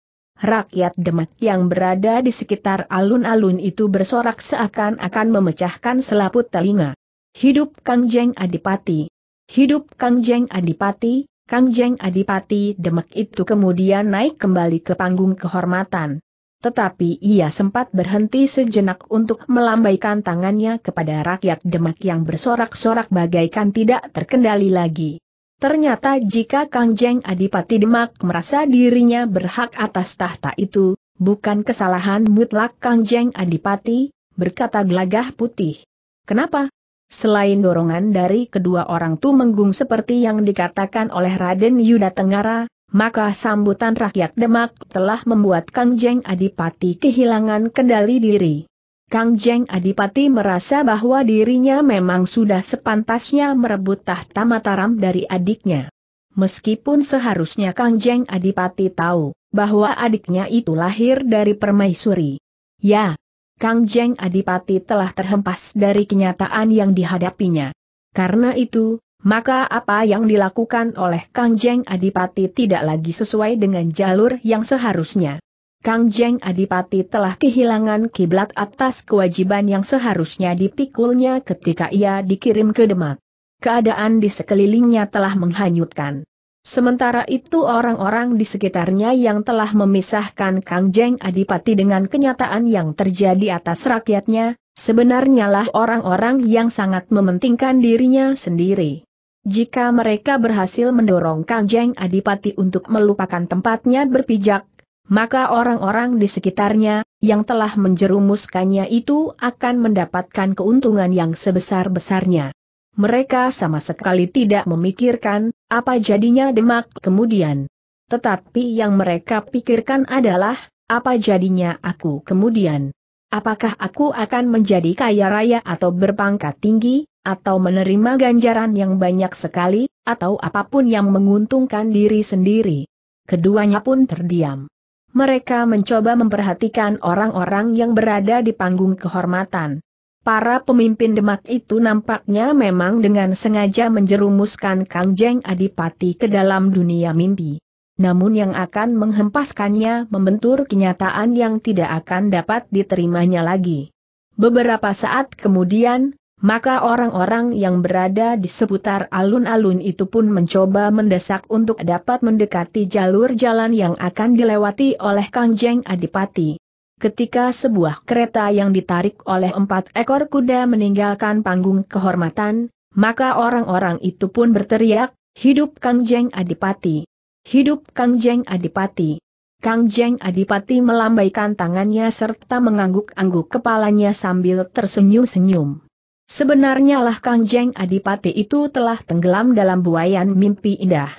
rakyat Demak yang berada di sekitar alun-alun itu bersorak seakan-akan memecahkan selaput telinga. Hidup Kang Adipati! Hidup Kang Adipati! Kang Adipati Demak itu kemudian naik kembali ke panggung kehormatan. Tetapi ia sempat berhenti sejenak untuk melambaikan tangannya kepada rakyat Demak yang bersorak-sorak bagaikan tidak terkendali lagi. Ternyata jika Kang Jeng Adipati Demak merasa dirinya berhak atas tahta itu, bukan kesalahan mutlak Kang Jeng Adipati, berkata gelagah putih. Kenapa? Selain dorongan dari kedua orang tu menggung seperti yang dikatakan oleh Raden Yuda Tenggara, maka sambutan rakyat Demak telah membuat Kang Jeng Adipati kehilangan kendali diri. Kang Jeng Adipati merasa bahwa dirinya memang sudah sepantasnya merebut tahta Mataram dari adiknya. Meskipun seharusnya Kang Jeng Adipati tahu bahwa adiknya itu lahir dari permaisuri. Ya, Kang Jeng Adipati telah terhempas dari kenyataan yang dihadapinya. Karena itu, maka apa yang dilakukan oleh Kang Jeng Adipati tidak lagi sesuai dengan jalur yang seharusnya. Kang Jeng Adipati telah kehilangan kiblat atas kewajiban yang seharusnya dipikulnya ketika ia dikirim ke Demak. Keadaan di sekelilingnya telah menghanyutkan. Sementara itu orang-orang di sekitarnya yang telah memisahkan Kang Jeng Adipati dengan kenyataan yang terjadi atas rakyatnya, sebenarnya lah orang-orang yang sangat mementingkan dirinya sendiri. Jika mereka berhasil mendorong Kang Jeng Adipati untuk melupakan tempatnya berpijak, maka orang-orang di sekitarnya, yang telah menjerumuskannya itu akan mendapatkan keuntungan yang sebesar-besarnya. Mereka sama sekali tidak memikirkan, apa jadinya Demak kemudian. Tetapi yang mereka pikirkan adalah, apa jadinya aku kemudian. Apakah aku akan menjadi kaya raya atau berpangkat tinggi, atau menerima ganjaran yang banyak sekali, atau apapun yang menguntungkan diri sendiri. Keduanya pun terdiam. Mereka mencoba memperhatikan orang-orang yang berada di panggung kehormatan. Para pemimpin Demak itu nampaknya memang dengan sengaja menjerumuskan Kang Jeng Adipati ke dalam dunia mimpi. Namun yang akan menghempaskannya membentur kenyataan yang tidak akan dapat diterimanya lagi. Beberapa saat kemudian, maka orang-orang yang berada di seputar alun-alun itu pun mencoba mendesak untuk dapat mendekati jalur jalan yang akan dilewati oleh Kangjeng Adipati. Ketika sebuah kereta yang ditarik oleh empat ekor kuda meninggalkan panggung kehormatan, maka orang-orang itu pun berteriak, Hidup Kangjeng Adipati! Hidup Kangjeng Adipati! Kangjeng Adipati melambaikan tangannya serta mengangguk-angguk kepalanya sambil tersenyum-senyum. Sebenarnya lah Kang Adipati itu telah tenggelam dalam buayan mimpi indah.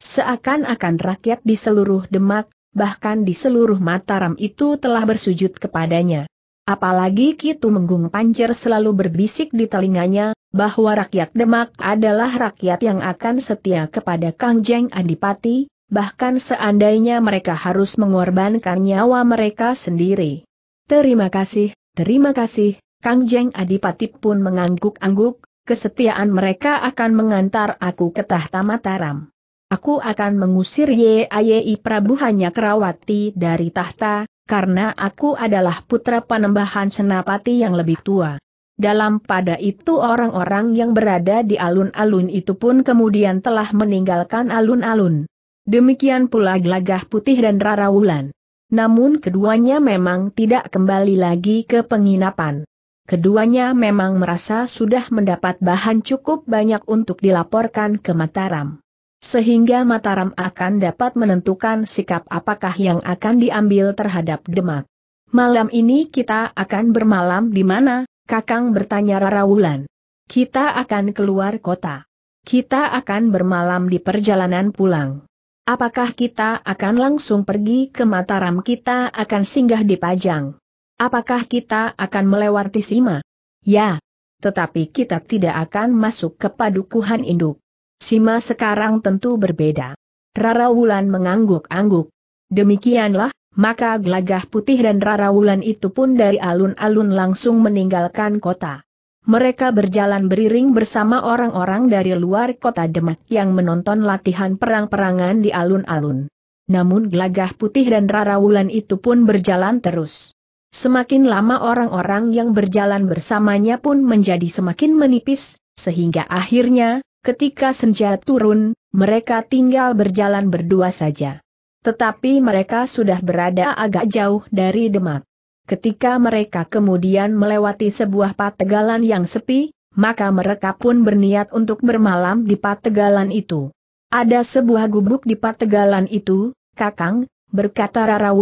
Seakan-akan rakyat di seluruh Demak, bahkan di seluruh Mataram itu telah bersujud kepadanya. Apalagi Kitu Menggung pancer selalu berbisik di telinganya, bahwa rakyat Demak adalah rakyat yang akan setia kepada Kangjeng Adipati, bahkan seandainya mereka harus mengorbankan nyawa mereka sendiri. Terima kasih, terima kasih, Kang Jeng Adipati pun mengangguk-angguk, kesetiaan mereka akan mengantar aku ke tahta Mataram. Aku akan mengusir Yai Prabu hanya Kerawati dari tahta, karena aku adalah putra panembahan Senapati yang lebih tua. Dalam pada itu orang-orang yang berada di alun-alun itu pun kemudian telah meninggalkan alun-alun. Demikian pula Gelagah Putih dan Rara Wulan. Namun keduanya memang tidak kembali lagi ke penginapan. Keduanya memang merasa sudah mendapat bahan cukup banyak untuk dilaporkan ke Mataram. Sehingga Mataram akan dapat menentukan sikap apakah yang akan diambil terhadap Demak. Malam ini kita akan bermalam di mana, Kakang bertanya Rara Wulan. Kita akan keluar kota. Kita akan bermalam di perjalanan pulang. Apakah kita akan langsung pergi ke Mataram kita akan singgah di Pajang? Apakah kita akan melewati Sima? Ya. Tetapi kita tidak akan masuk ke padukuhan induk. Sima sekarang tentu berbeda. Rara Wulan mengangguk-angguk. Demikianlah, maka Glagah putih dan Rara Wulan itu pun dari alun-alun langsung meninggalkan kota. Mereka berjalan beriring bersama orang-orang dari luar kota Demak yang menonton latihan perang-perangan di alun-alun. Namun Glagah putih dan Rara Wulan itu pun berjalan terus. Semakin lama orang-orang yang berjalan bersamanya pun menjadi semakin menipis, sehingga akhirnya, ketika senja turun, mereka tinggal berjalan berdua saja. Tetapi mereka sudah berada agak jauh dari Demak. Ketika mereka kemudian melewati sebuah pategalan yang sepi, maka mereka pun berniat untuk bermalam di pategalan itu. Ada sebuah gubuk di pategalan itu, Kakang, berkata Rara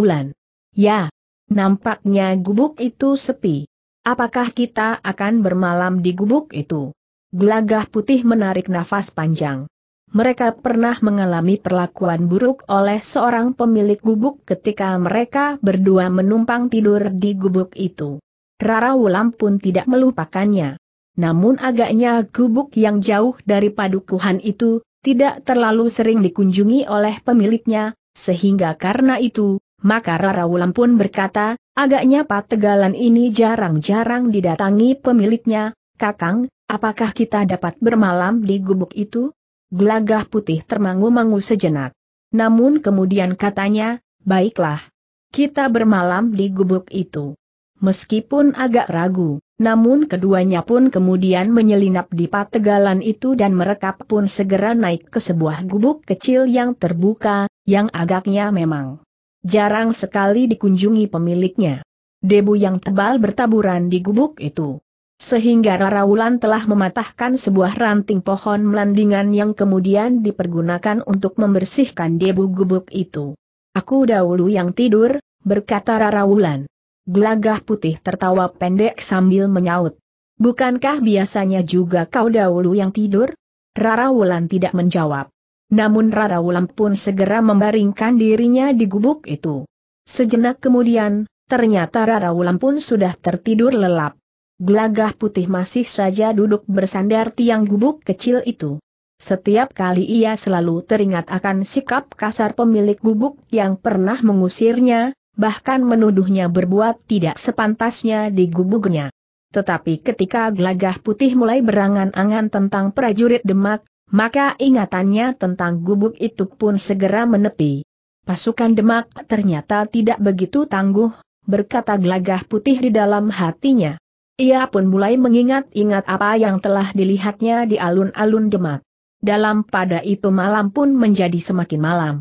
Ya, Nampaknya gubuk itu sepi. Apakah kita akan bermalam di gubuk itu? Gelagah putih menarik nafas panjang. Mereka pernah mengalami perlakuan buruk oleh seorang pemilik gubuk ketika mereka berdua menumpang tidur di gubuk itu. Rara Wulam pun tidak melupakannya. Namun agaknya gubuk yang jauh dari padukuhan itu, tidak terlalu sering dikunjungi oleh pemiliknya, sehingga karena itu, maka Rara Wulan pun berkata, agaknya Pak pategalan ini jarang-jarang didatangi pemiliknya, Kakang, apakah kita dapat bermalam di gubuk itu? Gelagah putih termangu-mangu sejenak. Namun kemudian katanya, baiklah. Kita bermalam di gubuk itu. Meskipun agak ragu, namun keduanya pun kemudian menyelinap di pategalan itu dan mereka pun segera naik ke sebuah gubuk kecil yang terbuka, yang agaknya memang jarang sekali dikunjungi pemiliknya. Debu yang tebal bertaburan di gubuk itu. Sehingga Wulan telah mematahkan sebuah ranting pohon melandingan yang kemudian dipergunakan untuk membersihkan debu gubuk itu. Aku dahulu yang tidur, berkata Wulan. Glagah putih tertawa pendek sambil menyaut. Bukankah biasanya juga kau dahulu yang tidur? Rara Wulan tidak menjawab. Namun Rara Wulan pun segera membaringkan dirinya di gubuk itu. Sejenak kemudian, ternyata Rara Wulan pun sudah tertidur lelap. Gelagah putih masih saja duduk bersandar tiang gubuk kecil itu. Setiap kali ia selalu teringat akan sikap kasar pemilik gubuk yang pernah mengusirnya, bahkan menuduhnya berbuat tidak sepantasnya di gubuknya. Tetapi ketika gelagah putih mulai berangan-angan tentang prajurit Demak, maka ingatannya tentang gubuk itu pun segera menepi. Pasukan Demak ternyata tidak begitu tangguh, berkata Glagah putih di dalam hatinya. Ia pun mulai mengingat-ingat apa yang telah dilihatnya di alun-alun Demak. Dalam pada itu malam pun menjadi semakin malam.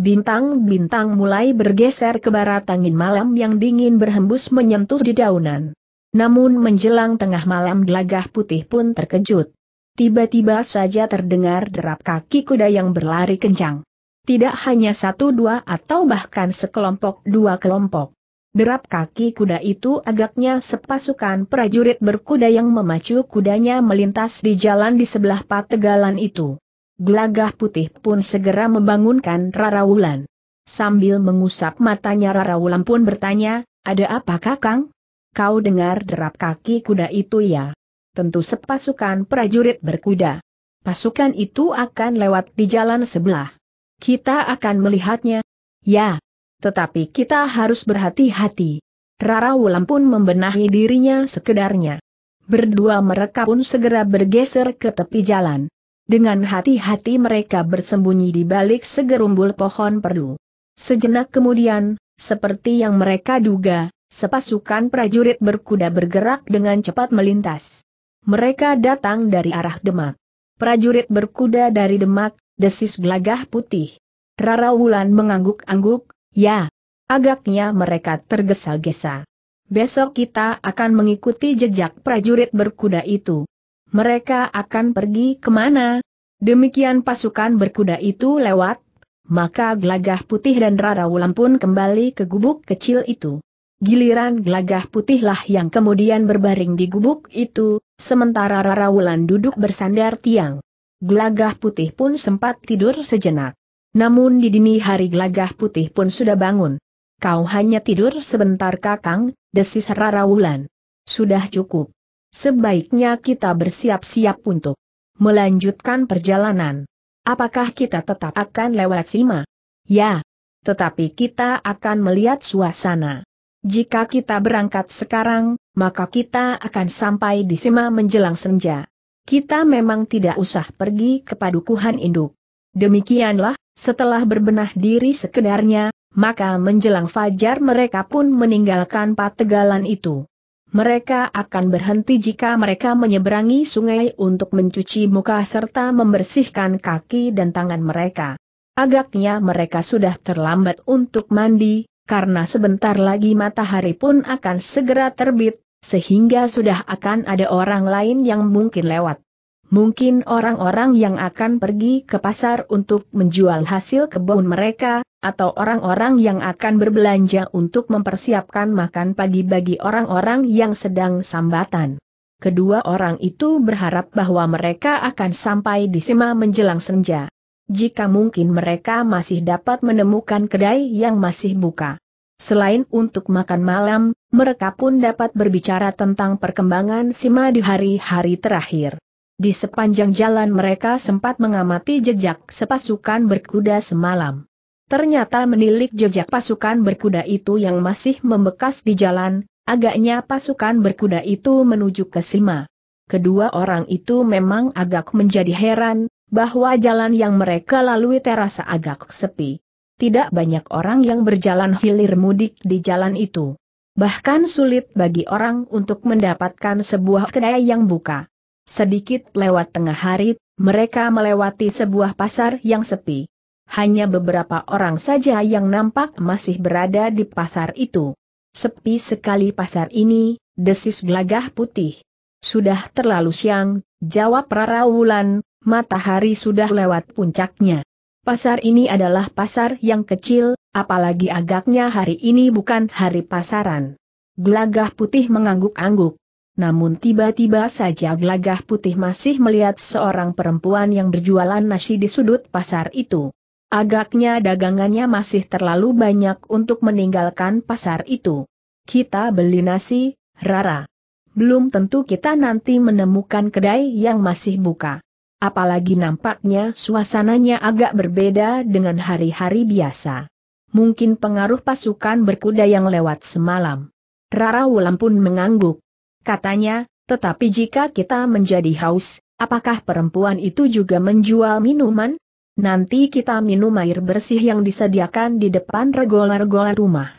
Bintang-bintang mulai bergeser ke barat angin malam yang dingin berhembus menyentuh di daunan. Namun menjelang tengah malam Glagah putih pun terkejut. Tiba-tiba saja terdengar derap kaki kuda yang berlari kencang. Tidak hanya satu dua atau bahkan sekelompok dua kelompok. Derap kaki kuda itu agaknya sepasukan prajurit berkuda yang memacu kudanya melintas di jalan di sebelah pategalan itu. Gelagah putih pun segera membangunkan Rarawulan. Sambil mengusap matanya Rarawulan pun bertanya, ada apa kakang? Kau dengar derap kaki kuda itu ya? tentu sepasukan prajurit berkuda. Pasukan itu akan lewat di jalan sebelah. Kita akan melihatnya. Ya. Tetapi kita harus berhati-hati. Rara Wulan pun membenahi dirinya sekedarnya. Berdua mereka pun segera bergeser ke tepi jalan. Dengan hati-hati mereka bersembunyi di balik segerumbul pohon perdu. Sejenak kemudian, seperti yang mereka duga, sepasukan prajurit berkuda bergerak dengan cepat melintas. Mereka datang dari arah Demak. Prajurit berkuda dari Demak, desis gelagah putih. Rara Wulan mengangguk-angguk, ya. Agaknya mereka tergesa-gesa. Besok kita akan mengikuti jejak prajurit berkuda itu. Mereka akan pergi kemana? Demikian pasukan berkuda itu lewat, maka gelagah putih dan Rara Wulan pun kembali ke gubuk kecil itu giliran gelagah putihlah yang kemudian berbaring di gubuk itu, sementara Rara Wulan duduk bersandar tiang. Gelagah putih pun sempat tidur sejenak. Namun di dini hari gelagah putih pun sudah bangun. Kau hanya tidur sebentar kakang, desis Rara Wulan. Sudah cukup. Sebaiknya kita bersiap-siap untuk melanjutkan perjalanan. Apakah kita tetap akan lewat Sima? Ya. Tetapi kita akan melihat suasana. Jika kita berangkat sekarang, maka kita akan sampai di Sima menjelang senja. Kita memang tidak usah pergi ke padukuhan induk. Demikianlah, setelah berbenah diri sekedarnya, maka menjelang fajar mereka pun meninggalkan pategalan itu. Mereka akan berhenti jika mereka menyeberangi sungai untuk mencuci muka serta membersihkan kaki dan tangan mereka. Agaknya mereka sudah terlambat untuk mandi, karena sebentar lagi matahari pun akan segera terbit, sehingga sudah akan ada orang lain yang mungkin lewat. Mungkin orang-orang yang akan pergi ke pasar untuk menjual hasil kebun mereka, atau orang-orang yang akan berbelanja untuk mempersiapkan makan pagi bagi orang-orang yang sedang sambatan. Kedua orang itu berharap bahwa mereka akan sampai di Sima menjelang senja jika mungkin mereka masih dapat menemukan kedai yang masih buka. Selain untuk makan malam, mereka pun dapat berbicara tentang perkembangan Sima di hari-hari terakhir. Di sepanjang jalan mereka sempat mengamati jejak sepasukan berkuda semalam. Ternyata menilik jejak pasukan berkuda itu yang masih membekas di jalan, agaknya pasukan berkuda itu menuju ke Sima. Kedua orang itu memang agak menjadi heran, bahwa jalan yang mereka lalui terasa agak sepi. Tidak banyak orang yang berjalan hilir mudik di jalan itu. Bahkan sulit bagi orang untuk mendapatkan sebuah kedai yang buka. Sedikit lewat tengah hari, mereka melewati sebuah pasar yang sepi. Hanya beberapa orang saja yang nampak masih berada di pasar itu. Sepi sekali pasar ini, desis gelagah putih. Sudah terlalu siang, jawab Rara Wulan, matahari sudah lewat puncaknya. Pasar ini adalah pasar yang kecil, apalagi agaknya hari ini bukan hari pasaran. Gelagah putih mengangguk-angguk. Namun tiba-tiba saja gelagah putih masih melihat seorang perempuan yang berjualan nasi di sudut pasar itu. Agaknya dagangannya masih terlalu banyak untuk meninggalkan pasar itu. Kita beli nasi, Rara. Belum tentu kita nanti menemukan kedai yang masih buka apalagi nampaknya suasananya agak berbeda dengan hari-hari biasa. Mungkin pengaruh pasukan berkuda yang lewat semalam. Rara Wulan pun mengangguk. Katanya, tetapi jika kita menjadi haus, apakah perempuan itu juga menjual minuman? Nanti kita minum air bersih yang disediakan di depan regola-regola rumah.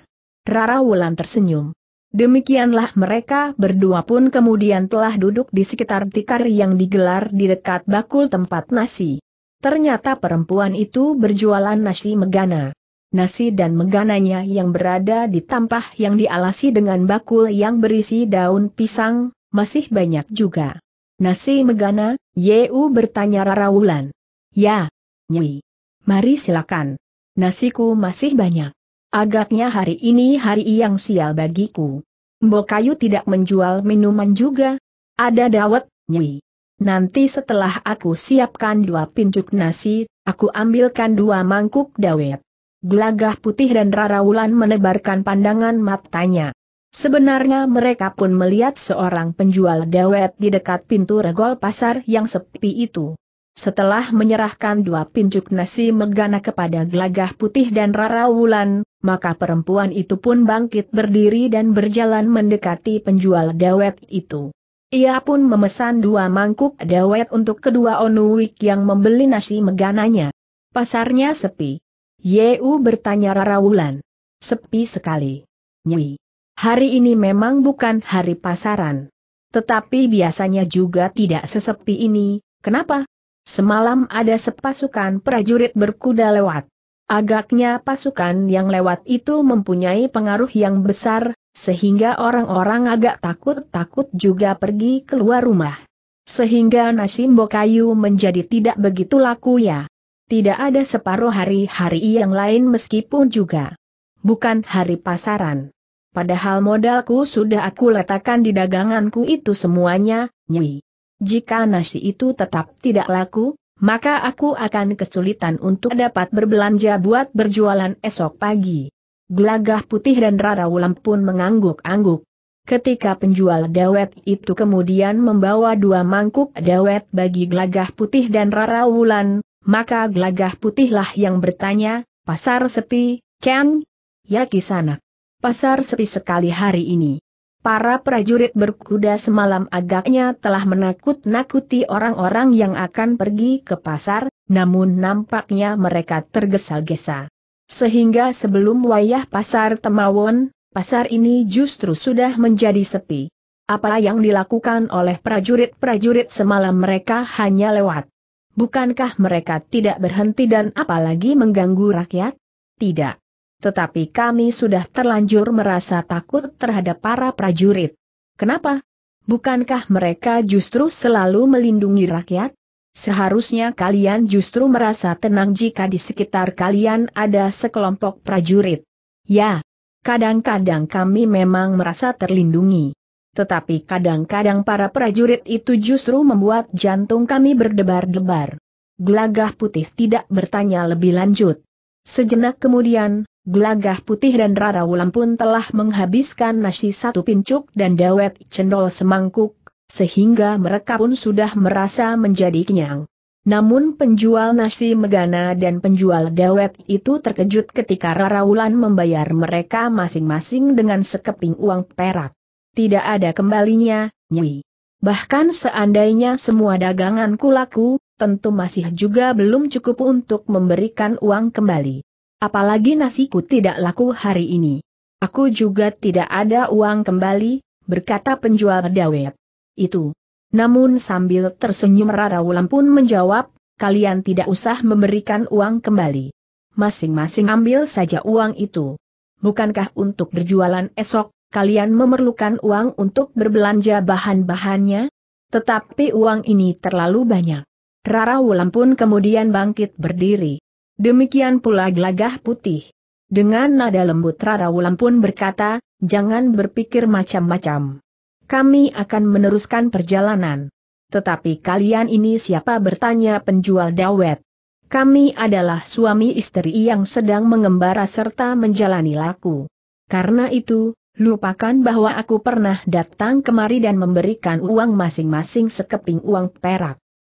Rara Wulan tersenyum. Demikianlah mereka berdua pun kemudian telah duduk di sekitar tikar yang digelar di dekat bakul tempat nasi. Ternyata perempuan itu berjualan nasi megana. Nasi dan megananya yang berada di tampah yang dialasi dengan bakul yang berisi daun pisang, masih banyak juga. Nasi megana, Yeu bertanya Rara Wulan. Ya, Nyi. Mari silakan. Nasiku masih banyak. Agaknya hari ini hari yang sial bagiku. Mbok Kayu tidak menjual minuman juga. Ada dawet, nyi. Nanti setelah aku siapkan dua pincuk nasi, aku ambilkan dua mangkuk dawet. Gelagah putih dan Rara rarawulan menebarkan pandangan matanya. Sebenarnya mereka pun melihat seorang penjual dawet di dekat pintu regol pasar yang sepi itu. Setelah menyerahkan dua pincuk nasi megana kepada gelagah putih dan Rara Wulan, maka perempuan itu pun bangkit berdiri dan berjalan mendekati penjual dawet itu. Ia pun memesan dua mangkuk dawet untuk kedua Onuwik yang membeli nasi megananya. Pasarnya sepi. Yeu bertanya Rara Wulan. Sepi sekali. Nyi. Hari ini memang bukan hari pasaran. Tetapi biasanya juga tidak sesepi ini, kenapa? Semalam ada sepasukan prajurit berkuda lewat. Agaknya pasukan yang lewat itu mempunyai pengaruh yang besar, sehingga orang-orang agak takut-takut juga pergi keluar rumah. Sehingga nasi Bokayu menjadi tidak begitu laku ya. Tidak ada separuh hari-hari yang lain meskipun juga. Bukan hari pasaran. Padahal modalku sudah aku letakkan di daganganku itu semuanya, nyi. Jika nasi itu tetap tidak laku, maka aku akan kesulitan untuk dapat berbelanja buat berjualan esok pagi. Gelagah putih dan Rara Wulam pun mengangguk-angguk. Ketika penjual dawet itu kemudian membawa dua mangkuk dawet bagi gelagah putih dan Rara Wulan, maka gelagah putihlah yang bertanya, pasar sepi, Ken? Ya kisana. Pasar sepi sekali hari ini. Para prajurit berkuda semalam agaknya telah menakut-nakuti orang-orang yang akan pergi ke pasar, namun nampaknya mereka tergesa-gesa. Sehingga sebelum wayah pasar Temawon, pasar ini justru sudah menjadi sepi. Apa yang dilakukan oleh prajurit-prajurit semalam mereka hanya lewat. Bukankah mereka tidak berhenti dan apalagi mengganggu rakyat? Tidak tetapi kami sudah terlanjur merasa takut terhadap para prajurit. Kenapa? Bukankah mereka justru selalu melindungi rakyat? Seharusnya kalian justru merasa tenang jika di sekitar kalian ada sekelompok prajurit. Ya, kadang-kadang kami memang merasa terlindungi. Tetapi kadang-kadang para prajurit itu justru membuat jantung kami berdebar-debar. Gelagah putih tidak bertanya lebih lanjut. Sejenak kemudian, Gelagah putih dan rara wulan pun telah menghabiskan nasi satu pincuk dan dawet cendol semangkuk, sehingga mereka pun sudah merasa menjadi kenyang. Namun penjual nasi megana dan penjual dawet itu terkejut ketika Rara Wulan membayar mereka masing-masing dengan sekeping uang perak. Tidak ada kembalinya, Nyi. Bahkan seandainya semua daganganku laku, tentu masih juga belum cukup untuk memberikan uang kembali apalagi nasiku tidak laku hari ini. Aku juga tidak ada uang kembali, berkata penjual dawet. Itu. Namun sambil tersenyum Rara Wulan pun menjawab, kalian tidak usah memberikan uang kembali. Masing-masing ambil saja uang itu. Bukankah untuk berjualan esok, kalian memerlukan uang untuk berbelanja bahan-bahannya? Tetapi uang ini terlalu banyak. Rara Wulan pun kemudian bangkit berdiri. Demikian pula gelagah putih. Dengan nada lembut Rara Wulan pun berkata, jangan berpikir macam-macam. Kami akan meneruskan perjalanan. Tetapi kalian ini siapa bertanya penjual dawet? Kami adalah suami istri yang sedang mengembara serta menjalani laku. Karena itu, lupakan bahwa aku pernah datang kemari dan memberikan uang masing-masing sekeping uang perak.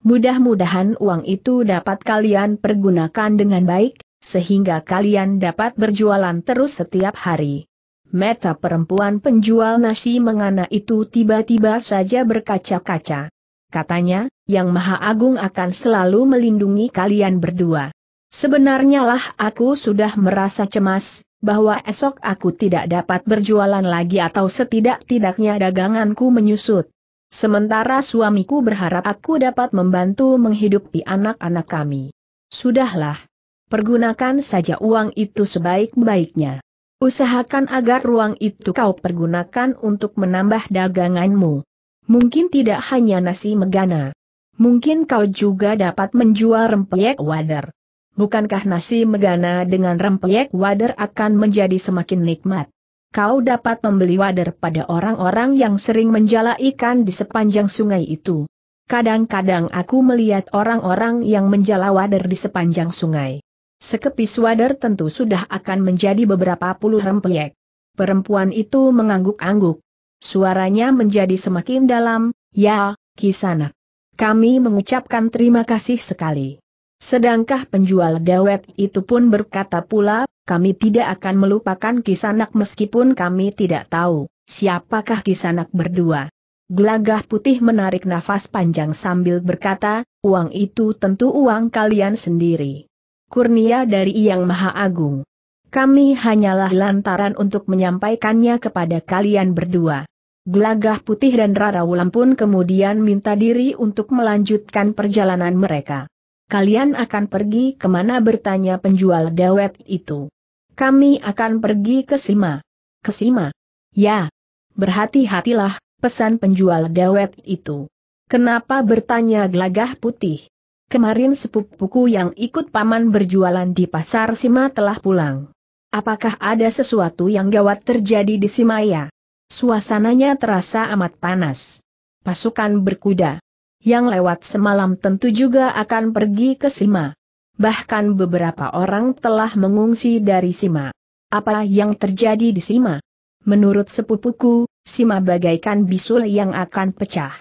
Mudah-mudahan uang itu dapat kalian pergunakan dengan baik, sehingga kalian dapat berjualan terus setiap hari. Meta perempuan penjual nasi mengana itu tiba-tiba saja berkaca-kaca. Katanya, Yang Maha Agung akan selalu melindungi kalian berdua. Sebenarnya lah aku sudah merasa cemas, bahwa esok aku tidak dapat berjualan lagi atau setidak-tidaknya daganganku menyusut. Sementara suamiku berharap aku dapat membantu menghidupi anak-anak kami. Sudahlah. Pergunakan saja uang itu sebaik-baiknya. Usahakan agar ruang itu kau pergunakan untuk menambah daganganmu. Mungkin tidak hanya nasi megana. Mungkin kau juga dapat menjual rempeyek wader. Bukankah nasi megana dengan rempeyek wader akan menjadi semakin nikmat? kau dapat membeli wader pada orang-orang yang sering menjala ikan di sepanjang sungai itu. Kadang-kadang aku melihat orang-orang yang menjala wader di sepanjang sungai. Sekepis wader tentu sudah akan menjadi beberapa puluh rempeyek. Perempuan itu mengangguk-angguk. Suaranya menjadi semakin dalam, ya, kisanak. Kami mengucapkan terima kasih sekali. Sedangkah penjual dawet itu pun berkata pula, kami tidak akan melupakan Kisanak meskipun kami tidak tahu siapakah Kisanak berdua. Gelagah putih menarik nafas panjang sambil berkata, uang itu tentu uang kalian sendiri. Kurnia dari Yang Maha Agung. Kami hanyalah lantaran untuk menyampaikannya kepada kalian berdua. Gelagah putih dan Rara Wulan pun kemudian minta diri untuk melanjutkan perjalanan mereka. Kalian akan pergi kemana bertanya penjual dawet itu. Kami akan pergi ke Sima. Ke Sima? Ya. Berhati-hatilah, pesan penjual dawet itu. Kenapa bertanya gelagah putih? Kemarin sepupuku yang ikut paman berjualan di pasar Sima telah pulang. Apakah ada sesuatu yang gawat terjadi di Simaya? Suasananya terasa amat panas. Pasukan berkuda yang lewat semalam tentu juga akan pergi ke Sima bahkan beberapa orang telah mengungsi dari Sima. Apa yang terjadi di Sima? Menurut sepupuku, Sima bagaikan bisul yang akan pecah.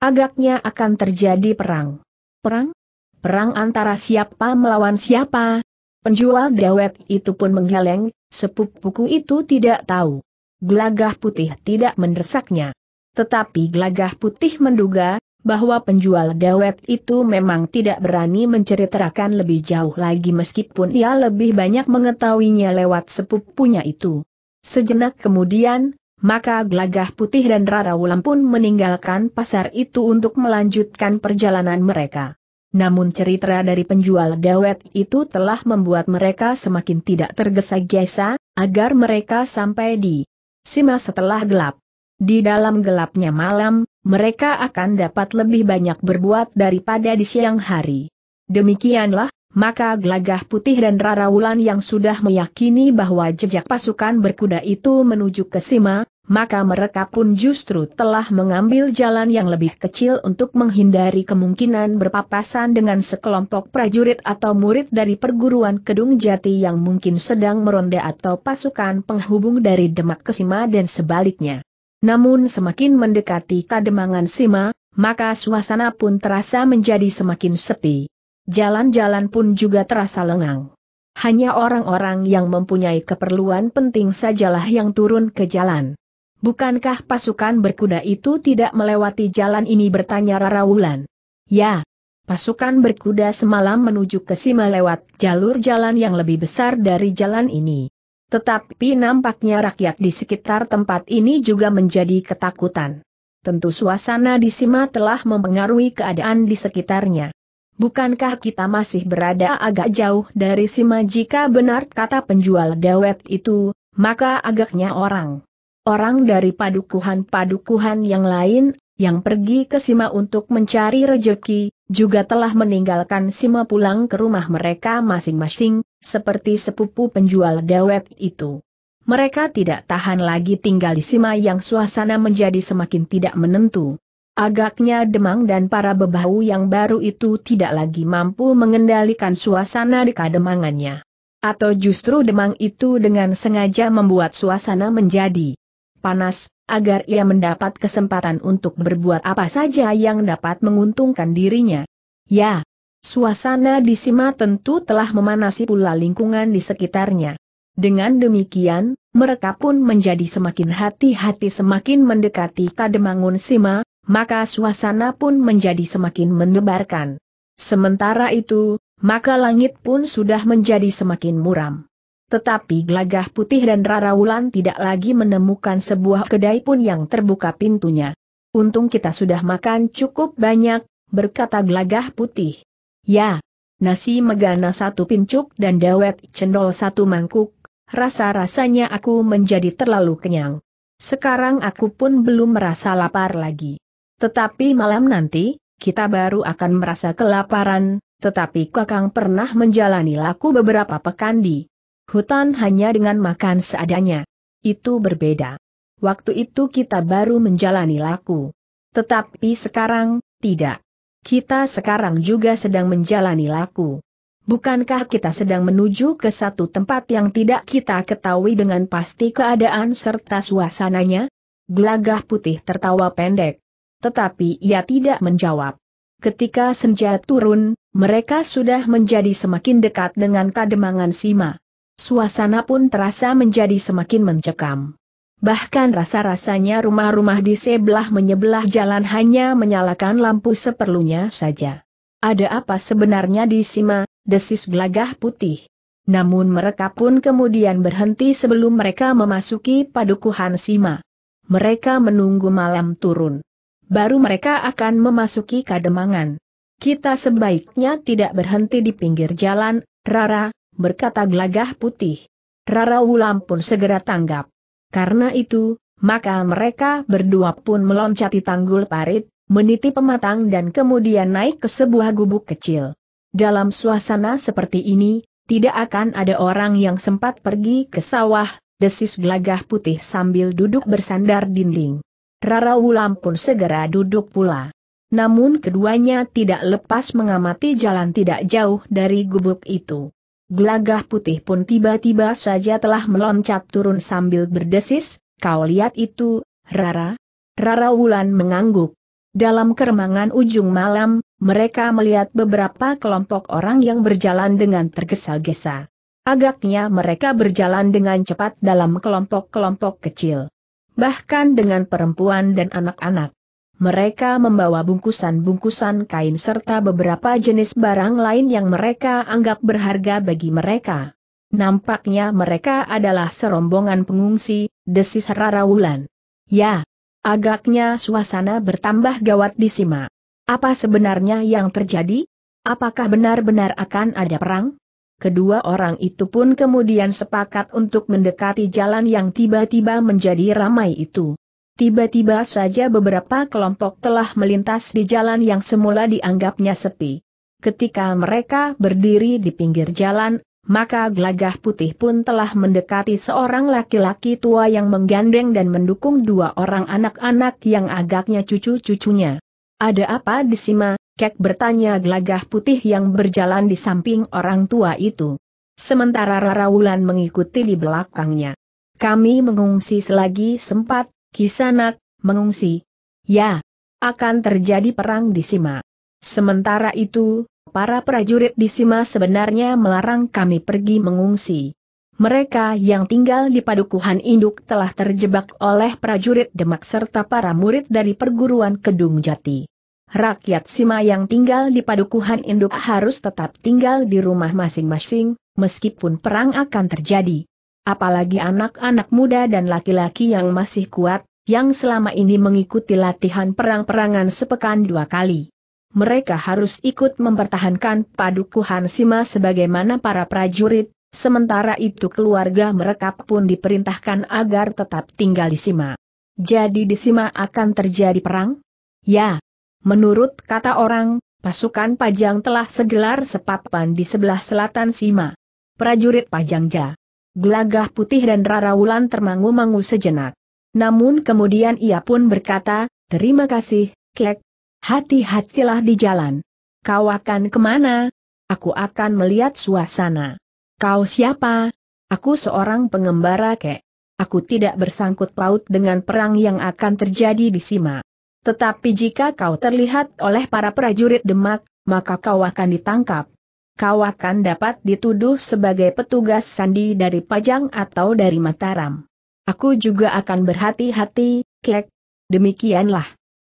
Agaknya akan terjadi perang. Perang? Perang antara siapa melawan siapa? Penjual dawet itu pun menggeleng, sepupuku itu tidak tahu. Gelagah putih tidak mendesaknya. Tetapi gelagah putih menduga, bahwa penjual dawet itu memang tidak berani menceritakan lebih jauh lagi meskipun ia lebih banyak mengetahuinya lewat sepupunya itu. Sejenak kemudian, maka gelagah putih dan Rarawulan pun meninggalkan pasar itu untuk melanjutkan perjalanan mereka. Namun cerita dari penjual dawet itu telah membuat mereka semakin tidak tergesa-gesa, agar mereka sampai di Sima setelah gelap. Di dalam gelapnya malam, mereka akan dapat lebih banyak berbuat daripada di siang hari. Demikianlah, maka Gelagah Putih dan Rara Wulan yang sudah meyakini bahwa jejak pasukan berkuda itu menuju ke Sima, maka mereka pun justru telah mengambil jalan yang lebih kecil untuk menghindari kemungkinan berpapasan dengan sekelompok prajurit atau murid dari perguruan Kedung Jati yang mungkin sedang meronda atau pasukan penghubung dari Demak ke Sima dan sebaliknya. Namun semakin mendekati Kademangan Sima, maka suasana pun terasa menjadi semakin sepi. Jalan-jalan pun juga terasa lengang. Hanya orang-orang yang mempunyai keperluan penting sajalah yang turun ke jalan. Bukankah pasukan berkuda itu tidak melewati jalan ini bertanya Rara Wulan? Ya, Pasukan berkuda semalam menuju ke Sima lewat jalur jalan yang lebih besar dari jalan ini. Tetapi nampaknya rakyat di sekitar tempat ini juga menjadi ketakutan. Tentu suasana di Sima telah mempengaruhi keadaan di sekitarnya. Bukankah kita masih berada agak jauh dari Sima jika benar kata penjual dawet itu, maka agaknya orang. Orang dari padukuhan-padukuhan yang lain yang pergi ke Sima untuk mencari rejeki, juga telah meninggalkan Sima pulang ke rumah mereka masing-masing, seperti sepupu penjual dawet itu. Mereka tidak tahan lagi tinggal di Sima yang suasana menjadi semakin tidak menentu. Agaknya Demang dan para bebahu yang baru itu tidak lagi mampu mengendalikan suasana di kademangannya. Atau justru Demang itu dengan sengaja membuat suasana menjadi panas, agar ia mendapat kesempatan untuk berbuat apa saja yang dapat menguntungkan dirinya. Ya, suasana di Sima tentu telah memanasi pula lingkungan di sekitarnya. Dengan demikian, mereka pun menjadi semakin hati-hati semakin mendekati Kademangun Sima, maka suasana pun menjadi semakin mendebarkan. Sementara itu, maka langit pun sudah menjadi semakin muram. Tetapi Gelagah Putih dan Rara Wulan tidak lagi menemukan sebuah kedai pun yang terbuka pintunya. Untung kita sudah makan cukup banyak, berkata Gelagah Putih. Ya, nasi megana satu pincuk dan dawet cendol satu mangkuk, rasa-rasanya aku menjadi terlalu kenyang. Sekarang aku pun belum merasa lapar lagi. Tetapi malam nanti, kita baru akan merasa kelaparan, tetapi Kakang pernah menjalani laku beberapa pekan di Hutan hanya dengan makan seadanya. Itu berbeda. Waktu itu kita baru menjalani laku. Tetapi sekarang, tidak. Kita sekarang juga sedang menjalani laku. Bukankah kita sedang menuju ke satu tempat yang tidak kita ketahui dengan pasti keadaan serta suasananya? Gelagah putih tertawa pendek. Tetapi ia tidak menjawab. Ketika senja turun, mereka sudah menjadi semakin dekat dengan kademangan Sima suasana pun terasa menjadi semakin mencekam. Bahkan rasa-rasanya rumah-rumah di sebelah menyebelah jalan hanya menyalakan lampu seperlunya saja. Ada apa sebenarnya di Sima, desis gelagah putih. Namun mereka pun kemudian berhenti sebelum mereka memasuki padukuhan Sima. Mereka menunggu malam turun. Baru mereka akan memasuki kademangan. Kita sebaiknya tidak berhenti di pinggir jalan, Rara, berkata gelagah putih. Rara Wulam pun segera tanggap. Karena itu, maka mereka berdua pun meloncati tanggul parit, meniti pematang dan kemudian naik ke sebuah gubuk kecil. Dalam suasana seperti ini, tidak akan ada orang yang sempat pergi ke sawah, desis gelagah putih sambil duduk bersandar dinding. Rara Wulam pun segera duduk pula. Namun keduanya tidak lepas mengamati jalan tidak jauh dari gubuk itu. Gelagah putih pun tiba-tiba saja telah meloncat turun sambil berdesis, kau lihat itu, Rara? Rara Wulan mengangguk. Dalam keremangan ujung malam, mereka melihat beberapa kelompok orang yang berjalan dengan tergesa-gesa. Agaknya mereka berjalan dengan cepat dalam kelompok-kelompok kecil. Bahkan dengan perempuan dan anak-anak. Mereka membawa bungkusan-bungkusan kain serta beberapa jenis barang lain yang mereka anggap berharga bagi mereka. Nampaknya mereka adalah serombongan pengungsi, desis Rara Wulan. Ya, agaknya suasana bertambah gawat di Sima. Apa sebenarnya yang terjadi? Apakah benar-benar akan ada perang? Kedua orang itu pun kemudian sepakat untuk mendekati jalan yang tiba-tiba menjadi ramai itu. Tiba-tiba saja beberapa kelompok telah melintas di jalan yang semula dianggapnya sepi. Ketika mereka berdiri di pinggir jalan, maka gelagah putih pun telah mendekati seorang laki-laki tua yang menggandeng dan mendukung dua orang anak-anak yang agaknya cucu-cucunya. Ada apa di Sima? Kek bertanya gelagah putih yang berjalan di samping orang tua itu. Sementara Rara Wulan mengikuti di belakangnya. Kami mengungsi selagi sempat, Kisanak, mengungsi. Ya, akan terjadi perang di Sima. Sementara itu, para prajurit di Sima sebenarnya melarang kami pergi mengungsi. Mereka yang tinggal di padukuhan induk telah terjebak oleh prajurit Demak serta para murid dari perguruan Kedung Jati. Rakyat Sima yang tinggal di padukuhan induk harus tetap tinggal di rumah masing-masing, meskipun perang akan terjadi apalagi anak-anak muda dan laki-laki yang masih kuat, yang selama ini mengikuti latihan perang-perangan sepekan dua kali. Mereka harus ikut mempertahankan padukuhan Sima sebagaimana para prajurit, sementara itu keluarga mereka pun diperintahkan agar tetap tinggal di Sima. Jadi di Sima akan terjadi perang? Ya. Menurut kata orang, pasukan Pajang telah segelar sepapan di sebelah selatan Sima. Prajurit Pajangja Gelagah putih dan Rara Wulan termangu-mangu sejenak. Namun kemudian ia pun berkata, terima kasih, Kek. Hati-hatilah di jalan. Kau akan kemana? Aku akan melihat suasana. Kau siapa? Aku seorang pengembara Kek. Aku tidak bersangkut paut dengan perang yang akan terjadi di Sima. Tetapi jika kau terlihat oleh para prajurit Demak, maka kau akan ditangkap kau akan dapat dituduh sebagai petugas sandi dari Pajang atau dari Mataram. Aku juga akan berhati-hati, kek. Demikianlah.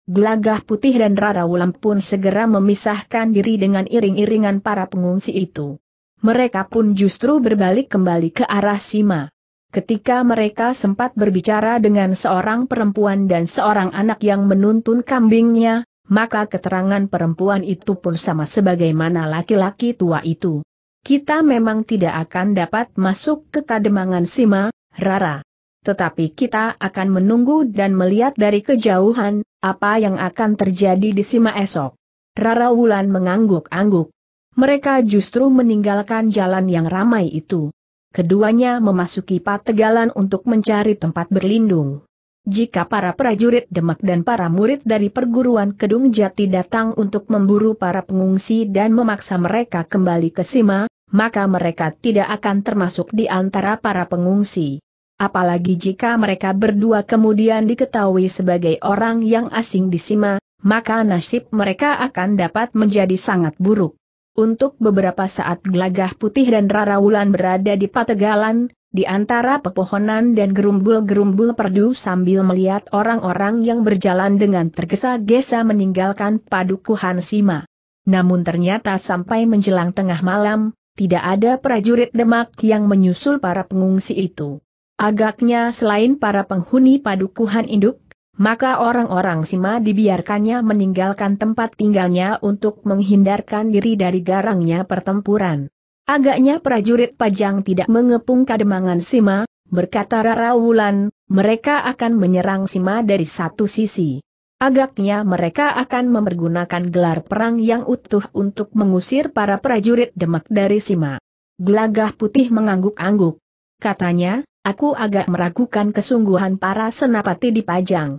Gelagah putih dan Rara Wulan pun segera memisahkan diri dengan iring-iringan para pengungsi itu. Mereka pun justru berbalik kembali ke arah Sima. Ketika mereka sempat berbicara dengan seorang perempuan dan seorang anak yang menuntun kambingnya, maka keterangan perempuan itu pun sama sebagaimana laki-laki tua itu. Kita memang tidak akan dapat masuk ke kademangan Sima, Rara. Tetapi kita akan menunggu dan melihat dari kejauhan, apa yang akan terjadi di Sima esok. Rara Wulan mengangguk-angguk. Mereka justru meninggalkan jalan yang ramai itu. Keduanya memasuki pategalan untuk mencari tempat berlindung jika para prajurit Demak dan para murid dari perguruan Kedung Jati datang untuk memburu para pengungsi dan memaksa mereka kembali ke Sima, maka mereka tidak akan termasuk di antara para pengungsi. Apalagi jika mereka berdua kemudian diketahui sebagai orang yang asing di Sima, maka nasib mereka akan dapat menjadi sangat buruk. Untuk beberapa saat Gelagah Putih dan Rara Wulan berada di Pategalan, di antara pepohonan dan gerumbul-gerumbul perdu sambil melihat orang-orang yang berjalan dengan tergesa-gesa meninggalkan padukuhan Sima. Namun ternyata sampai menjelang tengah malam, tidak ada prajurit demak yang menyusul para pengungsi itu. Agaknya selain para penghuni padukuhan induk, maka orang-orang Sima dibiarkannya meninggalkan tempat tinggalnya untuk menghindarkan diri dari garangnya pertempuran. Agaknya prajurit Pajang tidak mengepung kademangan Sima, berkata Rara Wulan, mereka akan menyerang Sima dari satu sisi. Agaknya mereka akan mempergunakan gelar perang yang utuh untuk mengusir para prajurit demak dari Sima. Gelagah putih mengangguk-angguk. Katanya, aku agak meragukan kesungguhan para senapati di Pajang.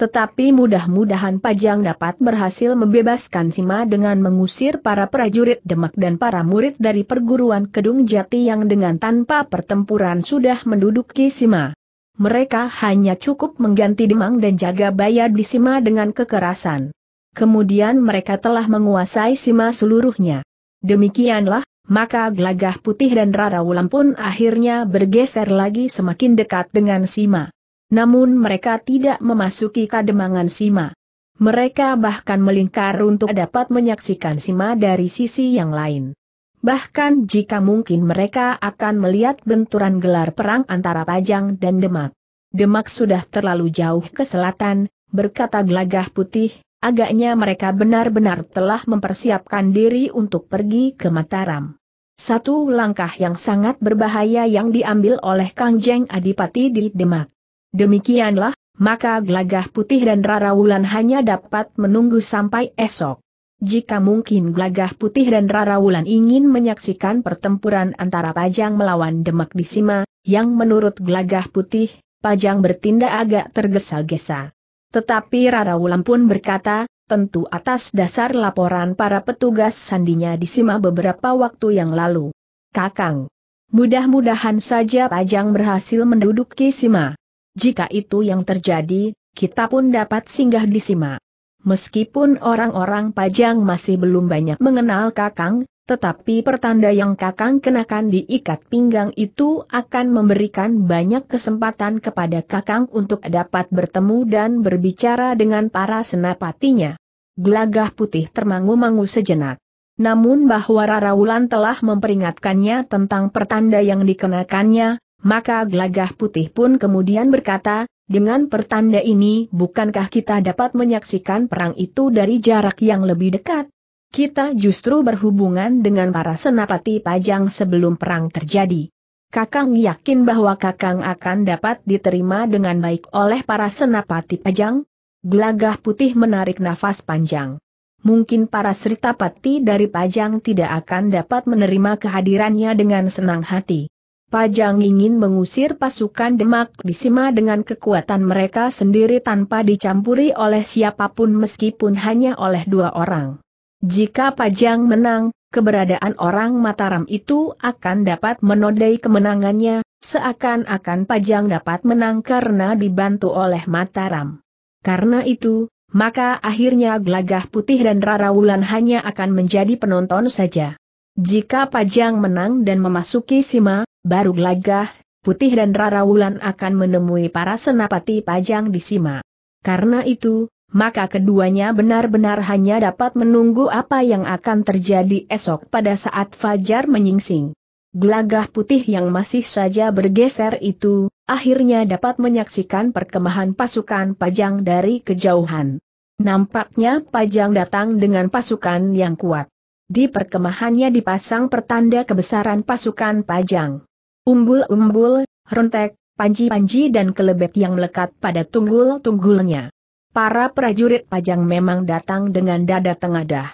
Tetapi mudah-mudahan Pajang dapat berhasil membebaskan Sima dengan mengusir para prajurit Demak dan para murid dari perguruan Kedung Jati yang dengan tanpa pertempuran sudah menduduki Sima. Mereka hanya cukup mengganti Demang dan jaga bayar di Sima dengan kekerasan. Kemudian mereka telah menguasai Sima seluruhnya. Demikianlah, maka gelagah putih dan Rara Wulam pun akhirnya bergeser lagi semakin dekat dengan Sima. Namun mereka tidak memasuki kademangan Sima. Mereka bahkan melingkar untuk dapat menyaksikan Sima dari sisi yang lain. Bahkan jika mungkin mereka akan melihat benturan gelar perang antara Pajang dan Demak. Demak sudah terlalu jauh ke selatan, berkata gelagah putih, agaknya mereka benar-benar telah mempersiapkan diri untuk pergi ke Mataram. Satu langkah yang sangat berbahaya yang diambil oleh Kangjeng Adipati di Demak. Demikianlah, maka glagah Putih dan Rara Wulan hanya dapat menunggu sampai esok. Jika mungkin glagah Putih dan Rara Wulan ingin menyaksikan pertempuran antara Pajang melawan Demak di Sima, yang menurut glagah Putih, Pajang bertindak agak tergesa-gesa. Tetapi Rara Wulan pun berkata, tentu atas dasar laporan para petugas sandinya di Sima beberapa waktu yang lalu. Kakang, mudah-mudahan saja Pajang berhasil menduduki Sima. Jika itu yang terjadi, kita pun dapat singgah di Sima. Meskipun orang-orang Pajang masih belum banyak mengenal Kakang, tetapi pertanda yang Kakang kenakan di ikat pinggang itu akan memberikan banyak kesempatan kepada Kakang untuk dapat bertemu dan berbicara dengan para senapatinya. Gelagah putih termangu-mangu sejenak. Namun bahwa Rara Wulan telah memperingatkannya tentang pertanda yang dikenakannya, maka gelagah putih pun kemudian berkata, dengan pertanda ini bukankah kita dapat menyaksikan perang itu dari jarak yang lebih dekat? Kita justru berhubungan dengan para senapati pajang sebelum perang terjadi. Kakang yakin bahwa Kakang akan dapat diterima dengan baik oleh para senapati pajang? Gelagah putih menarik nafas panjang. Mungkin para seritapati dari pajang tidak akan dapat menerima kehadirannya dengan senang hati. Pajang ingin mengusir pasukan Demak di Sima dengan kekuatan mereka sendiri tanpa dicampuri oleh siapapun meskipun hanya oleh dua orang. Jika Pajang menang, keberadaan orang Mataram itu akan dapat menodai kemenangannya, seakan-akan Pajang dapat menang karena dibantu oleh Mataram. Karena itu, maka akhirnya Gelagah Putih dan Rara Wulan hanya akan menjadi penonton saja. Jika Pajang menang dan memasuki Sima, baru Gelagah, Putih dan Rara Wulan akan menemui para senapati Pajang di Sima. Karena itu, maka keduanya benar-benar hanya dapat menunggu apa yang akan terjadi esok pada saat Fajar menyingsing. Gelagah putih yang masih saja bergeser itu, akhirnya dapat menyaksikan perkemahan pasukan Pajang dari kejauhan. Nampaknya Pajang datang dengan pasukan yang kuat. Di perkemahannya dipasang pertanda kebesaran pasukan pajang. Umbul-umbul, rontek, panji-panji dan kelebet yang melekat pada tunggul-tunggulnya. Para prajurit pajang memang datang dengan dada tengadah.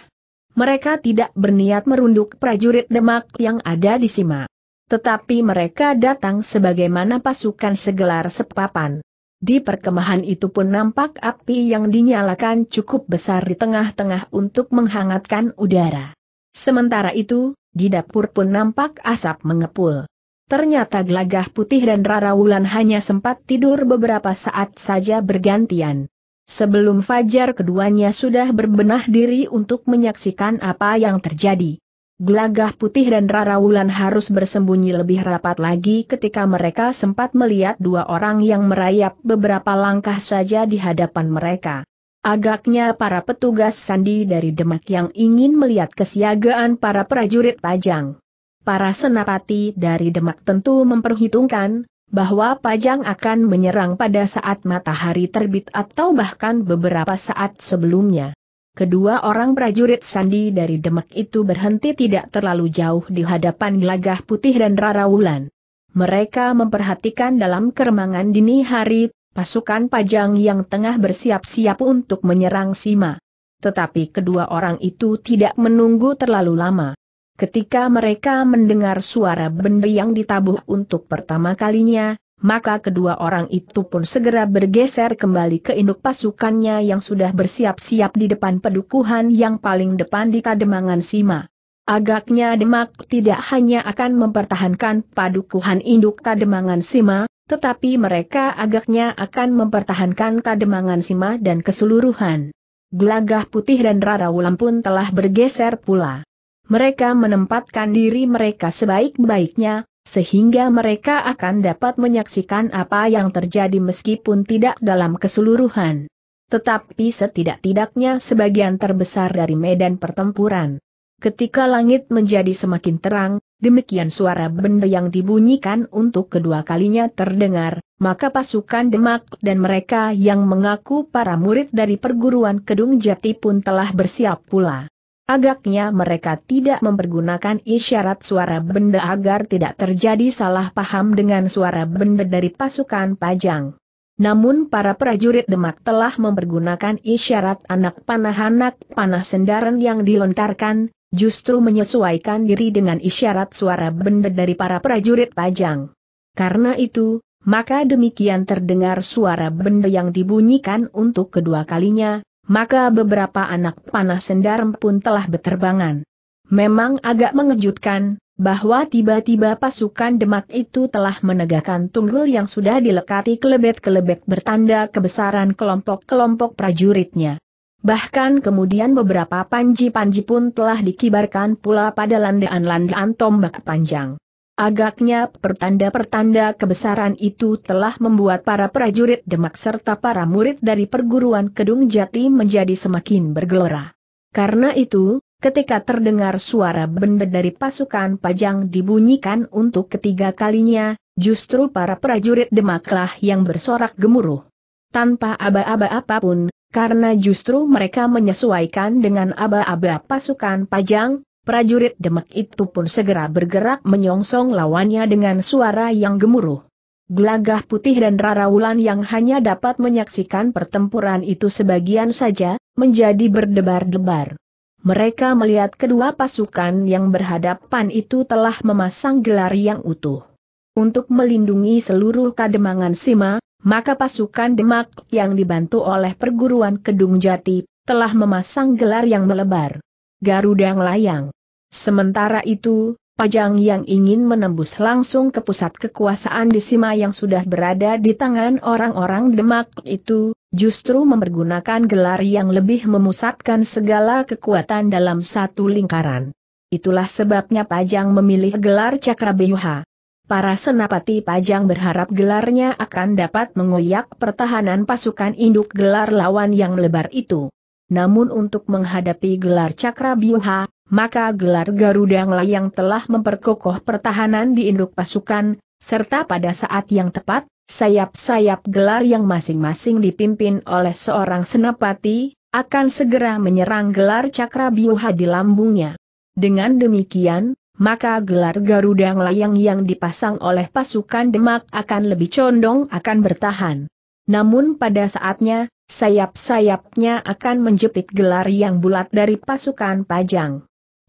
Mereka tidak berniat merunduk prajurit demak yang ada di Sima. Tetapi mereka datang sebagaimana pasukan segelar sepapan. Di perkemahan itu pun nampak api yang dinyalakan cukup besar di tengah-tengah untuk menghangatkan udara. Sementara itu, di dapur pun nampak asap mengepul. Ternyata Gelagah Putih dan Rara Wulan hanya sempat tidur beberapa saat saja bergantian. Sebelum fajar keduanya sudah berbenah diri untuk menyaksikan apa yang terjadi. Gelagah Putih dan Rara Wulan harus bersembunyi lebih rapat lagi ketika mereka sempat melihat dua orang yang merayap beberapa langkah saja di hadapan mereka. Agaknya para petugas sandi dari Demak yang ingin melihat kesiagaan para prajurit Pajang. Para senapati dari Demak tentu memperhitungkan, bahwa Pajang akan menyerang pada saat matahari terbit atau bahkan beberapa saat sebelumnya. Kedua orang prajurit sandi dari Demak itu berhenti tidak terlalu jauh di hadapan Gelagah Putih dan Rara Wulan. Mereka memperhatikan dalam keremangan dini hari pasukan pajang yang tengah bersiap-siap untuk menyerang Sima. Tetapi kedua orang itu tidak menunggu terlalu lama. Ketika mereka mendengar suara benda yang ditabuh untuk pertama kalinya, maka kedua orang itu pun segera bergeser kembali ke induk pasukannya yang sudah bersiap-siap di depan pedukuhan yang paling depan di kademangan Sima. Agaknya Demak tidak hanya akan mempertahankan padukuhan induk kademangan Sima, tetapi mereka agaknya akan mempertahankan kademangan Sima dan keseluruhan. Gelagah putih dan Rara Wulan pun telah bergeser pula. Mereka menempatkan diri mereka sebaik-baiknya, sehingga mereka akan dapat menyaksikan apa yang terjadi meskipun tidak dalam keseluruhan. Tetapi setidak-tidaknya sebagian terbesar dari medan pertempuran. Ketika langit menjadi semakin terang, demikian suara benda yang dibunyikan untuk kedua kalinya terdengar, maka pasukan Demak dan mereka yang mengaku para murid dari perguruan Kedung Jati pun telah bersiap pula. Agaknya mereka tidak mempergunakan isyarat suara benda agar tidak terjadi salah paham dengan suara benda dari pasukan Pajang. Namun para prajurit Demak telah mempergunakan isyarat anak panah-anak panah sendaran yang dilontarkan, justru menyesuaikan diri dengan isyarat suara benda dari para prajurit pajang. Karena itu, maka demikian terdengar suara benda yang dibunyikan untuk kedua kalinya, maka beberapa anak panah sendarm pun telah beterbangan. Memang agak mengejutkan, bahwa tiba-tiba pasukan Demak itu telah menegakkan tunggul yang sudah dilekati kelebet-kelebet bertanda kebesaran kelompok-kelompok prajuritnya. Bahkan kemudian beberapa panji-panji pun telah dikibarkan pula pada landaan-landaan tombak panjang. Agaknya pertanda-pertanda kebesaran itu telah membuat para prajurit Demak serta para murid dari perguruan Kedung Jati menjadi semakin bergelora. Karena itu, ketika terdengar suara benda dari pasukan Pajang dibunyikan untuk ketiga kalinya, justru para prajurit Demaklah yang bersorak gemuruh. Tanpa aba-aba apapun, karena justru mereka menyesuaikan dengan aba-aba pasukan pajang, prajurit demak itu pun segera bergerak menyongsong lawannya dengan suara yang gemuruh. Gelagah putih dan Raraulan yang hanya dapat menyaksikan pertempuran itu sebagian saja, menjadi berdebar-debar. Mereka melihat kedua pasukan yang berhadapan itu telah memasang gelar yang utuh. Untuk melindungi seluruh kademangan Sima, maka pasukan Demak yang dibantu oleh perguruan Kedung Jati, telah memasang gelar yang melebar. Garuda layang. Sementara itu, Pajang yang ingin menembus langsung ke pusat kekuasaan di Sima yang sudah berada di tangan orang-orang Demak itu, justru mempergunakan gelar yang lebih memusatkan segala kekuatan dalam satu lingkaran. Itulah sebabnya Pajang memilih gelar Cakrabeyuha. Para senapati pajang berharap gelarnya akan dapat mengoyak pertahanan pasukan induk gelar lawan yang lebar itu. Namun untuk menghadapi gelar Cakra Biuha, maka gelar Garuda yang telah memperkokoh pertahanan di induk pasukan, serta pada saat yang tepat, sayap-sayap gelar yang masing-masing dipimpin oleh seorang senapati, akan segera menyerang gelar Cakra Biuha di lambungnya. Dengan demikian, maka gelar Garuda Ngelayang yang dipasang oleh pasukan Demak akan lebih condong akan bertahan. Namun pada saatnya, sayap-sayapnya akan menjepit gelar yang bulat dari pasukan Pajang.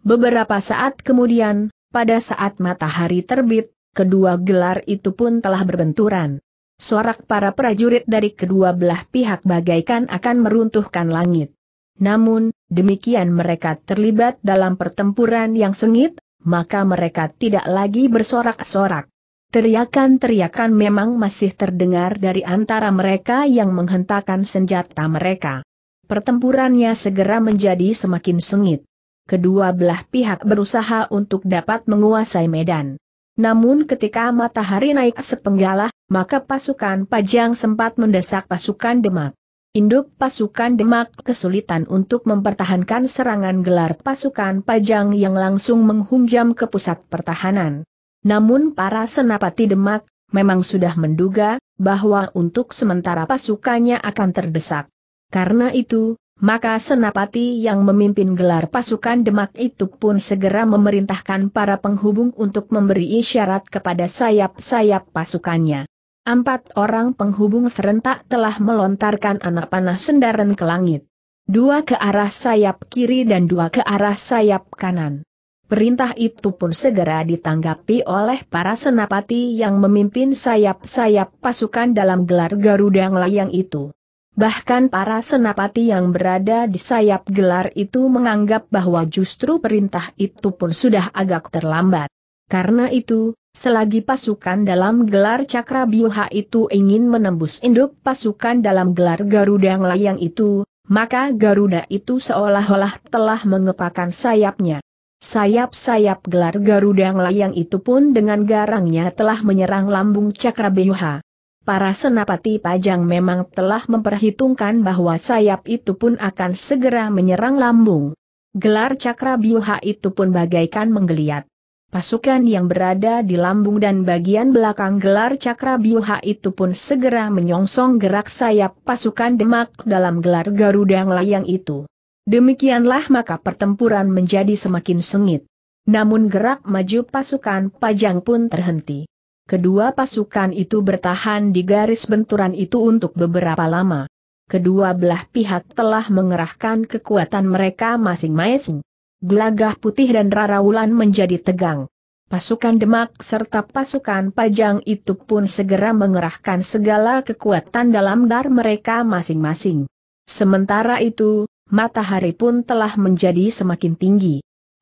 Beberapa saat kemudian, pada saat matahari terbit, kedua gelar itu pun telah berbenturan. Sorak para prajurit dari kedua belah pihak bagaikan akan meruntuhkan langit. Namun, demikian mereka terlibat dalam pertempuran yang sengit, maka mereka tidak lagi bersorak-sorak. Teriakan-teriakan memang masih terdengar dari antara mereka yang menghentakkan senjata mereka. Pertempurannya segera menjadi semakin sengit. Kedua belah pihak berusaha untuk dapat menguasai medan. Namun ketika matahari naik sepenggalah, maka pasukan Pajang sempat mendesak pasukan Demak. Induk pasukan Demak kesulitan untuk mempertahankan serangan gelar pasukan Pajang yang langsung menghunjam ke pusat pertahanan. Namun para senapati Demak memang sudah menduga bahwa untuk sementara pasukannya akan terdesak. Karena itu, maka senapati yang memimpin gelar pasukan Demak itu pun segera memerintahkan para penghubung untuk memberi isyarat kepada sayap-sayap pasukannya. Empat orang penghubung serentak telah melontarkan anak panah sendaran ke langit. Dua ke arah sayap kiri dan dua ke arah sayap kanan. Perintah itu pun segera ditanggapi oleh para senapati yang memimpin sayap-sayap pasukan dalam gelar Garuda Ngelayang itu. Bahkan para senapati yang berada di sayap gelar itu menganggap bahwa justru perintah itu pun sudah agak terlambat. Karena itu, Selagi pasukan dalam gelar cakra biuha itu ingin menembus induk pasukan dalam gelar Garuda Ngelayang itu, maka Garuda itu seolah-olah telah mengepakkan sayapnya. Sayap-sayap gelar Garuda Ngelayang itu pun dengan garangnya telah menyerang lambung cakra biuha. Para senapati pajang memang telah memperhitungkan bahwa sayap itu pun akan segera menyerang lambung. Gelar cakra biuha itu pun bagaikan menggeliat pasukan yang berada di lambung dan bagian belakang gelar cakra biuha itu pun segera menyongsong gerak sayap pasukan demak dalam gelar Garuda Layang itu. Demikianlah maka pertempuran menjadi semakin sengit. Namun gerak maju pasukan pajang pun terhenti. Kedua pasukan itu bertahan di garis benturan itu untuk beberapa lama. Kedua belah pihak telah mengerahkan kekuatan mereka masing-masing gelagah putih dan rarawulan menjadi tegang. Pasukan Demak serta pasukan Pajang itu pun segera mengerahkan segala kekuatan dalam dar mereka masing-masing. Sementara itu, matahari pun telah menjadi semakin tinggi.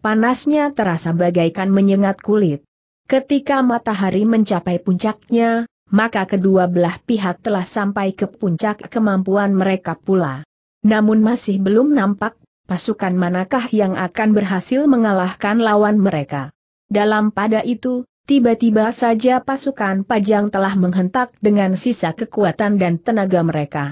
Panasnya terasa bagaikan menyengat kulit. Ketika matahari mencapai puncaknya, maka kedua belah pihak telah sampai ke puncak kemampuan mereka pula. Namun masih belum nampak pasukan manakah yang akan berhasil mengalahkan lawan mereka. Dalam pada itu, tiba-tiba saja pasukan Pajang telah menghentak dengan sisa kekuatan dan tenaga mereka.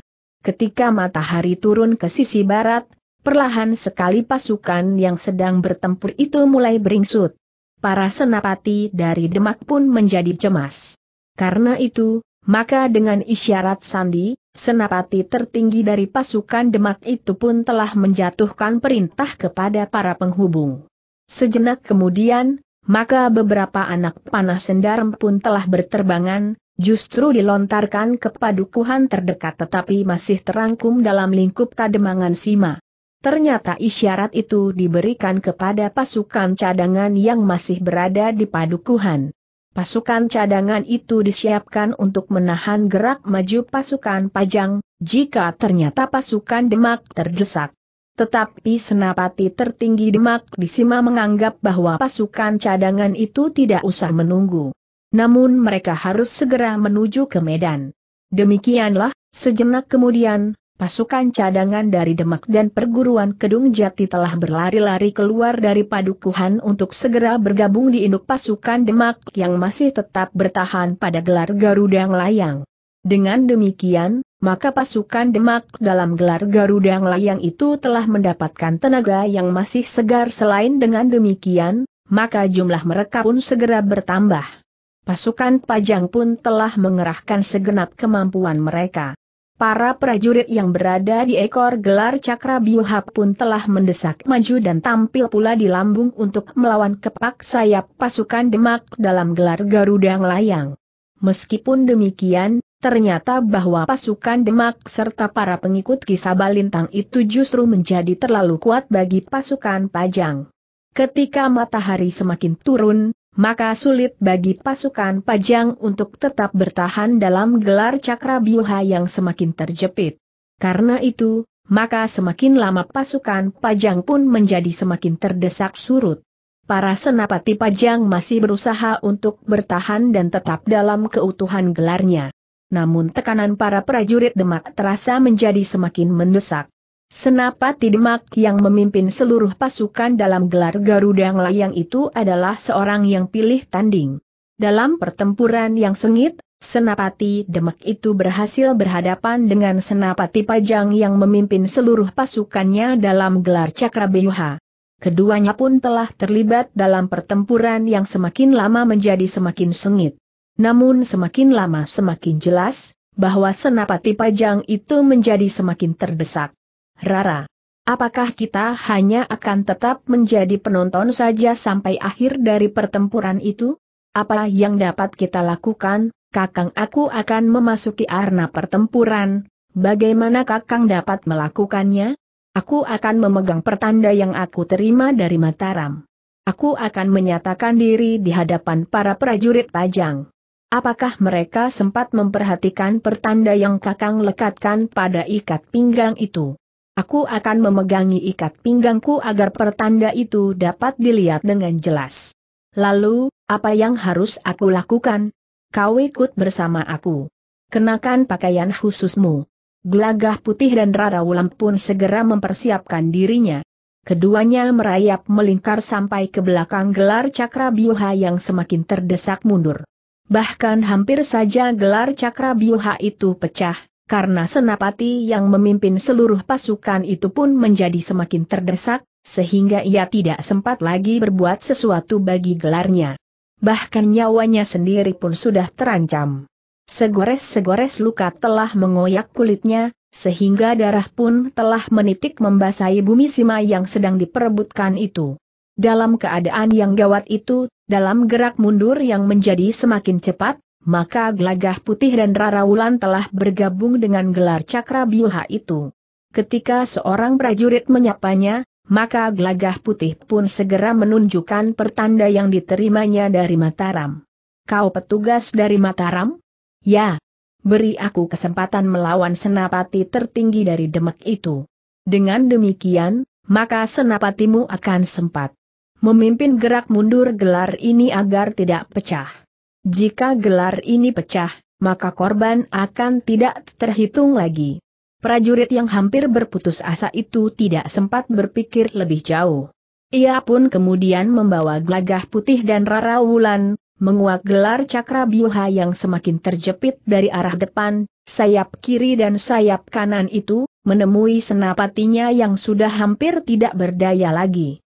Ketika matahari turun ke sisi barat, perlahan sekali pasukan yang sedang bertempur itu mulai beringsut. Para senapati dari Demak pun menjadi cemas. Karena itu, maka dengan isyarat sandi, senapati tertinggi dari pasukan Demak itu pun telah menjatuhkan perintah kepada para penghubung. Sejenak kemudian, maka beberapa anak panah sendarm pun telah berterbangan, justru dilontarkan ke padukuhan terdekat tetapi masih terangkum dalam lingkup kademangan Sima. Ternyata isyarat itu diberikan kepada pasukan cadangan yang masih berada di padukuhan. Pasukan cadangan itu disiapkan untuk menahan gerak maju pasukan Pajang, jika ternyata pasukan Demak terdesak. Tetapi senapati tertinggi Demak di Sima menganggap bahwa pasukan cadangan itu tidak usah menunggu. Namun mereka harus segera menuju ke Medan. Demikianlah, sejenak kemudian, pasukan cadangan dari Demak dan perguruan Kedung Jati telah berlari-lari keluar dari padukuhan untuk segera bergabung di induk pasukan Demak yang masih tetap bertahan pada gelar Garudang Layang. Dengan demikian, maka pasukan Demak dalam gelar Garudang Layang itu telah mendapatkan tenaga yang masih segar selain dengan demikian, maka jumlah mereka pun segera bertambah. Pasukan Pajang pun telah mengerahkan segenap kemampuan mereka. Para prajurit yang berada di ekor gelar cakra biuha pun telah mendesak maju dan tampil pula di lambung untuk melawan kepak sayap pasukan demak dalam gelar Garuda Layang. Meskipun demikian, ternyata bahwa pasukan demak serta para pengikut kisah balintang itu justru menjadi terlalu kuat bagi pasukan pajang. Ketika matahari semakin turun, maka sulit bagi pasukan Pajang untuk tetap bertahan dalam gelar cakra biuha yang semakin terjepit. Karena itu, maka semakin lama pasukan Pajang pun menjadi semakin terdesak surut. Para senapati Pajang masih berusaha untuk bertahan dan tetap dalam keutuhan gelarnya. Namun tekanan para prajurit Demak terasa menjadi semakin mendesak. Senapati Demak yang memimpin seluruh pasukan dalam gelar Garuda Ngelayang itu adalah seorang yang pilih tanding. Dalam pertempuran yang sengit, Senapati Demak itu berhasil berhadapan dengan Senapati Pajang yang memimpin seluruh pasukannya dalam gelar Cakra Beyuha. Keduanya pun telah terlibat dalam pertempuran yang semakin lama menjadi semakin sengit. Namun semakin lama semakin jelas, bahwa Senapati Pajang itu menjadi semakin terdesak. Rara. Apakah kita hanya akan tetap menjadi penonton saja sampai akhir dari pertempuran itu? Apa yang dapat kita lakukan? Kakang aku akan memasuki arena pertempuran. Bagaimana Kakang dapat melakukannya? Aku akan memegang pertanda yang aku terima dari Mataram. Aku akan menyatakan diri di hadapan para prajurit Pajang. Apakah mereka sempat memperhatikan pertanda yang Kakang lekatkan pada ikat pinggang itu? Aku akan memegangi ikat pinggangku agar pertanda itu dapat dilihat dengan jelas. Lalu, apa yang harus aku lakukan? Kau ikut bersama aku. Kenakan pakaian khususmu. Gelagah putih dan Rara Wulan pun segera mempersiapkan dirinya. Keduanya merayap melingkar sampai ke belakang gelar cakra biuha yang semakin terdesak mundur. Bahkan hampir saja gelar cakra biuha itu pecah, karena Senapati yang memimpin seluruh pasukan itu pun menjadi semakin terdesak, sehingga ia tidak sempat lagi berbuat sesuatu bagi gelarnya. Bahkan nyawanya sendiri pun sudah terancam. Segores-segores luka telah mengoyak kulitnya, sehingga darah pun telah menitik membasahi bumi Sima yang sedang diperebutkan itu. Dalam keadaan yang gawat itu, dalam gerak mundur yang menjadi semakin cepat, maka gelagah putih dan Rara Wulan telah bergabung dengan gelar cakra biuha itu. Ketika seorang prajurit menyapanya, maka gelagah putih pun segera menunjukkan pertanda yang diterimanya dari Mataram. Kau petugas dari Mataram? Ya. Beri aku kesempatan melawan senapati tertinggi dari Demak itu. Dengan demikian, maka senapatimu akan sempat memimpin gerak mundur gelar ini agar tidak pecah. Jika gelar ini pecah, maka korban akan tidak terhitung lagi. Prajurit yang hampir berputus asa itu tidak sempat berpikir lebih jauh. Ia pun kemudian membawa gelagah putih dan rara wulan, menguak gelar cakra biuha yang semakin terjepit dari arah depan, sayap kiri dan sayap kanan itu, menemui senapatinya yang sudah hampir tidak berdaya lagi.